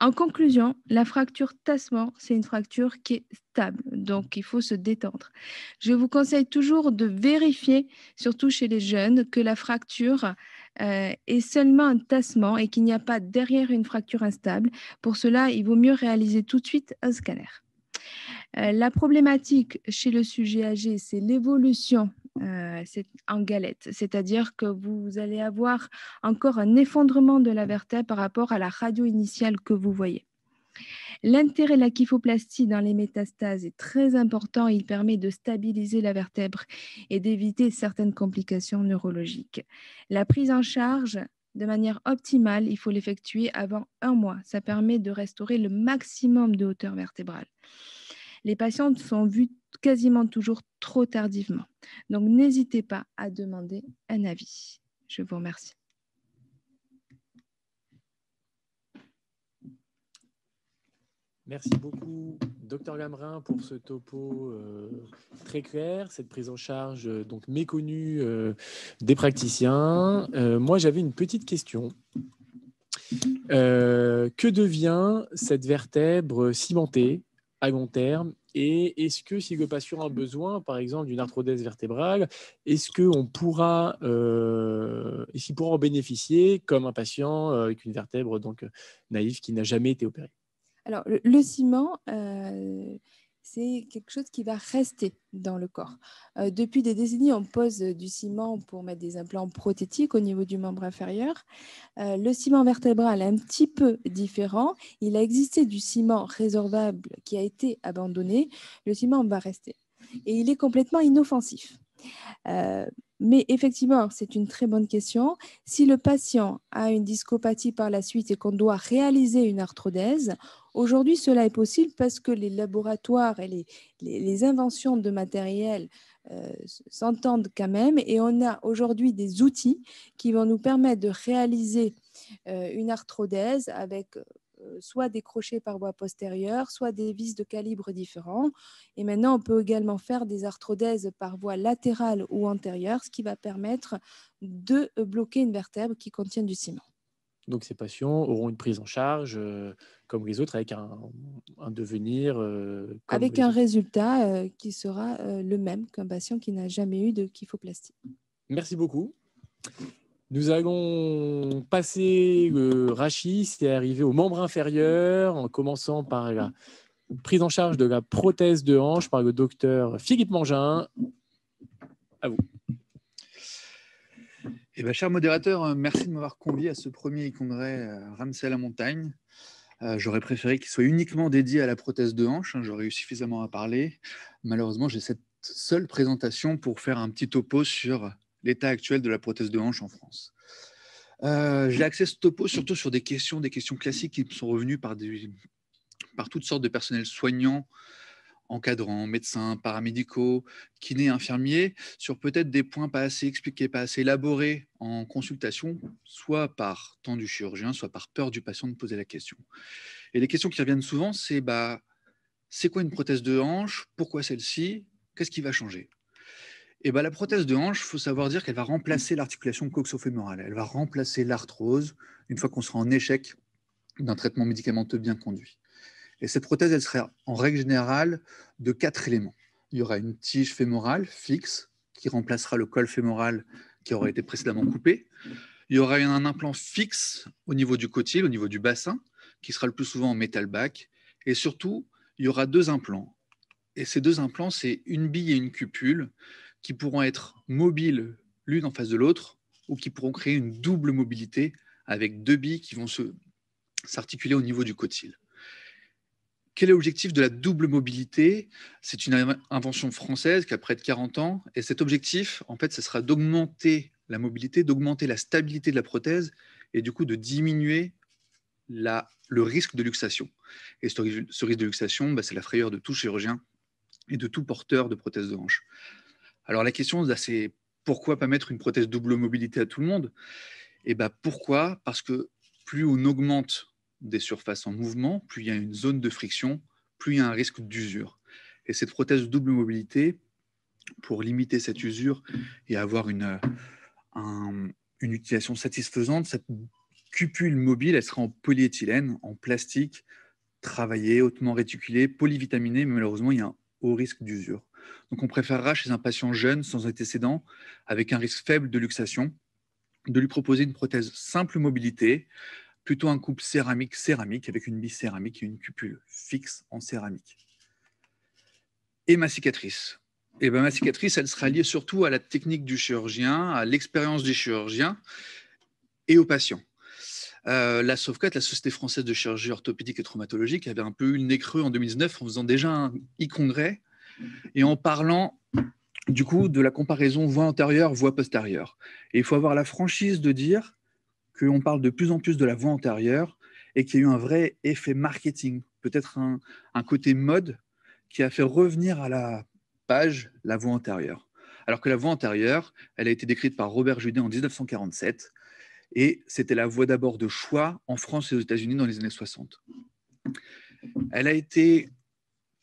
En conclusion, la fracture tassement, c'est une fracture qui est stable, donc il faut se détendre. Je vous conseille toujours de vérifier, surtout chez les jeunes, que la fracture euh, est seulement un tassement et qu'il n'y a pas derrière une fracture instable. Pour cela, il vaut mieux réaliser tout de suite un scanner. Euh, la problématique chez le sujet âgé, c'est l'évolution euh, c'est en galette. C'est-à-dire que vous allez avoir encore un effondrement de la vertèbre par rapport à la radio initiale que vous voyez. L'intérêt de la kyphoplastie dans les métastases est très important. Il permet de stabiliser la vertèbre et d'éviter certaines complications neurologiques. La prise en charge de manière optimale, il faut l'effectuer avant un mois. Ça permet de restaurer le maximum de hauteur vertébrale. Les patients sont vus quasiment toujours trop tardivement. Donc n'hésitez pas à demander un avis. Je vous remercie. Merci beaucoup, Dr Gamerin, pour ce topo euh, très clair, cette prise en charge euh, donc méconnue euh, des praticiens. moi, j'avais une petite question. que devient cette vertèbre cimentée à long terme et est-ce que si le patient a besoin, par exemple, d'une arthrodèse vertébrale, est-ce qu'on pourra, euh, qu'il pourra en bénéficier comme un patient euh, avec une vertèbre donc euh, naïve qui n'a jamais été opérée Alors, le, ciment, c'est quelque chose qui va rester dans le corps. Euh, depuis des décennies, on pose du ciment pour mettre des implants prothétiques au niveau du membre inférieur. Euh, le ciment vertébral est un petit peu différent. Il a existé du ciment résorbable qui a été abandonné. Le ciment va rester. Et il est complètement inoffensif. Euh, mais effectivement, c'est une très bonne question. Si le patient a une discopathie par la suite et qu'on doit réaliser une arthrodèse, Aujourd'hui, cela est possible parce que les laboratoires et les, inventions de matériel euh, s'entendent quand même et on a aujourd'hui des outils qui vont nous permettre de réaliser euh, une arthrodèse avec euh, soit des crochets par voie postérieure, soit des vis de calibre différents. Et maintenant, on peut également faire des arthrodèses par voie latérale ou antérieure, ce qui va permettre de bloquer une vertèbre qui contient du ciment. Donc ces patients auront une prise en charge euh, comme les autres, avec un, devenir. Euh, avec un résultat euh, qui sera le même qu'un patient qui n'a jamais eu de kyphoplastie. Merci beaucoup. Nous allons passer le rachis et arriver aux membres inférieurs en commençant par la prise en charge de la prothèse de hanche par le docteur Philippe Mangin. À vous. Eh ben, cher modérateur, euh, merci de m'avoir convié à ce premier congrès euh, Ramsey à la montagne. Euh, j'aurais préféré qu'il soit uniquement dédié à la prothèse de hanche. Hein, j'aurais eu suffisamment à parler. Malheureusement, j'ai cette seule présentation pour faire un petit topo sur l'état actuel de la prothèse de hanche en France. Euh, j'ai axé ce topo surtout sur des questions, des questions classiques qui me sont revenues par toutes sortes de personnels soignants, encadrants, médecins, paramédicaux, kinés, infirmiers, sur peut-être des points pas assez expliqués, pas assez élaborés en consultation, soit par temps du chirurgien, soit par peur du patient de poser la question. Et les questions qui reviennent souvent, c'est bah, c'est quoi une prothèse de hanche Pourquoi celle-ci Qu'est-ce qui va changer et bah, La prothèse de hanche, il faut savoir dire qu'elle va remplacer l'articulation coxophémorale, Elle va remplacer l'arthrose une fois qu'on sera en échec d'un traitement médicamenteux bien conduit. Et cette prothèse, elle serait en règle générale de quatre éléments. Il y aura une tige fémorale fixe qui remplacera le col fémoral qui aurait été précédemment coupé. Il y aura un implant fixe au niveau du cotyle, au niveau du bassin, qui sera le plus souvent en métal bac. Et surtout, il y aura deux implants. Et ces deux implants, c'est une bille et une cupule qui pourront être mobiles l'une en face de l'autre ou qui pourront créer une double mobilité avec deux billes qui vont s'articuler au niveau du cotyle. Quel est l'objectif de la double mobilité C'est une invention française qui a près de 40 ans. Et cet objectif, en fait, ce sera d'augmenter la mobilité, d'augmenter la stabilité de la prothèse et du coup de diminuer le risque de luxation. Et ce, risque de luxation, bah, c'est la frayeur de tout chirurgien et de tout porteur de prothèse de hanche. Alors la question, bah, c'est pourquoi pas mettre une prothèse double mobilité à tout le monde Et eh bah, pourquoi Parce que plus on augmente des surfaces en mouvement, plus il y a une zone de friction, plus il y a un risque d'usure. Et cette prothèse double mobilité, pour limiter cette usure et avoir une, utilisation satisfaisante, cette cupule mobile, elle sera en polyéthylène, en plastique, travaillé, hautement réticulé, polyvitaminé, mais malheureusement, il y a un haut risque d'usure. Donc, on préférera chez un patient jeune, sans antécédent, avec un risque faible de luxation, de lui proposer une prothèse simple mobilité, plutôt un couple céramique-céramique avec une bicéramique et une cupule fixe en céramique. Et ma cicatrice. Et ben, ma cicatrice, elle sera liée surtout à la technique du chirurgien, à l'expérience du chirurgien et aux patients. Euh, la SOFCAT, la Société française de chirurgie orthopédique et traumatologique, avait un peu eu le nez creux en 2019 en faisant déjà un e-congrès et en parlant du coup de la comparaison voie antérieure, voie postérieure. Et il faut avoir la franchise de dire on parle de plus en plus de la voie antérieure et qu'il y a eu un vrai effet marketing, peut-être un, côté mode qui a fait revenir à la page la voie antérieure. Alors que la voie antérieure, elle a été décrite par Robert Judet en 1947 et c'était la voie d'abord de choix en France et aux États-Unis dans les années 60. Elle a été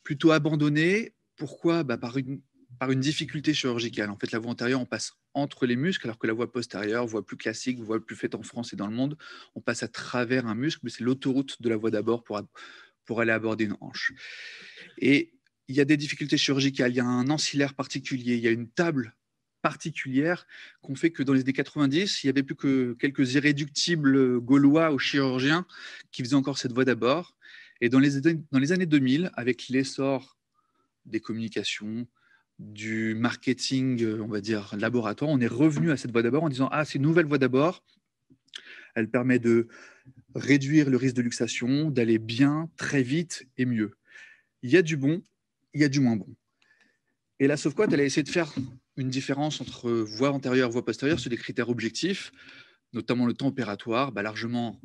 plutôt abandonnée. Pourquoi bah, par, une, par une difficulté chirurgicale. En fait, la voie antérieure, on passe entre les muscles, alors que la voie postérieure, voie plus classique, voie plus faite en France et dans le monde, on passe à travers un muscle, mais c'est l'autoroute de la voie d'abord pour, aller aborder une hanche. Et il y a des difficultés chirurgicales, il y a un ancillaire particulier, il y a une table particulière qu'on fait que dans les années 90, il n'y avait plus que quelques irréductibles gaulois ou chirurgiens qui faisaient encore cette voie d'abord. Et dans les, dans les années 2000, avec l'essor des communications, du marketing, euh, on va dire, laboratoire, on est revenu à cette voie d'abord en disant Ah, c'est une nouvelle voie d'abord. Elle permet de réduire le risque de luxation, d'aller bien, très vite et mieux. Il y a du bon, il y a du moins bon. Et la Sauvequote, elle a essayé de faire une différence entre voie antérieure et voie postérieure sur des critères objectifs, notamment le temps opératoire, bah, largement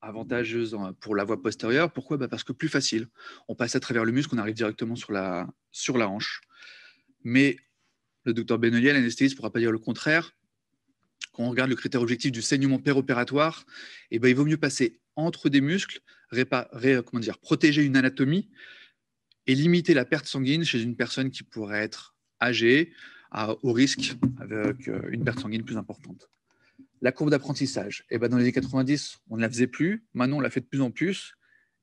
avantageuse pour la voie postérieure. Pourquoi bah, Parce que plus facile. On passe à travers le muscle, on arrive directement sur la hanche. Mais le docteur Benelier, l'anesthésiste, ne pourra pas dire le contraire. Quand on regarde le critère objectif du saignement péropératoire, eh ben, il vaut mieux passer entre des muscles, comment dire, protéger une anatomie et limiter la perte sanguine chez une personne qui pourrait être âgée, au risque avec euh, une perte sanguine plus importante. La courbe d'apprentissage, eh ben, dans les années 90, on ne la faisait plus. Maintenant, on la fait de plus en plus.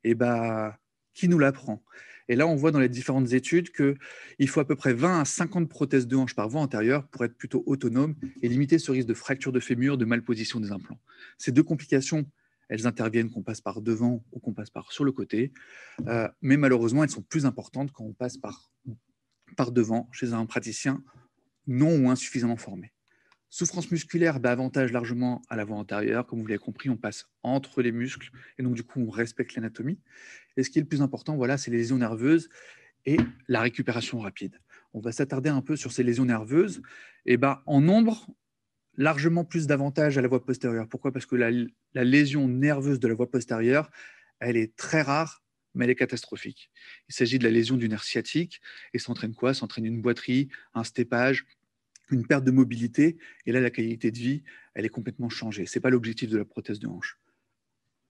Eh ben, qui nous l'apprend et là, on voit dans les différentes études qu'il faut à peu près 20 à 50 prothèses de hanches par voie antérieure pour être plutôt autonome et limiter ce risque de fracture de fémur, de malposition des implants. Ces deux complications, elles interviennent qu'on passe par devant ou qu'on passe par sur le côté, euh, mais malheureusement, elles sont plus importantes quand on passe par, par devant chez un praticien non ou insuffisamment formé. Souffrance musculaire bah, avantage largement à la voie antérieure. Comme vous l'avez compris, on passe entre les muscles et donc du coup, on respecte l'anatomie. Et ce qui est le plus important, voilà, c'est les lésions nerveuses et la récupération rapide. On va s'attarder un peu sur ces lésions nerveuses. Et bah, en nombre, largement plus d'avantages à la voie postérieure. Pourquoi Parce que la, lésion nerveuse de la voie postérieure, elle est très rare, mais elle est catastrophique. Il s'agit de la lésion du nerf sciatique et ça entraîne quoi Ça entraîne une boiterie, un stépage, une perte de mobilité, et là, la qualité de vie, elle est complètement changée. Ce n'est pas l'objectif de la prothèse de hanche.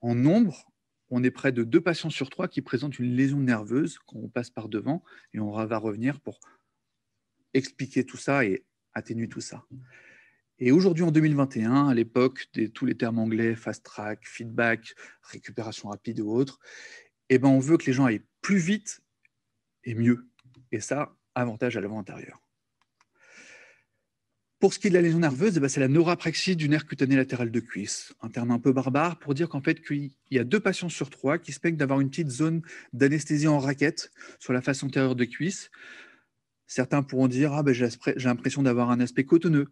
En nombre, on est près de deux patients sur trois qui présentent une lésion nerveuse quand on passe par devant, et on va revenir pour expliquer tout ça et atténuer tout ça. Et aujourd'hui, en 2021, à l'époque de tous les termes anglais, fast track, feedback, récupération rapide ou autre, eh ben, on veut que les gens aillent plus vite et mieux. Et ça, avantage à l'avant intérieur pour ce qui est de la lésion nerveuse, eh ben, c'est la neurapraxie du nerf cutané latéral de cuisse, un terme un peu barbare pour dire qu'en fait il y a deux patients sur trois qui se d'avoir une petite zone d'anesthésie en raquette sur la face antérieure de cuisse. Certains pourront dire ah ben, j'ai l'impression d'avoir un aspect cotonneux,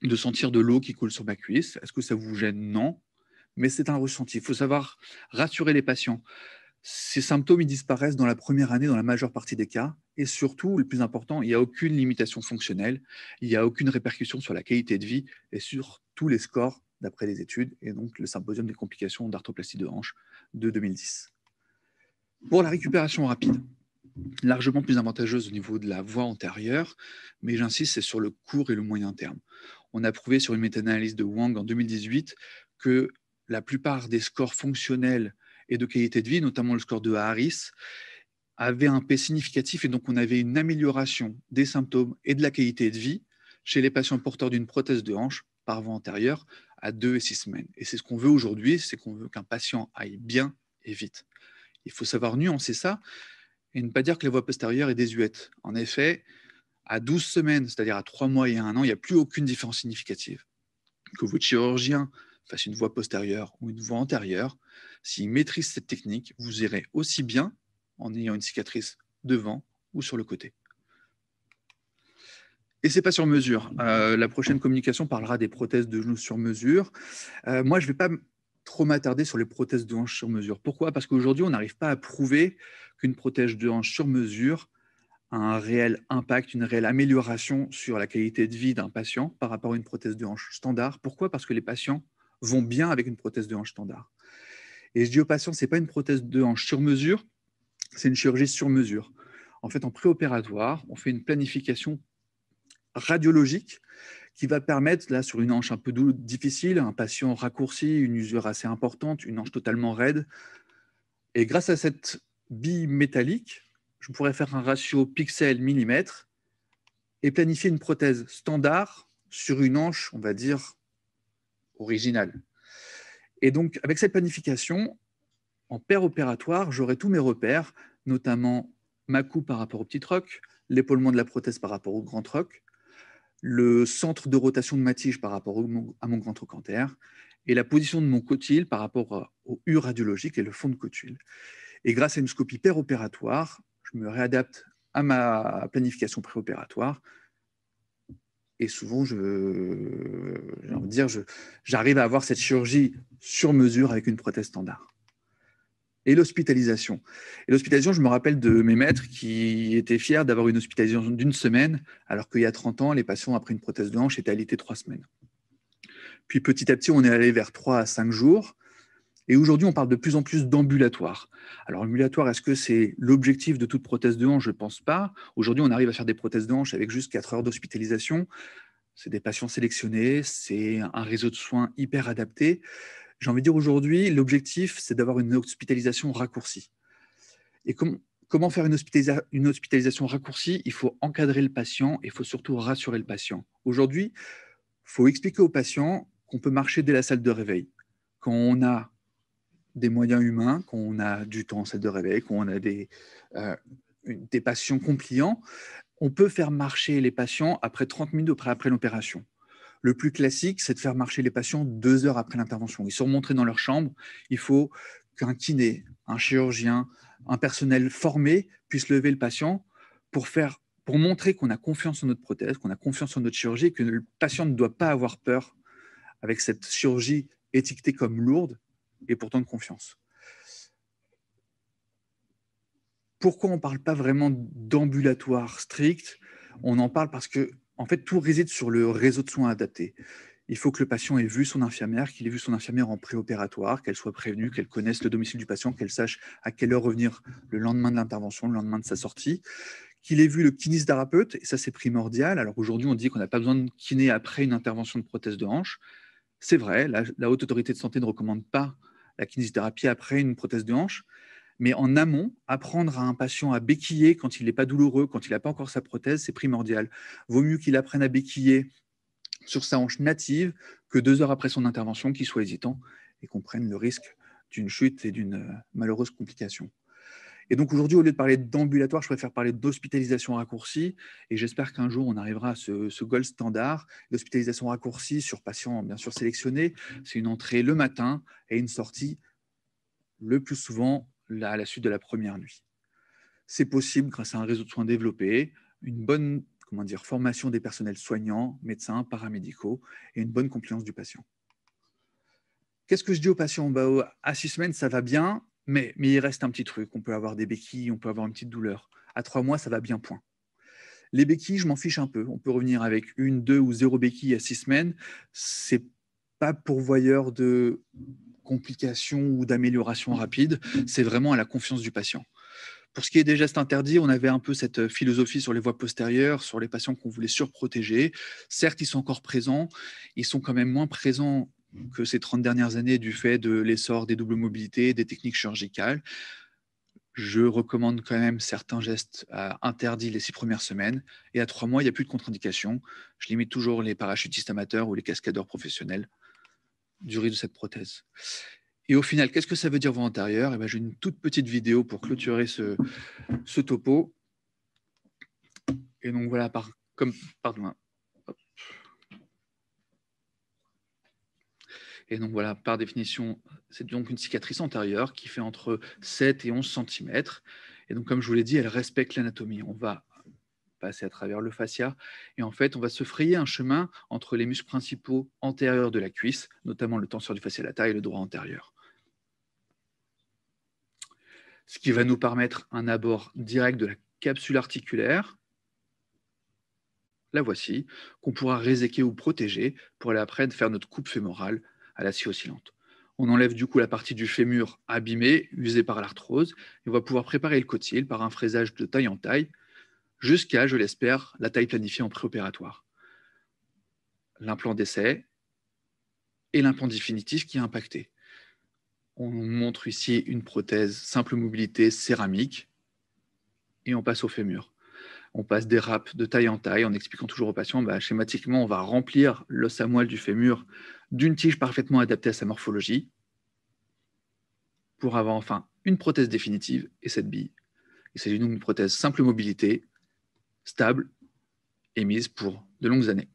de sentir de l'eau qui coule sur ma cuisse. Est-ce que ça vous gêne Non, mais c'est un ressenti. Il faut savoir rassurer les patients. Ces symptômes disparaissent dans la première année dans la majeure partie des cas. Et surtout, le plus important, il n'y a aucune limitation fonctionnelle, il n'y a aucune répercussion sur la qualité de vie et sur tous les scores d'après les études, et donc le symposium des complications d'arthroplastie de hanche de 2010. Pour la récupération rapide, largement plus avantageuse au niveau de la voie antérieure, mais j'insiste, c'est sur le court et le moyen terme. On a prouvé sur une méta-analyse de Wang en 2018 que la plupart des scores fonctionnels et de qualité de vie, notamment le score de Harris, avait un P significatif et donc on avait une amélioration des symptômes et de la qualité de vie chez les patients porteurs d'une prothèse de hanche par voie antérieure à 2 et 6 semaines. Et c'est ce qu'on veut aujourd'hui, c'est qu'on veut qu'un patient aille bien et vite. Il faut savoir nuancer ça et ne pas dire que la voie postérieure est désuète. En effet, à 12 semaines, c'est-à-dire à 3 mois et à 1 an, il n'y a plus aucune différence significative. Que votre chirurgien fasse une voie postérieure ou une voie antérieure, s'il maîtrise cette technique, vous irez aussi bien en ayant une cicatrice devant ou sur le côté. Et c'est pas sur mesure. Euh, la prochaine communication parlera des prothèses de genoux sur mesure. Euh, moi, je ne vais pas trop m'attarder sur les prothèses de hanches sur mesure. Pourquoi Parce qu'aujourd'hui, on n'arrive pas à prouver qu'une prothèse de hanche sur mesure a un réel impact, une réelle amélioration sur la qualité de vie d'un patient par rapport à une prothèse de hanche standard. Pourquoi Parce que les patients vont bien avec une prothèse de hanche standard. Et je dis aux patients, ce n'est pas une prothèse de hanche sur mesure, c'est une chirurgie sur mesure. En fait, en préopératoire, on fait une planification radiologique qui va permettre, là, sur une hanche un peu difficile, un patient raccourci, une usure assez importante, une hanche totalement raide. Et grâce à cette bille métallique, je pourrais faire un ratio pixel-millimètre et planifier une prothèse standard sur une hanche, on va dire, originale. Et donc, avec cette planification, en père opératoire, j'aurai tous mes repères, notamment ma coupe par rapport au petit troc, l'épaulement de la prothèse par rapport au grand troc, le centre de rotation de ma tige par rapport à mon grand terre, et la position de mon cotyle par rapport au U radiologique et le fond de cotyle. Et grâce à une scopie père opératoire, je me réadapte à ma planification préopératoire. Et souvent, je, j'arrive à avoir cette chirurgie sur mesure avec une prothèse standard et l'hospitalisation. Et l'hospitalisation, je me rappelle de mes maîtres qui étaient fiers d'avoir une hospitalisation d'une semaine, alors qu'il y a 30 ans, les patients après une prothèse de hanche étaient alités trois semaines. Puis petit à petit, on est allé vers trois à cinq jours. Et aujourd'hui, on parle de plus en plus d'ambulatoire. Alors, ambulatoire, est-ce que c'est l'objectif de toute prothèse de hanche Je ne pense pas. Aujourd'hui, on arrive à faire des prothèses de hanche avec juste 4 heures d'hospitalisation. C'est des patients sélectionnés, c'est un réseau de soins hyper adapté. J'ai envie de dire aujourd'hui, l'objectif, c'est d'avoir une hospitalisation raccourcie. Et comment faire une, hospitalisation raccourcie Il faut encadrer le patient et il faut surtout rassurer le patient. Aujourd'hui, il faut expliquer au patient qu'on peut marcher dès la salle de réveil. Quand on a des moyens humains, quand on a du temps en salle de réveil, quand on a des, euh, patients compliants, on peut faire marcher les patients après 30 minutes après l'opération. Le plus classique, c'est de faire marcher les patients deux heures après l'intervention. Ils sont montrés dans leur chambre. Il faut qu'un kiné, un chirurgien, un personnel formé puisse lever le patient pour faire pour montrer qu'on a confiance en notre prothèse, qu'on a confiance en notre chirurgie, que le patient ne doit pas avoir peur avec cette chirurgie étiquetée comme lourde et pourtant de confiance. Pourquoi on ne parle pas vraiment d'ambulatoire strict On en parle parce que en fait, tout réside sur le réseau de soins adapté. Il faut que le patient ait vu son infirmière, qu'il ait vu son infirmière en préopératoire, qu'elle soit prévenue, qu'elle connaisse le domicile du patient, qu'elle sache à quelle heure revenir le lendemain de l'intervention, le lendemain de sa sortie, qu'il ait vu le kinésithérapeute, et ça c'est primordial. Alors aujourd'hui, on dit qu'on n'a pas besoin de kiné après une intervention de prothèse de hanche. C'est vrai, la, Haute Autorité de Santé ne recommande pas la kinésithérapie après une prothèse de hanche, mais en amont, apprendre à un patient à béquiller quand il n'est pas douloureux, quand il n'a pas encore sa prothèse, c'est primordial. Vaut mieux qu'il apprenne à béquiller sur sa hanche native que deux heures après son intervention, qu'il soit hésitant et qu'on prenne le risque d'une chute et d'une euh, malheureuse complication. Et donc aujourd'hui, au lieu de parler d'ambulatoire, je préfère parler d'hospitalisation raccourcie. Et j'espère qu'un jour, on arrivera à ce, ce gold standard. L'hospitalisation raccourcie sur patients bien sûr sélectionnés, c'est une entrée le matin et une sortie le plus souvent à la suite de la première nuit. C'est possible grâce à un réseau de soins développé, une bonne comment dire, formation des personnels soignants, médecins, paramédicaux et une bonne compliance du patient. Qu'est-ce que je dis aux patients bah, oh, À six semaines, ça va bien, mais, mais il reste un petit truc. On peut avoir des béquilles, on peut avoir une petite douleur. À trois mois, ça va bien, point. Les béquilles, je m'en fiche un peu. On peut revenir avec une, deux ou zéro béquille à six semaines. C'est pas pourvoyeur de, complications ou d'amélioration mmh. rapide, c'est vraiment à la confiance du patient. Pour ce qui est des gestes interdits, on avait un peu cette euh, philosophie sur les voies postérieures, sur les patients qu'on voulait surprotéger. Certes, ils sont encore présents, ils sont quand même moins présents que ces 30 dernières années du fait de l'essor des doubles mobilités, des techniques chirurgicales. Je recommande quand même certains gestes interdits les six premières semaines. Et à trois mois, il n'y a plus de contre-indication. Je limite toujours les parachutistes amateurs ou les cascadeurs professionnels durée de cette prothèse. Et au final, qu'est-ce que ça veut dire voie antérieure eh ben, J'ai une toute petite vidéo pour clôturer ce, ce topo. Et donc voilà, par, comme, pardon, hein. Et donc voilà, par définition, c'est donc une cicatrice antérieure qui fait entre 7 et 11 cm. Et donc, comme je vous l'ai dit, elle respecte l'anatomie. On va passer à travers le fascia. Et en fait, on va se frayer un chemin entre les muscles principaux antérieurs de la cuisse, notamment le tenseur du fascia lata et le droit antérieur. Ce qui va nous permettre un abord direct de la capsule articulaire, la voici, qu'on pourra réséquer ou protéger pour aller après faire notre coupe fémorale à la scie oscillante. On enlève du coup la partie du fémur abîmée, usée par l'arthrose, et on va pouvoir préparer le cotyle par un fraisage de taille en taille, jusqu'à, je l'espère, la taille planifiée en préopératoire. L'implant d'essai et l'implant définitif qui est impacté. On montre ici une prothèse simple mobilité céramique et on passe au fémur. On passe des râpes de taille en taille en expliquant toujours au patient, bah, schématiquement, on va remplir l'os à moelle du fémur d'une tige parfaitement adaptée à sa morphologie pour avoir enfin une prothèse définitive et cette bille. Il s'agit donc d'une prothèse simple mobilité stable et mise pour de longues années.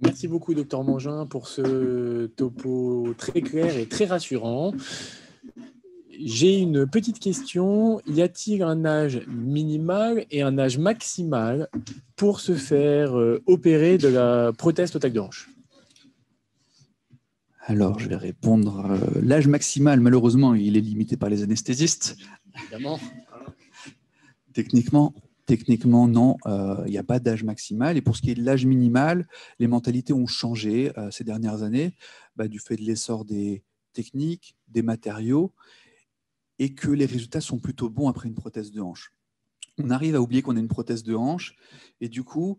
Merci beaucoup, docteur Mangin, pour ce topo très clair et très rassurant. J'ai une petite question. Y a-t-il un âge minimal et un âge maximal pour se faire euh, opérer de la prothèse au tac de hanche alors, je vais répondre. Euh, l'âge maximal, malheureusement, il est limité par les anesthésistes. Évidemment. Techniquement, Techniquement, non, euh, il n'y a pas d'âge maximal. Et pour ce qui est de l'âge minimal, les mentalités ont changé euh, ces dernières années bah, du fait de l'essor des techniques, des matériaux, et que les résultats sont plutôt bons après une prothèse de hanche. On arrive à oublier qu'on a une prothèse de hanche, et du coup,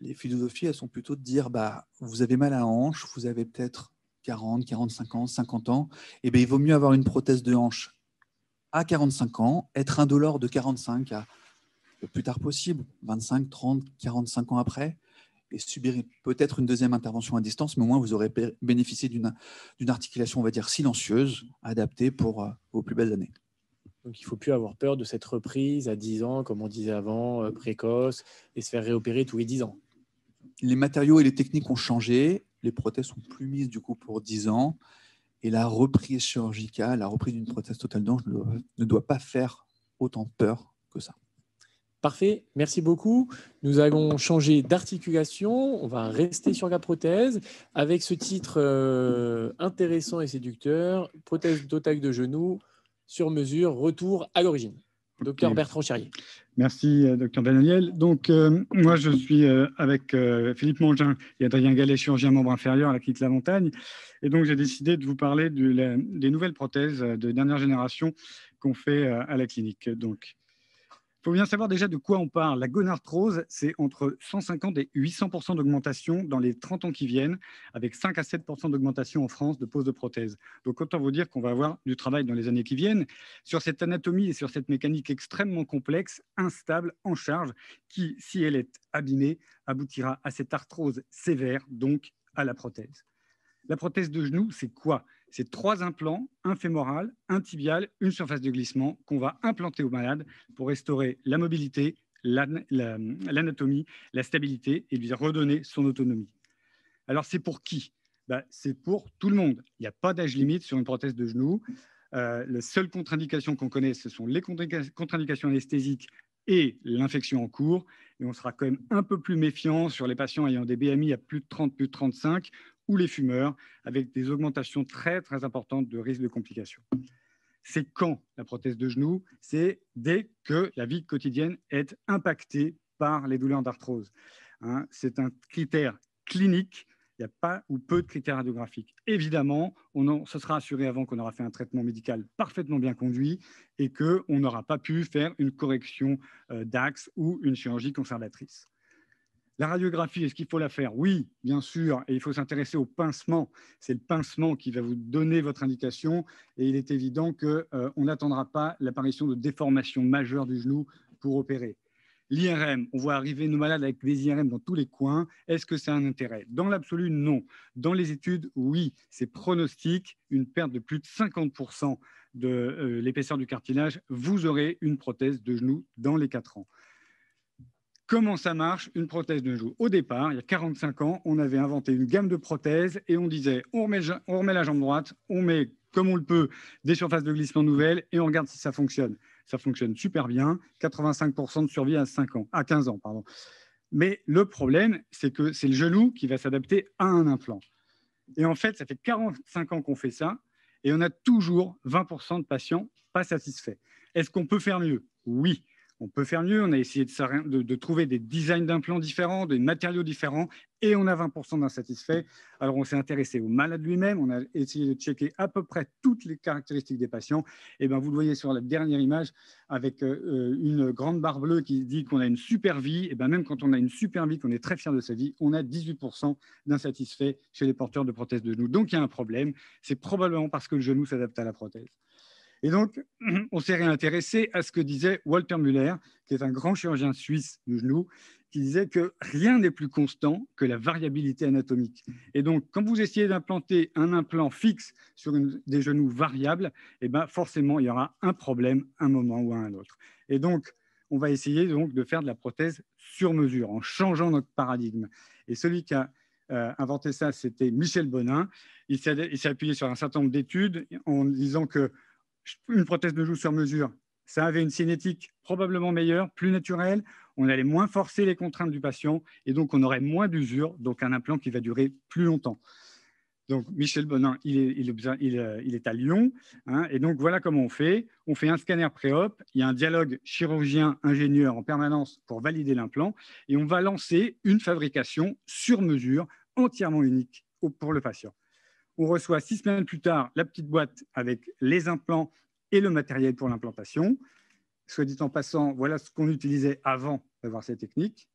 les philosophies, elles sont plutôt de dire, bah, vous avez mal à hanche, vous avez peut-être 40, 45 ans, 50 ans, eh bien, il vaut mieux avoir une prothèse de hanche à 45 ans, être indolore de 45 à le plus tard possible, 25, 30, 45 ans après, et subir peut-être une deuxième intervention à distance, mais au moins vous aurez bénéficié d'une articulation, on va dire, silencieuse, adaptée pour euh, vos plus belles années. Donc il ne faut plus avoir peur de cette reprise à 10 ans, comme on disait avant, euh, précoce, et se faire réopérer tous les 10 ans. Les matériaux et les techniques ont changé, les prothèses sont plus mises du coup pour 10 ans. Et la reprise chirurgicale, la reprise d'une prothèse totale d'ange ne, doit pas faire autant peur que ça. Parfait, merci beaucoup. Nous allons changer d'articulation. On va rester sur la prothèse avec ce titre euh, intéressant et séducteur, prothèse totale de genou sur mesure, retour à l'origine. Docteur Bertrand Cherrier. Merci, euh, docteur Daniel. Donc, euh, moi, je suis euh, avec Philippe Mangin et Adrien Gallet, chirurgien membre inférieur à la clinique La Montagne. Et donc, j'ai décidé de vous parler des nouvelles prothèses de dernière génération qu'on fait à la clinique. Donc, faut bien savoir déjà de quoi on parle. La gonarthrose, c'est entre 150 et 800 d'augmentation dans les 30 ans qui viennent, avec 5 à 7 d'augmentation en France de pose de prothèse. Donc autant vous dire qu'on va avoir du travail dans les années qui viennent sur cette anatomie et sur cette mécanique extrêmement complexe, instable, en charge, qui, si elle est abîmée, aboutira à cette arthrose sévère, donc à la prothèse. La prothèse de genou, c'est quoi c'est trois implants, un fémoral, un tibial, une surface de glissement qu'on va implanter au malade pour restaurer la mobilité, l'anatomie, la, stabilité et lui redonner son autonomie. Alors c'est pour qui bah, C'est pour tout le monde. Il n'y a pas d'âge limite sur une prothèse de genou. Euh, la seule contre-indication qu'on connaît, ce sont les contre-indications anesthésiques et l'infection en cours. Et on sera quand même un peu plus méfiant sur les patients ayant des BMI à plus de 30, plus de 35, ou les fumeurs, avec des augmentations très, très importantes de risques de complications. C'est quand la prothèse de genou C'est dès que la vie quotidienne est impactée par les douleurs d'arthrose. Hein. c'est un critère clinique il n'y a pas ou peu de critères radiographiques. Évidemment, on se sera assuré avant qu'on aura fait un traitement médical parfaitement bien conduit et qu'on n'aura pas pu faire une correction euh, d'axe ou une chirurgie conservatrice. La radiographie, est-ce qu'il faut la faire Oui, bien sûr, et il faut s'intéresser au pincement. C'est le pincement qui va vous donner votre indication, et il est évident qu'on euh, n'attendra pas l'apparition de déformations majeures du genou pour opérer. L'IRM, on voit arriver nos malades avec des IRM dans tous les coins. Est-ce que c'est un intérêt Dans l'absolu, non. Dans les études, oui. C'est pronostic, une perte de plus de 50% de euh, l'épaisseur du cartilage. Vous aurez une prothèse de genou dans les 4 ans. Comment ça marche une prothèse de genou Au départ, il y a 45 ans, on avait inventé une gamme de prothèses et on disait on remet, la jambe droite, on met comme on le peut des surfaces de glissement nouvelles et on regarde si ça fonctionne. Ça fonctionne super bien, 85% de survie à, 5 ans, à 15 ans. Pardon. Mais le problème, c'est que c'est le genou qui va s'adapter à un implant. Et en fait, ça fait 45 ans qu'on fait ça et on a toujours 20% de patients pas satisfaits. Est-ce qu'on peut faire mieux Oui on peut faire mieux. On a essayé de, trouver des designs d'implants différents, des matériaux différents, et on a 20% d'insatisfaits. Alors, on s'est intéressé au malade lui-même, on a essayé de checker à peu près toutes les caractéristiques des patients. Et eh ben, vous le voyez sur la dernière image, avec euh, euh, une grande barre bleue qui dit qu'on a une super vie. Et eh ben, même quand on a une super vie, qu'on est très fier de sa vie, on a 18% d'insatisfaits chez les porteurs de prothèses de genoux. Donc, il y a un problème. C'est probablement parce que le genou s'adapte à la prothèse. Et donc, on s'est réintéressé à ce que disait Walter Müller, qui est un grand chirurgien suisse du genou, qui disait que rien n'est plus constant que la variabilité anatomique. Et donc, quand vous essayez d'implanter un implant fixe sur des genoux variables, eh ben, forcément, il y aura un problème à un moment ou à un autre. Et donc, on va essayer donc de faire de la prothèse sur mesure, en changeant notre paradigme. Et celui qui a euh, inventé ça, c'était Michel Bonin. Il s'est appuyé sur un certain nombre d'études en disant que une prothèse de joue sur mesure, ça avait une cinétique probablement meilleure, plus naturelle, on allait moins forcer les contraintes du patient et donc on aurait moins d'usure, donc un implant qui va durer plus longtemps. Donc Michel Bonin, il est, euh, à Lyon. Hein, et donc voilà comment on fait. On fait un scanner pré-op, il y a un dialogue chirurgien-ingénieur en permanence pour valider l'implant, et on va lancer une fabrication sur mesure entièrement unique pour le patient on reçoit six semaines plus tard la petite boîte avec les implants et le matériel pour l'implantation. Soit dit en passant, voilà ce qu'on utilisait avant d'avoir cette technique.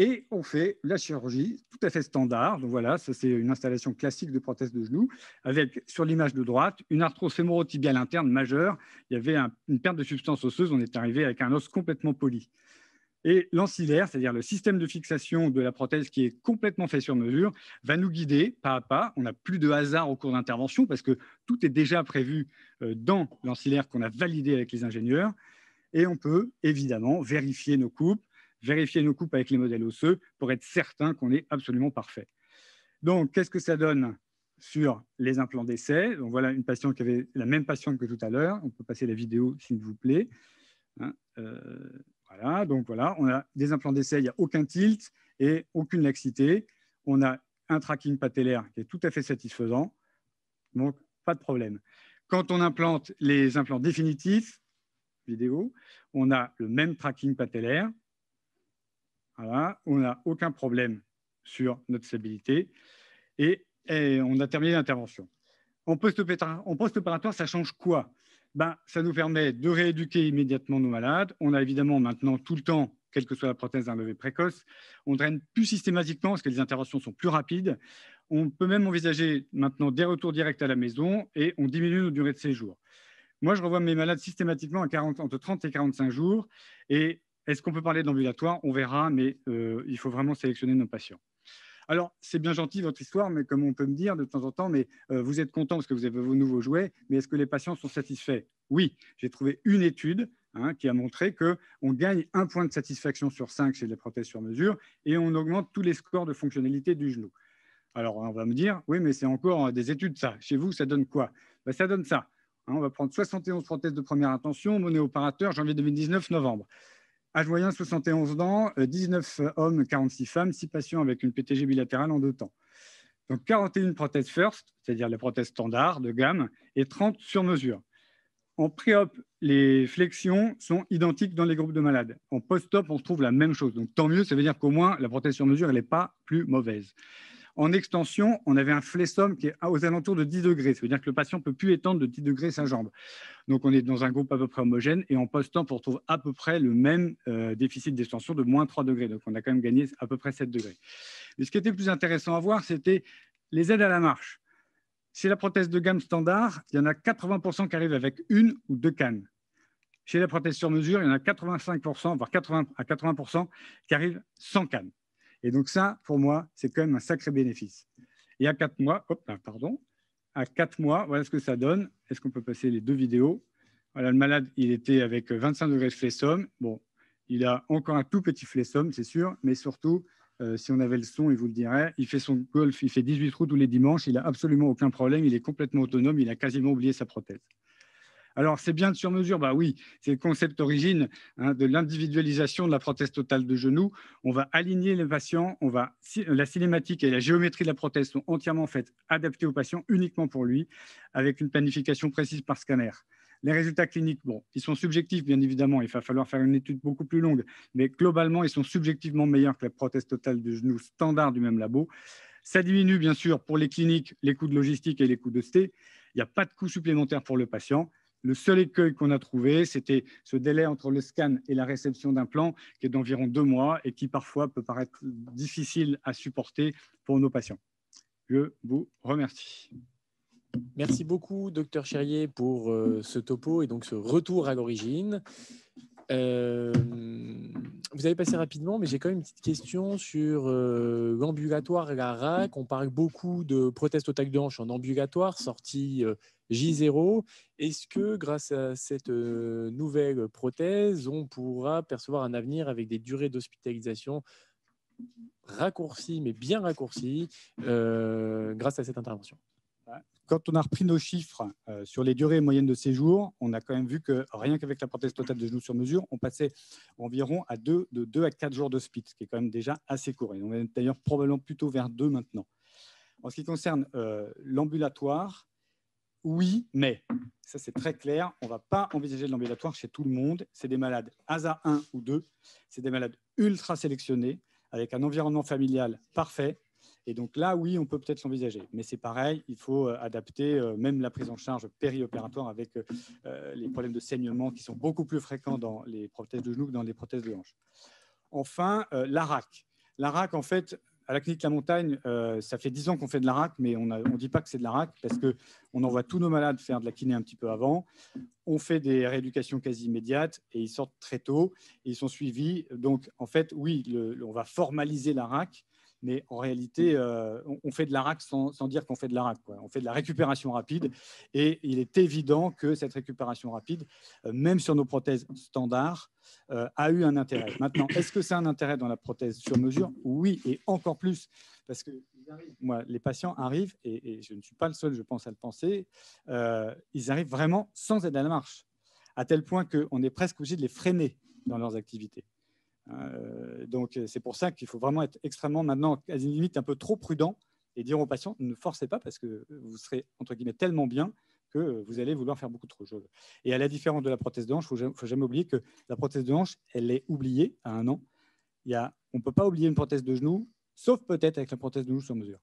Et on fait la chirurgie tout à fait standard. voilà, ça c'est une installation classique de prothèse de genou, avec sur l'image de droite une arthrose interne majeure. Il y avait une perte de substance osseuse, on est arrivé avec un os complètement poli. Et l'ancillaire, c'est-à-dire le système de fixation de la prothèse qui est complètement fait sur mesure, va nous guider pas à pas. On n'a plus de hasard au cours d'intervention parce que tout est déjà prévu euh, dans l'ancillaire qu'on a validé avec les ingénieurs. Et on peut évidemment vérifier nos coupes, vérifier nos coupes avec les modèles osseux pour être certain qu'on est absolument parfait. Donc, qu'est-ce que ça donne sur les implants d'essai Donc, voilà une patiente qui avait la même patiente que tout à l'heure. On peut passer la vidéo, s'il vous plaît. Hein, euh, donc voilà, on a des implants d'essai, il n'y a aucun tilt et aucune laxité. On a un tracking patellaire qui est tout à fait satisfaisant, donc pas de problème. Quand on implante les implants définitifs, vidéo, on a le même tracking patellaire, voilà, on n'a aucun problème sur notre stabilité et, on a terminé l'intervention. En post-opératoire, ça change quoi ben, ça nous permet de rééduquer immédiatement nos malades. On a évidemment maintenant tout le temps, quelle que soit la prothèse, d'un lever précoce. On draine plus systématiquement parce que les interventions sont plus rapides. On peut même envisager maintenant des retours directs à la maison et on diminue nos durées de séjour. Moi, je revois mes malades systématiquement entre 30 et 45 jours. Et est-ce qu'on peut parler d'ambulatoire On verra, mais euh, il faut vraiment sélectionner nos patients. Alors, c'est bien gentil votre histoire, mais comme on peut me dire de temps en temps, mais euh, vous êtes content parce que vous avez vos nouveaux jouets, mais est-ce que les patients sont satisfaits Oui, j'ai trouvé une étude hein, qui a montré qu'on gagne un point de satisfaction sur cinq chez les prothèses sur mesure et on augmente tous les scores de fonctionnalité du genou. Alors, on va me dire, oui, mais c'est encore euh, des études, ça. Chez vous, ça donne quoi ben, Ça donne ça. Hein, on va prendre 71 prothèses de première intention, monnaie opérateur, janvier 2019, novembre. Âge moyen 71 ans, 19 euh, hommes, 46 femmes, 6 patients avec une PTG bilatérale en deux temps. Donc 41 prothèses first, c'est-à-dire les prothèses standard de gamme, et 30 sur mesure. En pré-op, les flexions sont identiques dans les groupes de malades. En post-op, on trouve la même chose. Donc tant mieux, ça veut dire qu'au moins la prothèse sur mesure, elle n'est pas plus mauvaise. En extension, on avait un flessum qui est aux alentours de 10 degrés. Ça veut dire que le patient ne peut plus étendre de 10 degrés sa jambe. Donc, on est dans un groupe à peu près homogène et en post temps on retrouve à peu près le même euh, déficit d'extension de moins 3 degrés. Donc, on a quand même gagné à peu près 7 degrés. Mais ce qui était plus intéressant à voir, c'était les aides à la marche. Chez la prothèse de gamme standard, il y en a 80% qui arrivent avec une ou deux cannes. Chez la prothèse sur mesure, il y en a 85%, voire 80 à 80% qui arrivent sans cannes. Et donc ça, pour moi, c'est quand même un sacré bénéfice. Et à 4 mois, ah, pardon, à quatre mois, voilà ce que ça donne. Est-ce qu'on peut passer les deux vidéos le malade, il était avec 25 degrés de flessum. Bon, il a encore un tout petit flessum, c'est sûr, mais surtout, euh, si on avait le son, il vous le dirait, il fait son golf, il fait 18 trous tous les dimanches, il n'a absolument aucun problème, il est complètement autonome, il a quasiment oublié sa prothèse. Alors, c'est bien de sur-mesure, bah oui, c'est le concept origine hein, de l'individualisation de la prothèse totale de genou. On va aligner les patients, on va, la cinématique et la géométrie de la prothèse sont entièrement faites, adaptées au patient uniquement pour lui, avec une planification précise par scanner. Les résultats cliniques, bon, ils sont subjectifs, bien évidemment. Il va falloir faire une étude beaucoup plus longue. Mais globalement, ils sont subjectivement meilleurs que la prothèse totale de genou standard du même labo. Ça diminue, bien sûr, pour les cliniques, les coûts de logistique et les coûts d'osté. Il n'y a pas de coût supplémentaires pour le patient. Le seul écueil qu'on a trouvé, c'était ce délai entre le scan et la réception d'un plan qui est d'environ deux mois et qui parfois peut paraître difficile à supporter pour nos patients. Je vous remercie. Merci beaucoup, docteur Cherrier, pour euh, ce topo et donc ce retour à l'origine. Euh, vous avez passé rapidement, mais j'ai quand même une petite question sur l'ambulatoire euh, et la RAC. On parle beaucoup de prothèses au tac de hanche en ambulatoire, sortie euh, J0. Est-ce que grâce à cette nouvelle prothèse, on pourra percevoir un avenir avec des durées d'hospitalisation raccourcies, mais bien raccourcies, grâce à cette intervention quand on a repris nos chiffres euh, sur les durées moyennes de séjour, on a quand même vu que rien qu'avec la prothèse totale de genoux sur mesure, on passait environ à deux, de 2 à 4 jours de speed, ce qui est quand même déjà assez court. Et on est d'ailleurs probablement plutôt vers 2 maintenant. En ce qui concerne euh, l'ambulatoire, oui, mais ça c'est très clair, on ne va pas envisager de l'ambulatoire chez tout le monde. C'est des malades ASA 1 ou 2, c'est des malades ultra sélectionnés, avec un environnement familial parfait, et donc là, oui, on peut peut-être l'envisager. Mais c'est pareil, il faut euh, adapter euh, même la prise en charge périopératoire avec euh, les problèmes de saignement qui sont beaucoup plus fréquents dans les prothèses de genoux que dans les prothèses de hanche. Enfin, l'ARAC. L'ARAC, en fait, à la clinique La Montagne, ça fait 10 ans qu'on fait de l'ARAC, mais on ne dit pas que c'est de l'ARAC parce parce qu'on envoie tous nos malades faire de la kiné un petit peu avant. On fait des rééducations quasi immédiates et ils sortent très tôt et ils sont suivis. Donc, en fait, oui, on va formaliser l'ARAC mais en réalité, mmh. euh, on, fait de la sans, sans, dire qu'on fait de l'ARAC. On fait de la récupération rapide, mmh. et il est évident que cette récupération rapide, euh, même sur nos prothèses standards, euh, a eu un intérêt. Maintenant, est-ce que c'est un intérêt dans la prothèse sur mesure Oui, et encore plus, parce que moi, les patients arrivent, et, et, je ne suis pas le seul, je pense, à le penser, ils arrivent vraiment sans aide à la marche, à tel point qu'on est presque obligé de les freiner dans leurs activités. Euh, donc euh, c'est pour ça qu'il faut vraiment être extrêmement maintenant, à une limite un peu trop prudent et dire aux patients ne forcez pas parce que vous serez entre guillemets tellement bien que vous allez vouloir faire beaucoup trop de choses. Et à la différence de la prothèse de hanche, il ne faut jamais oublier que la prothèse de hanche, elle est oubliée à un an. Il y a, on ne peut pas oublier une prothèse de genou, sauf peut-être avec la prothèse de genou sur mesure.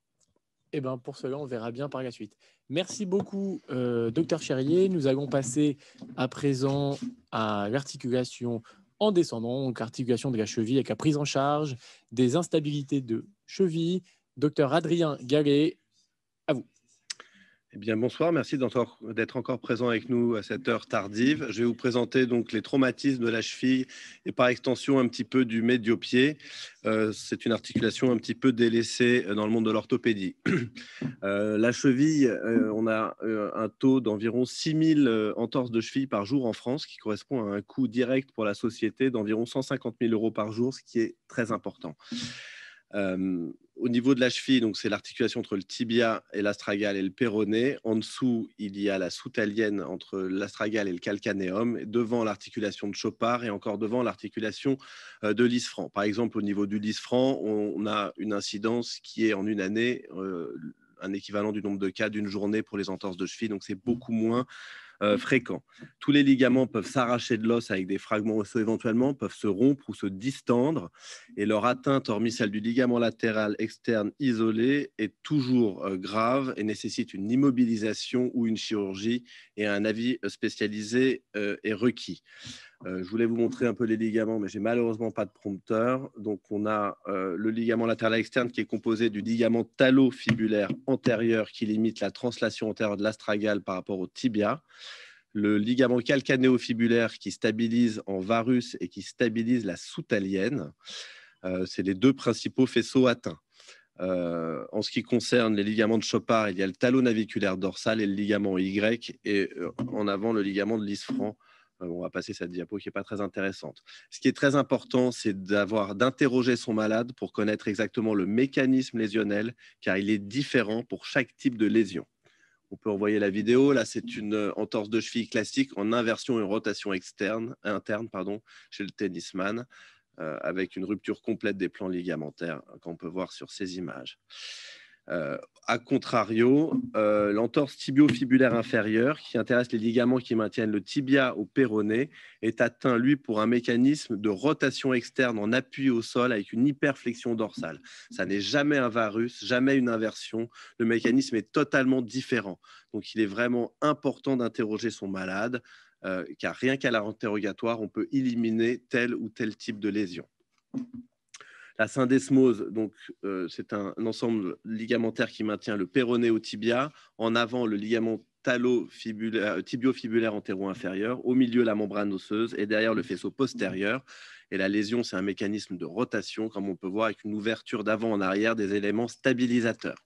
Eh ben pour cela, on verra bien par la suite. Merci beaucoup, euh, docteur Cherrier. Nous allons passer à présent à l'articulation en descendant, donc articulation de la cheville avec la prise en charge, des instabilités de cheville. Docteur Adrien Gallet, à vous. Eh bien, bonsoir, merci d'être encore présent avec nous à cette heure tardive. Je vais vous présenter donc les traumatismes de la cheville et par extension un petit peu du médiopied. Euh, C'est une articulation un petit peu délaissée euh, dans le monde de l'orthopédie. Euh, la cheville, euh, on a un taux d'environ 6000 entorses de cheville par jour en France, qui correspond à un coût direct pour la société d'environ 150 000 euros par jour, ce qui est très important. Euh, au niveau de la cheville, donc c'est l'articulation entre le tibia et l'astragale et le péroné. En dessous, il y a la soutalienne entre l'astragale et le calcanéum, devant l'articulation de Chopard et encore devant l'articulation euh, de l'isfranc. Par exemple, au niveau du l'isfranc, on a une incidence qui est en une année euh, un équivalent du nombre de cas d'une journée pour les entorses de cheville. Donc c'est beaucoup moins euh, Fréquents. Tous les ligaments peuvent s'arracher de l'os avec des fragments osseux éventuellement, peuvent se rompre ou se distendre, et leur atteinte, hormis celle du ligament latéral externe isolé, est toujours euh, grave et nécessite une immobilisation ou une chirurgie, et un avis spécialisé euh, est requis. Euh, je voulais vous montrer un peu les ligaments, mais j'ai malheureusement pas de prompteur. Donc, on a euh, le ligament latéral externe qui est composé du ligament talo-fibulaire antérieur qui limite la translation antérieure de l'astragale par rapport au tibia. Le ligament calcanéofibulaire fibulaire qui stabilise en varus et qui stabilise la soutalienne. Ce euh, C'est les deux principaux faisceaux atteints. en ce qui concerne les ligaments de Chopard, il y a le talon naviculaire dorsal et le ligament Y, et en avant le ligament de Lisfranc on va passer cette diapo qui n'est pas très intéressante. Ce qui est très important, c'est d'avoir d'interroger son malade pour connaître exactement le mécanisme lésionnel, car il est différent pour chaque type de lésion. On peut envoyer la vidéo. Là, c'est une euh, entorse de cheville classique en inversion et rotation externe, interne pardon, chez le tennisman, euh, avec une rupture complète des plans ligamentaires euh, qu'on peut voir sur ces images a euh, contrario, euh, l'entorse tibio-fibulaire inférieure, qui intéresse les ligaments qui maintiennent le tibia au péroné, est atteint, lui, pour un mécanisme de rotation externe en appui au sol avec une hyperflexion dorsale. Ça n'est jamais un varus, jamais une inversion. Le mécanisme est totalement différent. Donc, il est vraiment important d'interroger son malade, euh, car rien qu'à la l'interrogatoire, on peut éliminer tel ou tel type de lésion. La syndesmose, donc, euh, c'est un, ensemble ligamentaire qui maintient le péroné au tibia, en avant le ligament euh, tibio-fibulaire antéro-inférieur, au milieu la membrane osseuse et derrière le faisceau postérieur. Et la lésion, c'est un mécanisme de rotation, comme on peut voir, avec une ouverture d'avant en arrière des éléments stabilisateurs.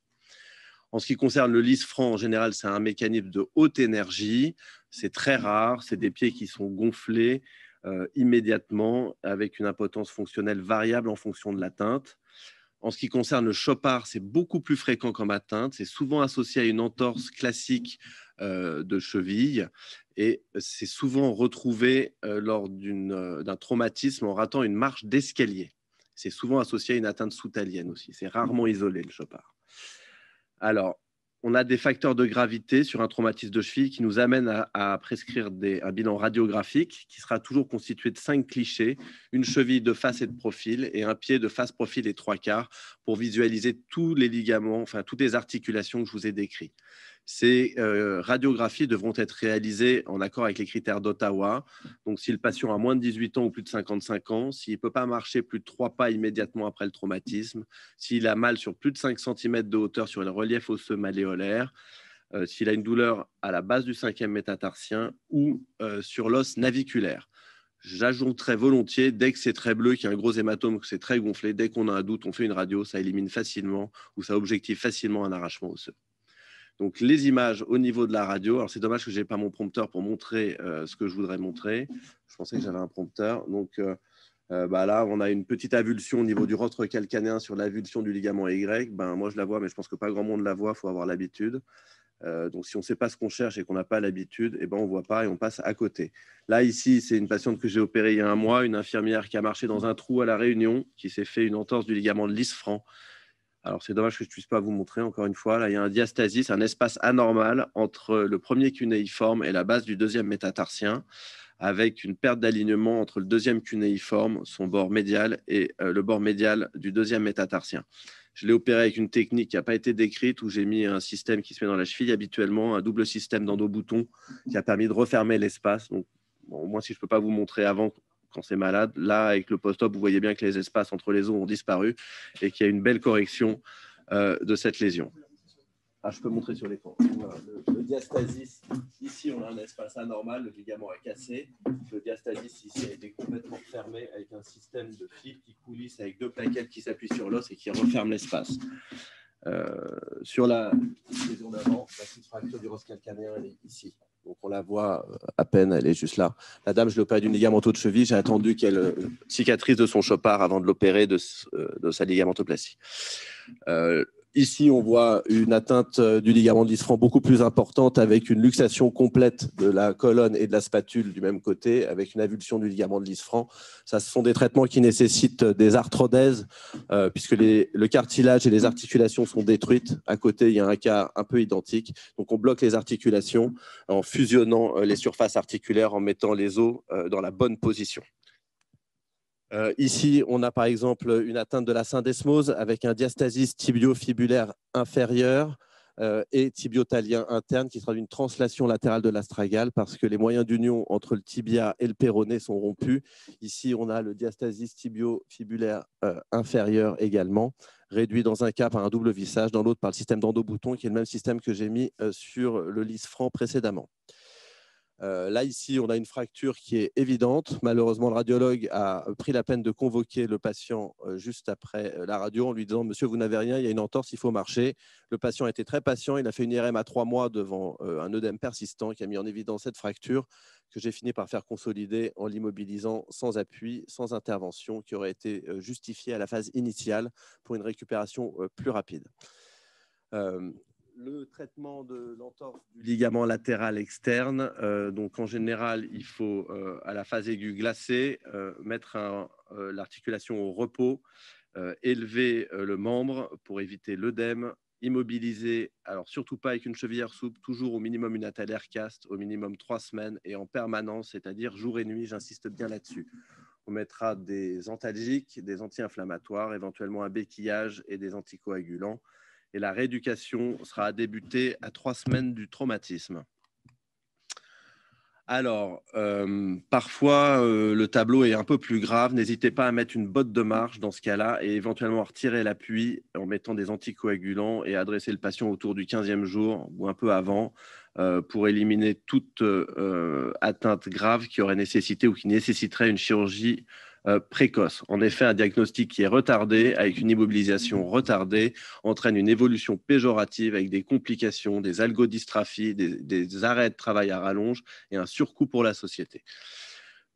En ce qui concerne le lisse franc, en général, c'est un mécanisme de haute énergie. C'est très rare, c'est des pieds qui sont gonflés, euh, immédiatement avec une impotence fonctionnelle variable en fonction de l'atteinte. En ce qui concerne le chopard, c'est beaucoup plus fréquent comme atteinte. C'est souvent associé à une entorse classique euh, de cheville et c'est souvent retrouvé euh, lors d'un traumatisme en ratant une marche d'escalier. C'est souvent associé à une atteinte soutalienne aussi. C'est rarement mmh. isolé le chopard. Alors, on a des facteurs de gravité sur un traumatisme de cheville qui nous amène à, prescrire des, un bilan radiographique qui sera toujours constitué de cinq clichés, une cheville de face et de profil et un pied de face, profil et trois quarts pour visualiser tous les ligaments, enfin toutes les articulations que je vous ai décrites. Ces euh, radiographies devront être réalisées en accord avec les critères d'Ottawa. Donc, si le patient a moins de 18 ans ou plus de 55 ans, s'il ne peut pas marcher plus de 3 pas immédiatement après le traumatisme, s'il a mal sur plus de 5 cm de hauteur sur le relief osseux malléolaire, euh, s'il a une douleur à la base du cinquième métatarsien ou euh, sur l'os naviculaire. J'ajouterai volontiers, dès que c'est très bleu, qu'il y a un gros hématome, que c'est très gonflé, dès qu'on a un doute, on fait une radio, ça élimine facilement ou ça objective facilement un arrachement osseux. Donc les images au niveau de la radio. Alors c'est dommage que je n'ai pas mon prompteur pour montrer euh, ce que je voudrais montrer. Je pensais que j'avais un prompteur. Donc euh, euh, bah là, on a une petite avulsion au niveau du rostre calcanéen sur l'avulsion du ligament Y. Ben, moi, je la vois, mais je pense que pas grand monde la voit. Il faut avoir l'habitude. donc, si on ne sait pas ce qu'on cherche et qu'on n'a pas l'habitude, eh ben, on ne voit pas et on passe à côté. Là, ici, c'est une patiente que j'ai opérée il y a un mois, une infirmière qui a marché dans un trou à La Réunion, qui s'est fait une entorse du ligament de franc alors c'est dommage que je ne puisse pas vous montrer encore une fois. Là, il y a un diastasis, un espace anormal entre le premier cunéiforme et la base du deuxième métatarsien, avec une perte d'alignement entre le deuxième cunéiforme, son bord médial, et euh, le bord médial du deuxième métatarsien. Je l'ai opéré avec une technique qui n'a pas été décrite, où j'ai mis un système qui se met dans la cheville habituellement, un double système d'endo-boutons, qui a permis de refermer l'espace. Donc, au moins, si je ne peux pas vous montrer avant quand c'est malade. Là, avec le post-op, vous voyez bien que les espaces entre les os ont disparu et qu'il y a une belle correction euh, de cette lésion. Ah, je peux montrer sur l'écran. le, diastasis, ici, on a un espace anormal, le ligament est cassé. Le diastasis, ici, a été complètement fermé avec un système de fil qui coulisse avec deux plaquettes qui s'appuient sur l'os et qui referment l'espace. Euh, sur la lésion d'avant, la petite fracture du roscalcanéen, elle est ici. Donc on la voit euh, à peine, elle est juste là. La dame, je l'ai opérée d'une ligamento de cheville. J'ai attendu qu'elle euh, cicatrise de son chopard avant de l'opérer de, euh, sa ligamentoplastie. Euh, Ici, on voit une atteinte euh, du ligament de Lisfranc beaucoup plus importante avec une luxation complète de la colonne et de la spatule du même côté, avec une avulsion du ligament de Lisfranc. Ça, ce sont des traitements qui nécessitent euh, des arthrodèses, euh, puisque le cartilage et les articulations sont détruites. À côté, il y a un cas un peu identique. Donc, on bloque les articulations en fusionnant les surfaces articulaires, en mettant les os dans la bonne position. Euh, ici, on a par exemple une atteinte de la syndesmose avec un diastasis tibio-fibulaire inférieur et euh, et tibiotalien interne qui sera une translation latérale de l'astragale parce que les moyens d'union entre le tibia et le péroné sont rompus. Ici, on a le diastasis tibio-fibulaire euh, inférieur également, réduit dans un cas par un double vissage, dans l'autre par le système d'endobouton qui est le même système que j'ai mis sur le lys franc précédemment. Euh, là, ici, on a une fracture qui est évidente. Malheureusement, le radiologue a pris la peine de convoquer le patient euh, juste après euh, la radio en lui disant Monsieur, vous n'avez rien, il y a une entorse, il faut marcher. Le patient a été très patient. Il a fait une IRM à trois mois devant un œdème persistant qui a mis en évidence cette fracture que j'ai fini par faire consolider en l'immobilisant sans appui, sans intervention, qui aurait été justifiée à la phase initiale pour une récupération plus rapide le traitement de l'entorse du ligament latéral externe. Euh, donc en général, il faut euh, à la phase aiguë glacée euh, mettre l'articulation au repos, élever le membre pour éviter l'œdème, immobiliser, alors surtout pas avec une cheville souple, toujours au minimum une air cast, au minimum trois semaines et en permanence, c'est-à-dire jour et nuit, j'insiste bien là-dessus. On mettra des antalgiques, des anti-inflammatoires, éventuellement un béquillage et des anticoagulants et la rééducation sera débutée à trois semaines du traumatisme. Alors, euh, parfois, euh, le tableau est un peu plus grave. N'hésitez pas à mettre une botte de marche dans ce cas-là et éventuellement à retirer l'appui en mettant des anticoagulants et adresser le patient autour du 15e jour ou un peu avant euh, pour éliminer toute atteinte grave qui aurait nécessité ou qui nécessiterait une chirurgie euh, précoce. En effet, un diagnostic qui est retardé, avec une immobilisation retardée, entraîne une évolution péjorative avec des complications, des algodystrophies, des, arrêts de travail à rallonge et un surcoût pour la société.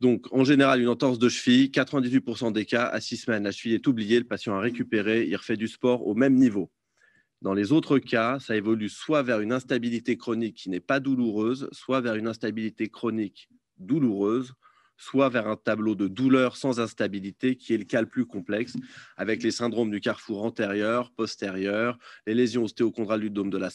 Donc, en général, une entorse de cheville, 98% des cas, à 6 semaines, la cheville est oubliée, le patient a récupéré, il refait du sport au même niveau. Dans les autres cas, ça évolue soit vers une instabilité chronique qui n'est pas douloureuse, soit vers une instabilité chronique douloureuse, soit vers un tableau de douleur sans instabilité, qui est le cas le plus complexe, avec les syndromes du carrefour antérieur, postérieur, les lésions ostéochondrales du dôme de la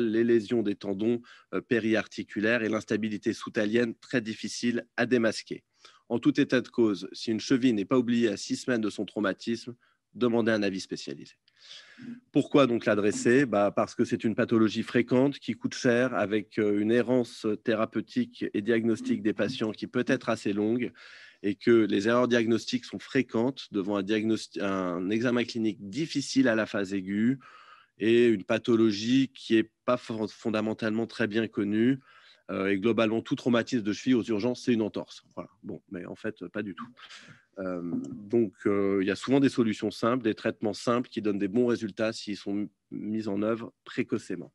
les lésions des tendons euh, périarticulaires et l'instabilité soutalienne très difficile à démasquer. En tout état de cause, si une cheville n'est pas oubliée à six semaines de son traumatisme, demandez un avis spécialisé. Pourquoi donc l'adresser bah, Parce que c'est une pathologie fréquente qui coûte cher avec euh, une errance thérapeutique et diagnostique des patients qui peut être assez longue et que les erreurs diagnostiques sont fréquentes devant un, examen clinique difficile à la phase aiguë et une pathologie qui n'est pas fondamentalement très bien connue. Euh, et globalement, tout traumatisme de cheville aux urgences, c'est une entorse. mais en fait, pas du tout. Euh, donc, euh, il y a souvent des solutions simples, des traitements simples qui donnent des bons résultats s'ils sont mis en œuvre précocement.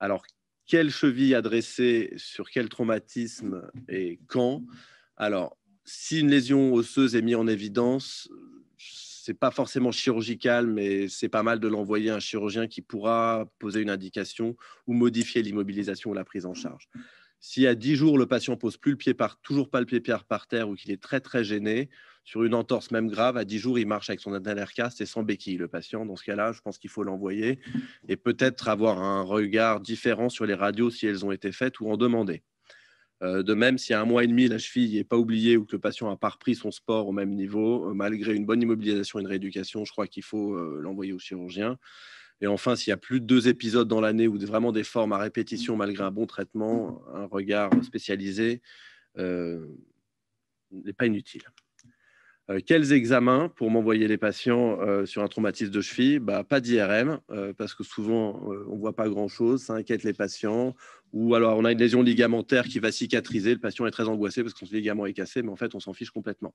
Alors, quelle cheville adresser sur quel traumatisme et quand Alors, si une lésion osseuse est mise en évidence, ce n'est pas forcément chirurgical, mais c'est pas mal de l'envoyer à un chirurgien qui pourra poser une indication ou modifier l'immobilisation ou la prise en charge. Si à 10 jours, le patient pose plus le pied par, toujours pas le pied pierre par terre ou qu'il est très très gêné, sur une entorse même grave, à 10 jours, il marche avec son analercast et sans béquille. Le patient, dans ce cas-là, je pense qu'il faut l'envoyer et peut-être avoir un regard différent sur les radios si elles ont été faites ou en demander. Euh, de même, si à un mois et demi, la cheville n'est pas oubliée ou que le patient n'a pas repris son sport au même niveau, euh, malgré une bonne immobilisation et une rééducation, je crois qu'il faut euh, l'envoyer au chirurgien. Et enfin, s'il y a plus de deux épisodes dans l'année ou vraiment des formes à répétition malgré un bon traitement, un regard spécialisé euh, n'est pas inutile. Euh, quels examens pour m'envoyer les patients euh, sur un traumatisme de cheville bah, Pas d'IRM, parce que souvent, on ne voit pas grand-chose, ça inquiète les patients, ou alors on a une lésion ligamentaire qui va cicatriser, le patient est très angoissé parce que son ligament est cassé, mais en fait on s'en fiche complètement.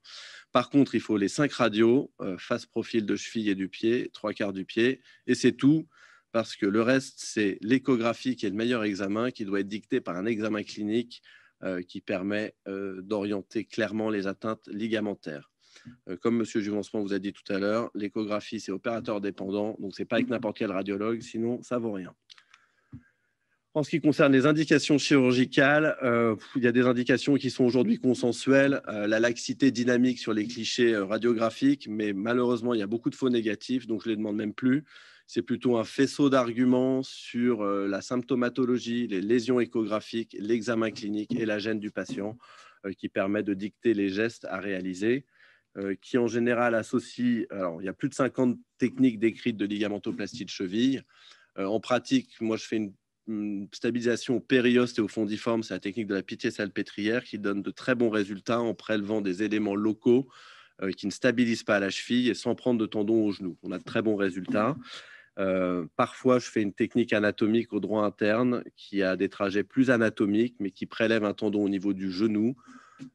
Par contre, il faut les cinq radios, euh, face profil de cheville et du pied, trois quarts du pied, et c'est tout, parce que le reste, c'est l'échographie qui est le meilleur examen, qui doit être dicté par un examen clinique euh, qui permet euh, d'orienter clairement les atteintes ligamentaires. comme M. Juvencement vous a dit tout à l'heure, l'échographie, c'est opérateur dépendant, donc ce n'est pas avec n'importe quel radiologue, sinon ça vaut rien. En ce qui concerne les indications chirurgicales, euh, il y a des indications qui sont aujourd'hui consensuelles. Euh, la laxité dynamique sur les clichés euh, radiographiques, mais malheureusement, il y a beaucoup de faux négatifs, donc je ne les demande même plus. C'est plutôt un faisceau d'arguments sur la symptomatologie, les lésions échographiques, l'examen clinique et la gêne du patient qui permet de dicter les gestes à réaliser qui en général associe, alors il y a plus de 50 techniques décrites de ligamentoplastie de cheville. en pratique, moi je fais une stabilisation périoste et au fondiforme, c'est la technique de la pitié salpêtrière qui donne de très bons résultats en prélevant des éléments locaux euh, qui ne stabilisent pas la cheville et sans prendre de tendons au genou. On a de très bons résultats. Euh, parfois, je fais une technique anatomique au droit interne qui a des trajets plus anatomiques, mais qui prélève un tendon au niveau du genou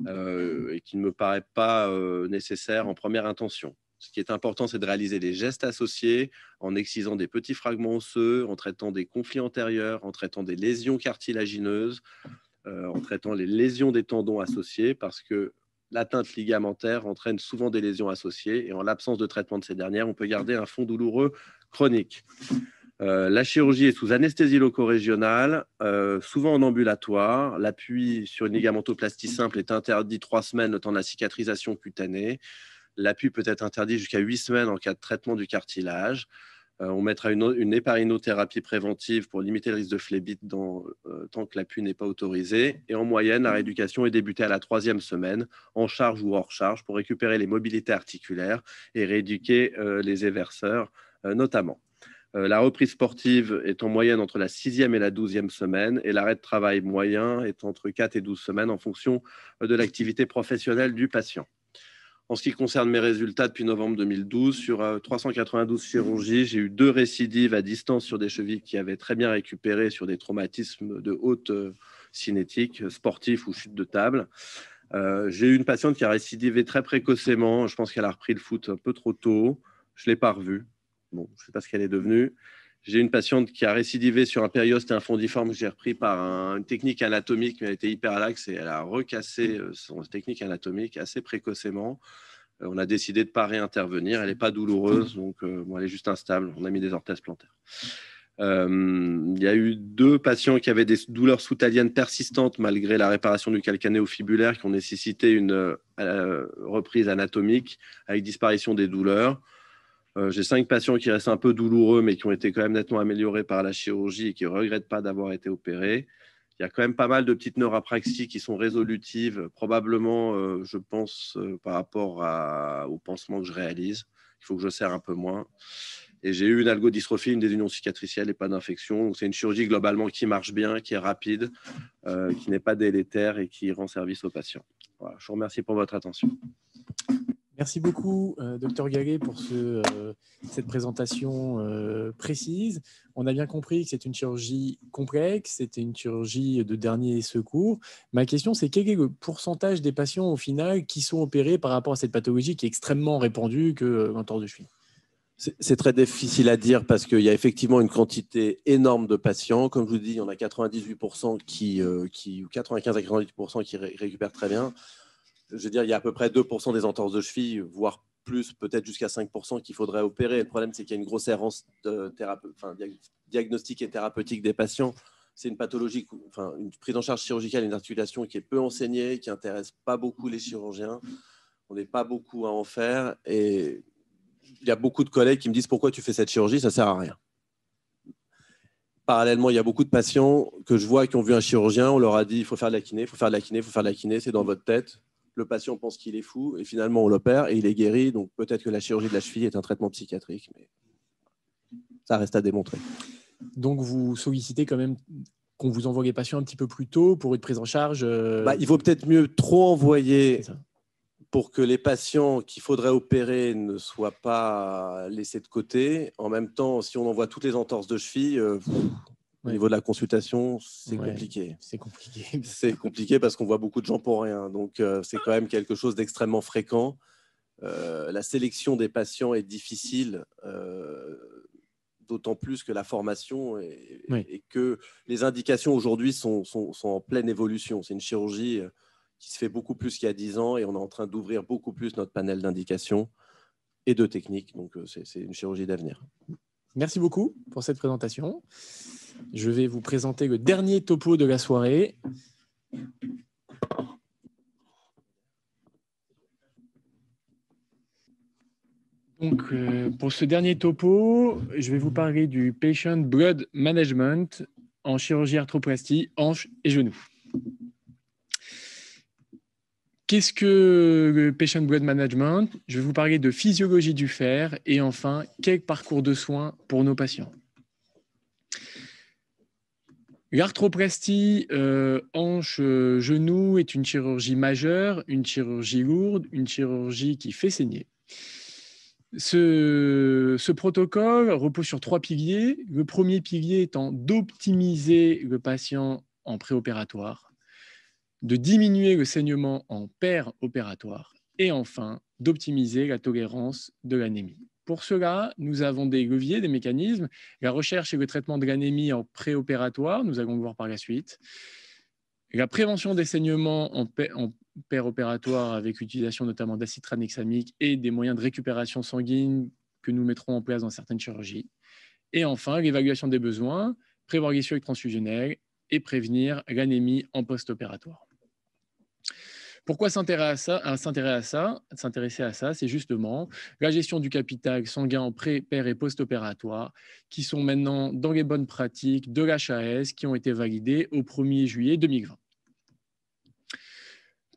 euh, et qui ne me paraît pas nécessaire en première intention. Ce qui est important, c'est de réaliser les gestes associés en excisant des petits fragments osseux, en traitant des conflits antérieurs, en traitant des lésions cartilagineuses, euh, en traitant les lésions des tendons associés, parce que l'atteinte ligamentaire entraîne souvent des lésions associées, et en l'absence de traitement de ces dernières, on peut garder un fond douloureux chronique. Euh, la chirurgie est sous anesthésie locorégionale, euh, souvent en ambulatoire. L'appui sur une ligamentoplastie simple est interdit trois semaines le temps de la cicatrisation cutanée. L'appui peut être interdit jusqu'à 8 semaines en cas de traitement du cartilage. Euh, on mettra une, éparinothérapie préventive pour limiter le risque de phlébite euh, tant que l'appui n'est pas autorisé. Et en moyenne, la mmh. rééducation est débutée à la troisième semaine, en charge ou hors charge, pour récupérer les mobilités articulaires et rééduquer euh, les éverseurs notamment. la reprise sportive est en moyenne entre la sixième et la douzième semaine et l'arrêt de travail moyen est entre 4 et 12 semaines en fonction de l'activité professionnelle du patient. En ce qui concerne mes résultats depuis novembre 2012, sur 392 euh, chirurgies, j'ai eu deux récidives à distance sur des chevilles qui avaient très bien récupéré sur des traumatismes de haute euh, cinétique, sportif ou chute de table. Euh, j'ai eu une patiente qui a récidivé très précocement. Je pense qu'elle a repris le foot un peu trop tôt. Je ne l'ai pas revue. je ne sais pas ce qu'elle est devenue. J'ai une patiente qui a récidivé sur un périoste et un fondiforme que j'ai repris par une technique anatomique, mais elle était hyperlaxe et elle a recassé euh, son technique anatomique assez précocement. Euh, on a décidé de ne pas réintervenir. Elle n'est pas douloureuse, donc euh, elle est juste instable. On a mis des orthèses plantaires. il y a eu deux patients qui avaient des douleurs soutaliennes persistantes malgré la réparation du calcanéo fibulaire qui ont nécessité une reprise anatomique avec disparition des douleurs. Euh, j'ai cinq patients qui restent un peu douloureux, mais qui ont été quand même nettement améliorés par la chirurgie et qui ne regrettent pas d'avoir été opérés. Il y a quand même pas mal de petites neuropraxies qui sont résolutives, probablement, euh, je pense, euh, par rapport au pansement que je réalise. Il faut que je serre un peu moins. Et j'ai eu une algodystrophie, une désunion cicatricielle et pas d'infection. Donc, c'est une chirurgie globalement qui marche bien, qui est rapide, qui n'est pas délétère et qui rend service aux patients. je vous remercie pour votre attention. Merci beaucoup, Dr euh, docteur Gaguet, pour euh, cette présentation euh, précise. On a bien compris que c'est une chirurgie complexe, c'était une chirurgie de dernier secours. Ma question, c'est quel est le pourcentage des patients au final qui sont opérés par rapport à cette pathologie qui est extrêmement répandue que l'entorse de cheville c'est très difficile à dire parce qu'il y a effectivement une quantité énorme de patients. Comme je vous dis, il y en a 98% qui, 95 à 98% qui récupèrent très bien je veux dire, il y a à peu près 2% des entorses de cheville, voire plus, peut-être jusqu'à 5% qu'il faudrait opérer. Le problème, c'est qu'il y a une grosse errance enfin, diagnostique et thérapeutique des patients. C'est une pathologie, enfin, une prise en charge chirurgicale, une articulation qui est peu enseignée, qui intéresse pas beaucoup les chirurgiens. On n'est pas beaucoup à en faire. Et il y a beaucoup de collègues qui me disent pourquoi tu fais cette chirurgie, ça sert à rien. Parallèlement, il y a beaucoup de patients que je vois qui ont vu un chirurgien, on leur a dit il faut faire de la kiné, il faut faire de la kiné, il faut faire de la kiné, c'est dans votre tête, le patient pense qu'il est fou, et finalement on l'opère et il est guéri. Donc peut-être que la chirurgie de la cheville est un traitement psychiatrique, mais ça reste à démontrer. Donc vous sollicitez quand même qu'on vous envoie les patients un petit peu plus tôt pour une prise en charge euh, bah, Il vaut peut-être mieux trop envoyer pour que les patients qu'il faudrait opérer ne soient pas laissés de côté. En même temps, si on envoie toutes les entorses de cheville, euh, au niveau de la consultation, c'est compliqué. C'est compliqué. c'est compliqué parce qu'on voit beaucoup de gens pour rien. Donc, euh, c'est quand même quelque chose d'extrêmement fréquent. Euh, la sélection des patients est difficile, euh, d'autant plus que la formation et, que les indications aujourd'hui sont, sont, sont, en pleine évolution. C'est une chirurgie qui se fait beaucoup plus qu'il y a 10 ans et on est en train d'ouvrir beaucoup plus notre panel d'indications et de techniques. Donc, c'est une chirurgie d'avenir. Merci beaucoup pour cette présentation. Je vais vous présenter le dernier topo de la soirée. Donc, euh, pour ce dernier topo, je vais vous parler du Patient Blood Management en chirurgie arthroplastie, hanche et genoux. Qu'est-ce que le euh, Patient Blood Management Je vais vous parler de physiologie du fer et enfin, quel parcours de soins pour nos patients L'arthroplastie euh, hanche-genou euh, est une chirurgie majeure, une chirurgie lourde, une chirurgie qui fait saigner. ce, protocole repose sur trois piliers. Le premier pilier étant d'optimiser le patient en préopératoire de diminuer le saignement en paire opératoire et enfin d'optimiser la tolérance de l'anémie. Pour cela, nous avons des leviers, des mécanismes, la recherche et le traitement de l'anémie en préopératoire, nous allons le voir par la suite, la prévention des saignements en, paire, opératoire avec utilisation notamment d'acide tranexamique et des moyens de récupération sanguine que nous mettrons en place dans certaines chirurgies, et enfin l'évaluation des besoins, prévoir les sujets transfusionnels et prévenir l'anémie en post-opératoire. Pourquoi s'intéresser à ça, c'est justement la gestion du capital sanguin en pré, père et post-opératoire, qui sont maintenant dans les bonnes pratiques de l'HAS, qui ont été validées au 1er juillet 2020.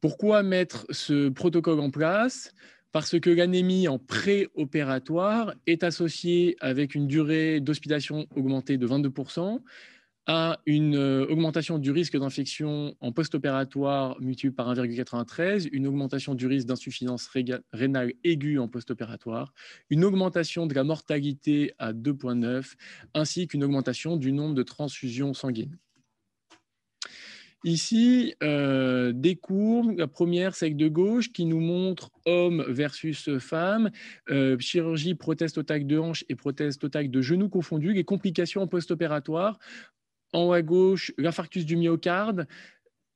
Pourquoi mettre ce protocole en place parce que l'anémie en pré-opératoire est associée avec une durée d'hospitalisation augmentée de 22%, à une euh, augmentation du risque d'infection en post-opératoire multiplié par 1,93, une augmentation du risque d'insuffisance rénale aiguë en post-opératoire, une augmentation de la mortalité à 2,9, ainsi qu'une augmentation du nombre de transfusions sanguines. Ici, euh, des courbes. La première, celle de gauche, qui nous montre hommes versus femme, euh, chirurgie, prothèse totale de hanche et prothèse totale de genou confondues, les complications post opératoire en haut à gauche, l'infarctus du myocarde,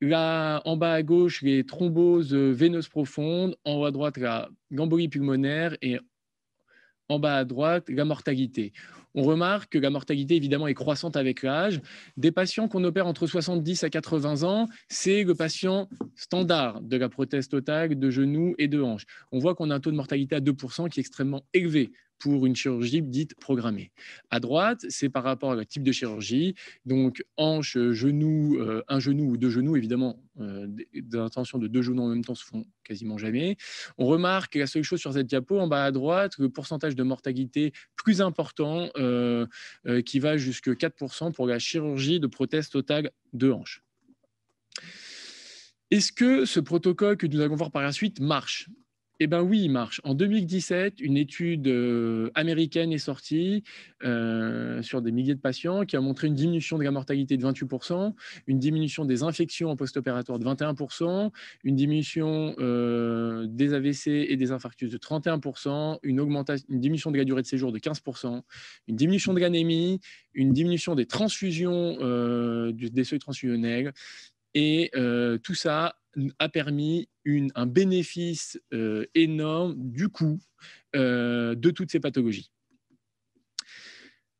en bas à gauche, les thromboses euh, veineuses profondes, en haut à droite, la gambolie pulmonaire et en bas à droite, la mortalité. On remarque que la mortalité, évidemment, est croissante avec l'âge. Des patients qu'on opère entre 70 à 80 ans, c'est le patient standard de la prothèse totale de genoux et de hanches. On voit qu'on a un taux de mortalité à 2% qui est extrêmement élevé pour une chirurgie dite programmée. À droite, c'est par rapport à au type de chirurgie, donc hanche, genou, euh, un genou ou deux genoux, évidemment, euh, des intentions de deux genoux en même temps se font quasiment jamais. On remarque la seule chose sur cette diapo, en bas à droite, le pourcentage de mortalité plus important euh, qui va jusqu'à 4% pour la chirurgie de prothèse totale de hanches. Est-ce que ce protocole que nous allons voir par la suite marche eh bien oui, il marche. En 2017, une étude euh, américaine est sortie euh, sur des milliers de patients qui a montré une diminution de la mortalité de 28%, une diminution des infections en post-opératoire de 21%, une diminution euh, des AVC et des infarctus de 31%, une, augmentation, diminution de la durée de séjour de 15%, une diminution de l'anémie, une diminution des transfusions, des seuils transfusionnels, et euh, tout ça a permis un bénéfice euh, énorme du coût euh, de toutes ces pathologies.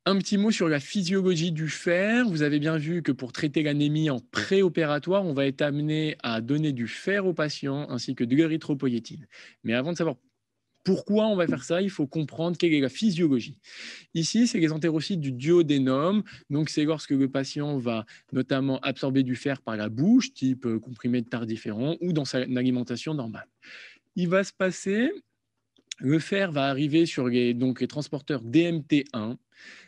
Un petit mot sur la physiologie du fer. Vous avez bien vu que pour traiter l'anémie en préopératoire, on va être amené à donner du fer aux patients ainsi que de l'érythropoïétine. Mais avant de savoir pourquoi on va faire ça Il faut comprendre quelle est la physiologie. Ici, c'est les entérocytes du duodénum. Donc, c'est lorsque le patient va notamment absorber du fer par la bouche, type euh, comprimé de différent, ou dans sa alimentation normale. Il va se passer, le fer va arriver sur les transporteurs DMT1,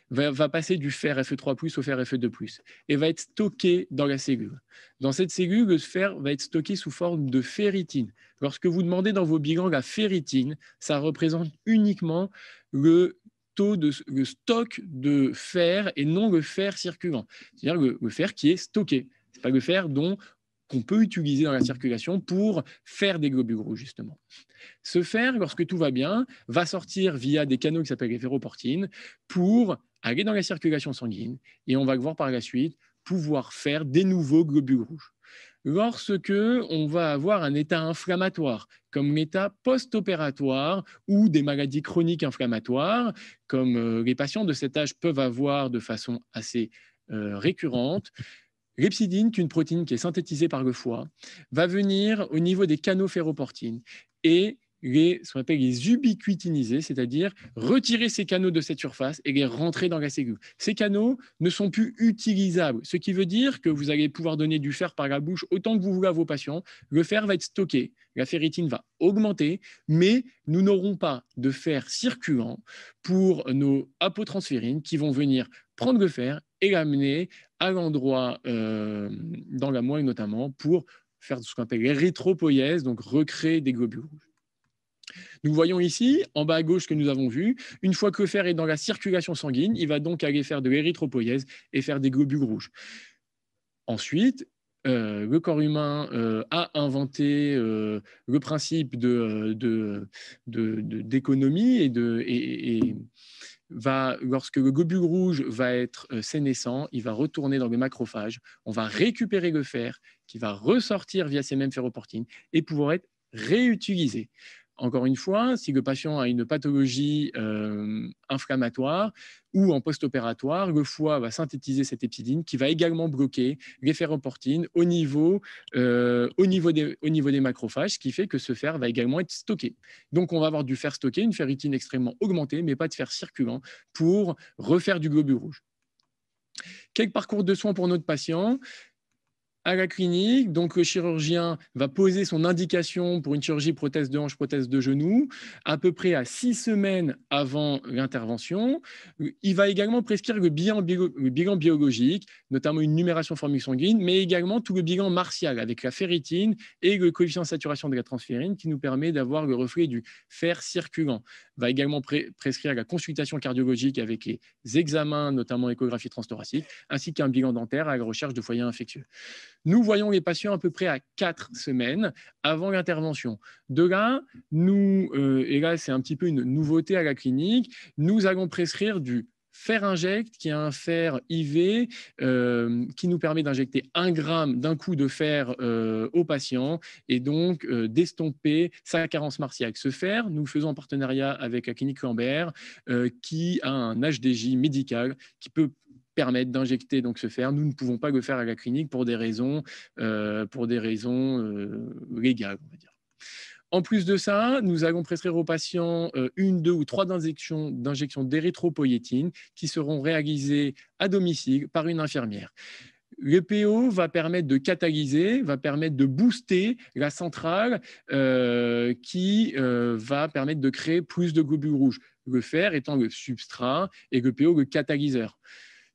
va, passer du fer Fe3+, au fer Fe2+, et va être stocké dans la cellule. Dans cette cellule, le fer va être stocké sous forme de ferritine. Lorsque vous demandez dans vos bilans la ferritine, ça représente uniquement le taux de stock de fer et non le fer circulant, c'est-à-dire le, le fer qui est stocké. Ce n'est pas le fer dont qu'on peut utiliser dans la circulation pour faire des globules rouges, justement. Ce faire lorsque tout va bien, va sortir via des canaux qui s'appellent les ferroportines pour aller dans la circulation sanguine et on va voir par la suite pouvoir faire des nouveaux globules rouges. Lorsque on va avoir un état inflammatoire, comme l'état post-opératoire ou des maladies chroniques inflammatoires, comme euh, les patients de cet âge peuvent avoir de façon assez euh, récurrente, Ripsidine, qui est une protéine qui est synthétisée par le foie, va venir au niveau des canaux ferroportines et les, ce qu'on appelle ubiquitiniser, c'est-à-dire retirer ces canaux de cette surface et les rentrer dans la cellule. Ces canaux ne sont plus utilisables, ce qui veut dire que vous allez pouvoir donner du fer par la bouche autant que vous voulez à vos patients. Le fer va être stocké, la ferritine va augmenter, mais nous n'aurons pas de fer circulant pour nos apotransférines qui vont venir prendre le fer et l'amener à l'endroit euh, dans la moelle notamment pour faire ce qu'on appelle l'érythropoïèse, donc recréer des globules rouges. Nous voyons ici, en bas à gauche, que nous avons vu, une fois que le fer est dans la circulation sanguine, il va donc aller faire de l'érythropoïèse et faire des globules rouges. Ensuite, euh, le corps humain euh, a inventé euh, le principe d'économie et, va, lorsque le globule rouge va être sénescent, il va retourner dans le macrophages. on va récupérer le fer qui va ressortir via ces mêmes ferroportines et pouvoir être réutilisé. Encore une fois, si le patient a une pathologie euh, inflammatoire ou en post-opératoire, le foie va synthétiser cette épidine qui va également bloquer les ferroportines au niveau, euh, au, niveau des, macrophages, ce qui fait que ce fer va également être stocké. Donc, on va avoir du fer stocké, une ferritine extrêmement augmentée, mais pas de fer circulant pour refaire du globule rouge. Quel parcours de soins pour notre patient à la clinique. Donc, le chirurgien va poser son indication pour une chirurgie prothèse de hanche, prothèse de genou, à peu près à six semaines avant l'intervention. Il va également prescrire le bilan, biologique, notamment une numération formule sanguine, mais également tout le bilan martial avec la ferritine et le coefficient de saturation de la transférine qui nous permet d'avoir le reflet du fer circulant. Il va également prescrire la consultation cardiologique avec les examens, notamment échographie transthoracique, ainsi qu'un bilan dentaire à la recherche de foyers infectieux. Nous voyons les patients à peu près à quatre semaines avant l'intervention. De là, nous, euh, et là c'est un petit peu une nouveauté à la clinique, nous allons prescrire du fer injecte, qui est un fer IV euh, qui nous permet d'injecter un gramme d'un coup de fer euh, au patient et donc d'estomper sa carence martiale. Ce fer, nous faisons en partenariat avec la clinique Lambert qui a un HDJ médical qui peut permettre d'injecter donc ce fer. Nous ne pouvons pas le faire à la clinique pour des raisons, euh, pour des raisons euh, légales, on va dire. En plus de ça, nous allons prescrire aux patients euh, une, deux ou trois injections d'injections d'érythropoïétine qui seront réalisées à domicile par une infirmière. Le PO va permettre de catalyser, va permettre de booster la centrale qui va permettre de créer plus de globules rouges. Le fer étant le substrat et le PO le catalyseur.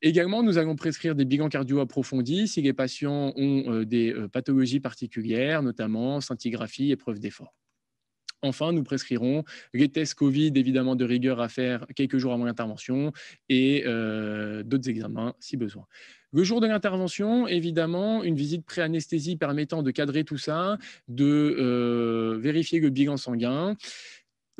Également, nous allons prescrire des bilans cardio approfondis si les patients ont euh, des euh, pathologies particulières, notamment scintigraphie et preuve d'effort. Enfin, nous prescrirons les tests Covid, évidemment, de rigueur à faire quelques jours avant l'intervention et euh, d'autres examens si besoin. Le jour de l'intervention, évidemment, une visite pré-anesthésie permettant de cadrer tout ça, de vérifier vérifier le bilan sanguin.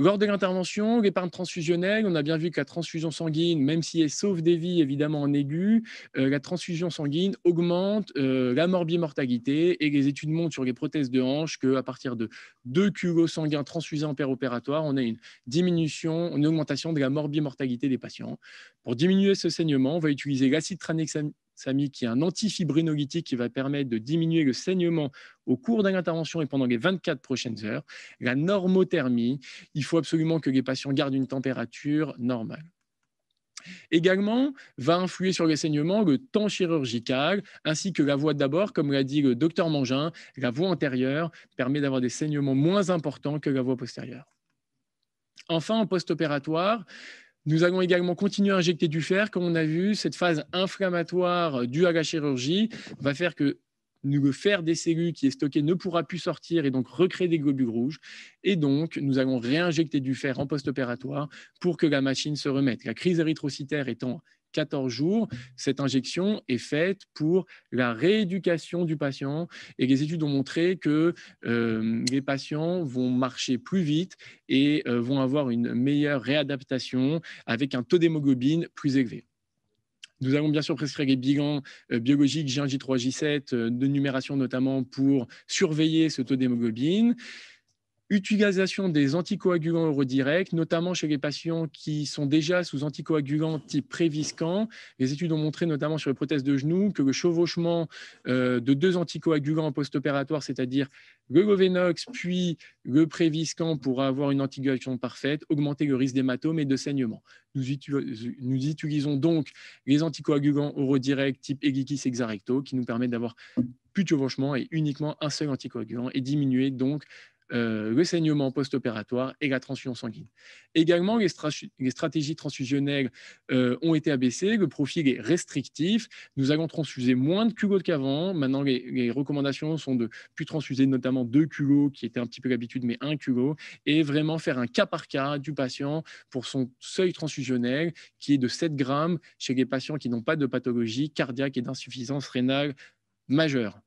Lors de l'intervention, l'épargne transfusionnelle, on a bien vu que la transfusion sanguine, même si elle sauve des vies évidemment en aigu, euh, la transfusion sanguine augmente euh, la morbimortalité et les études montrent sur les prothèses de hanche qu'à partir de deux kilos sanguins transfusés en paire opératoire, on a une diminution, une augmentation de la mortalité des patients. Pour diminuer ce saignement, on va utiliser l'acide tranexamine Samy, qui est un antifibrinolytique qui va permettre de diminuer le saignement au cours d'une intervention et pendant les 24 prochaines heures. La normothermie, il faut absolument que les patients gardent une température normale. Également, va influer sur le saignement le temps chirurgical ainsi que la voie d'abord, comme l'a dit le docteur Mangin, la voie antérieure permet d'avoir des saignements moins importants que la voie postérieure. Enfin, en post-opératoire, nous allons également continuer à injecter du fer. Comme on a vu, cette phase inflammatoire euh, due à la chirurgie va faire que le fer des cellules qui est stocké ne pourra plus sortir et donc recréer des globules rouges. Et donc, nous allons réinjecter du fer en post-opératoire pour que la machine se remette. La crise érythrocytaire étant 14 jours, cette injection est faite pour la rééducation du patient. Et les études ont montré que euh, les patients vont marcher plus vite et euh, vont avoir une meilleure réadaptation avec un taux d'hémoglobine plus élevé. Nous avons bien sûr prescrit des bilans euh, biologiques G1, g 3 J7, de numération notamment pour surveiller ce taux d'hémoglobine utilisation des anticoagulants eurodirects, notamment chez les patients qui sont déjà sous anticoagulants type Préviscan. Les études ont montré, notamment sur les prothèses de genoux, que le chevauchement euh, de deux anticoagulants post opératoires cest c'est-à-dire le Govenox puis le Préviscan pour avoir une anticoagulation parfaite, augmenter le risque d'hématome et de saignement. Nous, utilisons donc les anticoagulants eurodirects type Eglikis hexarecto qui nous permettent d'avoir plus de chevauchement et uniquement un seul anticoagulant et diminuer donc le euh, saignement post-opératoire et la transfusion sanguine. Également, les, stratégies transfusionnelles euh, ont été abaissées, le profil est restrictif, nous allons transfuser moins de culots qu'avant, maintenant les, recommandations sont de plus transfuser notamment deux culots, qui étaient un petit peu l'habitude, mais un culot, et vraiment faire un cas par cas du patient pour son seuil transfusionnel qui est de 7 grammes chez les patients qui n'ont pas de pathologie cardiaque et d'insuffisance rénale majeure.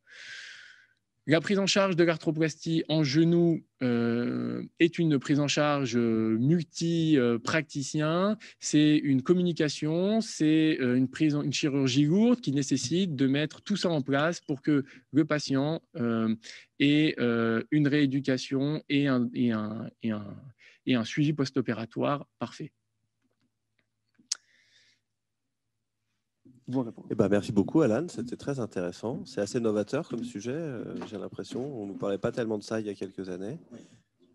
La prise en charge de l'arthroplastie en genou euh, est une prise en charge euh, multi-praticien. C'est une communication, c'est euh, une, prise, chirurgie lourde qui nécessite de mettre tout ça en place pour que le patient ait une rééducation et un suivi post-opératoire parfait. Eh ben, merci beaucoup, Alan. C'était très intéressant. C'est assez novateur comme sujet, euh, j'ai l'impression. On ne nous parlait pas tellement de ça il y a quelques années.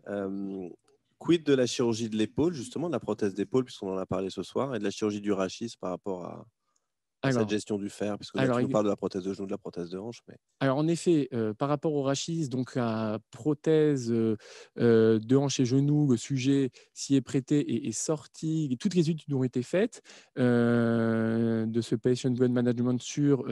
Euh, quid de la chirurgie de l'épaule, justement, de la prothèse d'épaule, puisqu'on en a parlé ce soir, et de la chirurgie du rachis par rapport à, alors, gestion du fer puisque de la prothèse de genou, de la prothèse de hanche. Alors, en effet, euh, par rapport au rachis, donc la prothèse euh, euh, de hanche et genou, le sujet s'y est prêté et est sorti. Toutes les études ont été faites de ce patient good management sur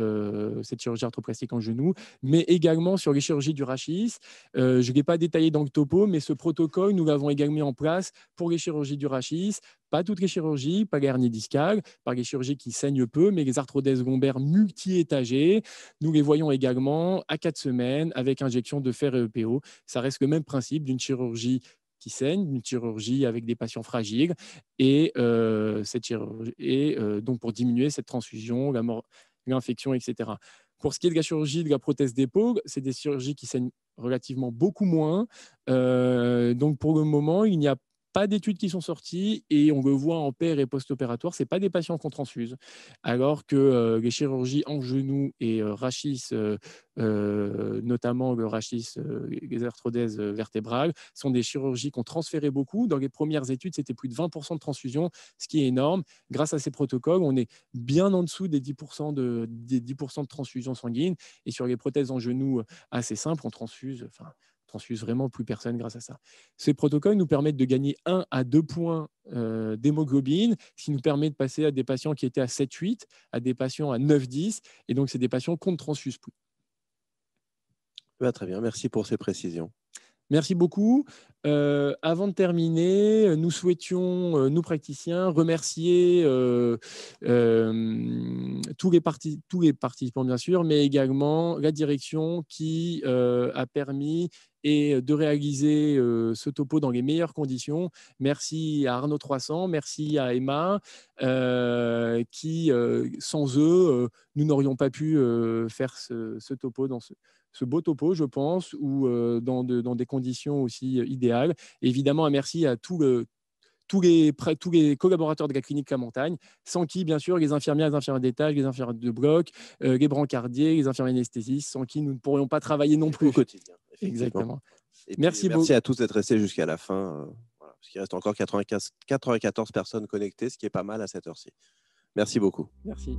cette chirurgie arthroplastique en genou, mais également sur les chirurgies du rachis. je ne l'ai pas détaillé dans le topo, mais ce protocole, nous l'avons également mis en place pour les chirurgies du rachis, pas toutes les chirurgies, pas les hernies discales, pas les chirurgies qui saignent peu, mais les arthrodèses lombaires multi-étagées. Nous les voyons également à 4 semaines avec injection de fer et EPO. Ça reste le même principe d'une chirurgie qui saigne, d'une chirurgie avec des patients fragiles, et, euh, cette chirurgie, et euh, donc pour diminuer cette transfusion, la mort, l'infection, etc. Pour ce qui est de la chirurgie de la prothèse d'épaule, c'est des chirurgies qui saignent relativement beaucoup moins. Euh, donc pour le moment, il n'y a pas d'études qui sont sorties et on le voit en paire et post-opératoire, ce pas des patients qu'on transfuse. Alors que euh, les chirurgies en genou et euh, rachis, euh, notamment le rachis, les arthrodèses vertébrales, sont des chirurgies qu'on transférait beaucoup. Dans les premières études, c'était plus de 20% de transfusion, ce qui est énorme. Grâce à ces protocoles, on est bien en dessous des 10% de, des 10 de transfusion sanguine. Et sur les prothèses en genou assez simples, on transfuse transfuse vraiment plus personne grâce à ça. Ces protocoles nous permettent de gagner 1 à 2 points euh, d'hémoglobine, ce qui nous permet de passer à des patients qui étaient à 7-8, à des patients à 9-10, et donc c'est des patients qu'on ne transfuse plus. Bah, très bien, merci pour ces précisions. Merci beaucoup. Euh, avant de terminer, euh, nous souhaitions, euh, nous praticiens, remercier tous, les tous, les participants, bien sûr, mais également la direction qui a permis et de réaliser ce topo dans les meilleures conditions. Merci à Arnaud 300, merci à Emma, qui, sans eux, nous n'aurions pas pu faire ce, ce topo dans ce, ce beau topo, je pense, ou euh, dans, des conditions aussi euh, idéales. évidemment, un merci à tous les, collaborateurs de la clinique La Montagne, sans qui, bien sûr, les infirmières, les infirmières d'étage, les infirmières de bloc, euh, les brancardiers, les infirmières anesthésistes, sans qui nous ne pourrions pas travailler non plus. Au quotidien. Exactement. merci Merci à tous d'être restés jusqu'à la fin, parce qu'il reste encore 95, 94 personnes connectées, ce qui est pas mal à cette heure-ci. Merci beaucoup. Merci.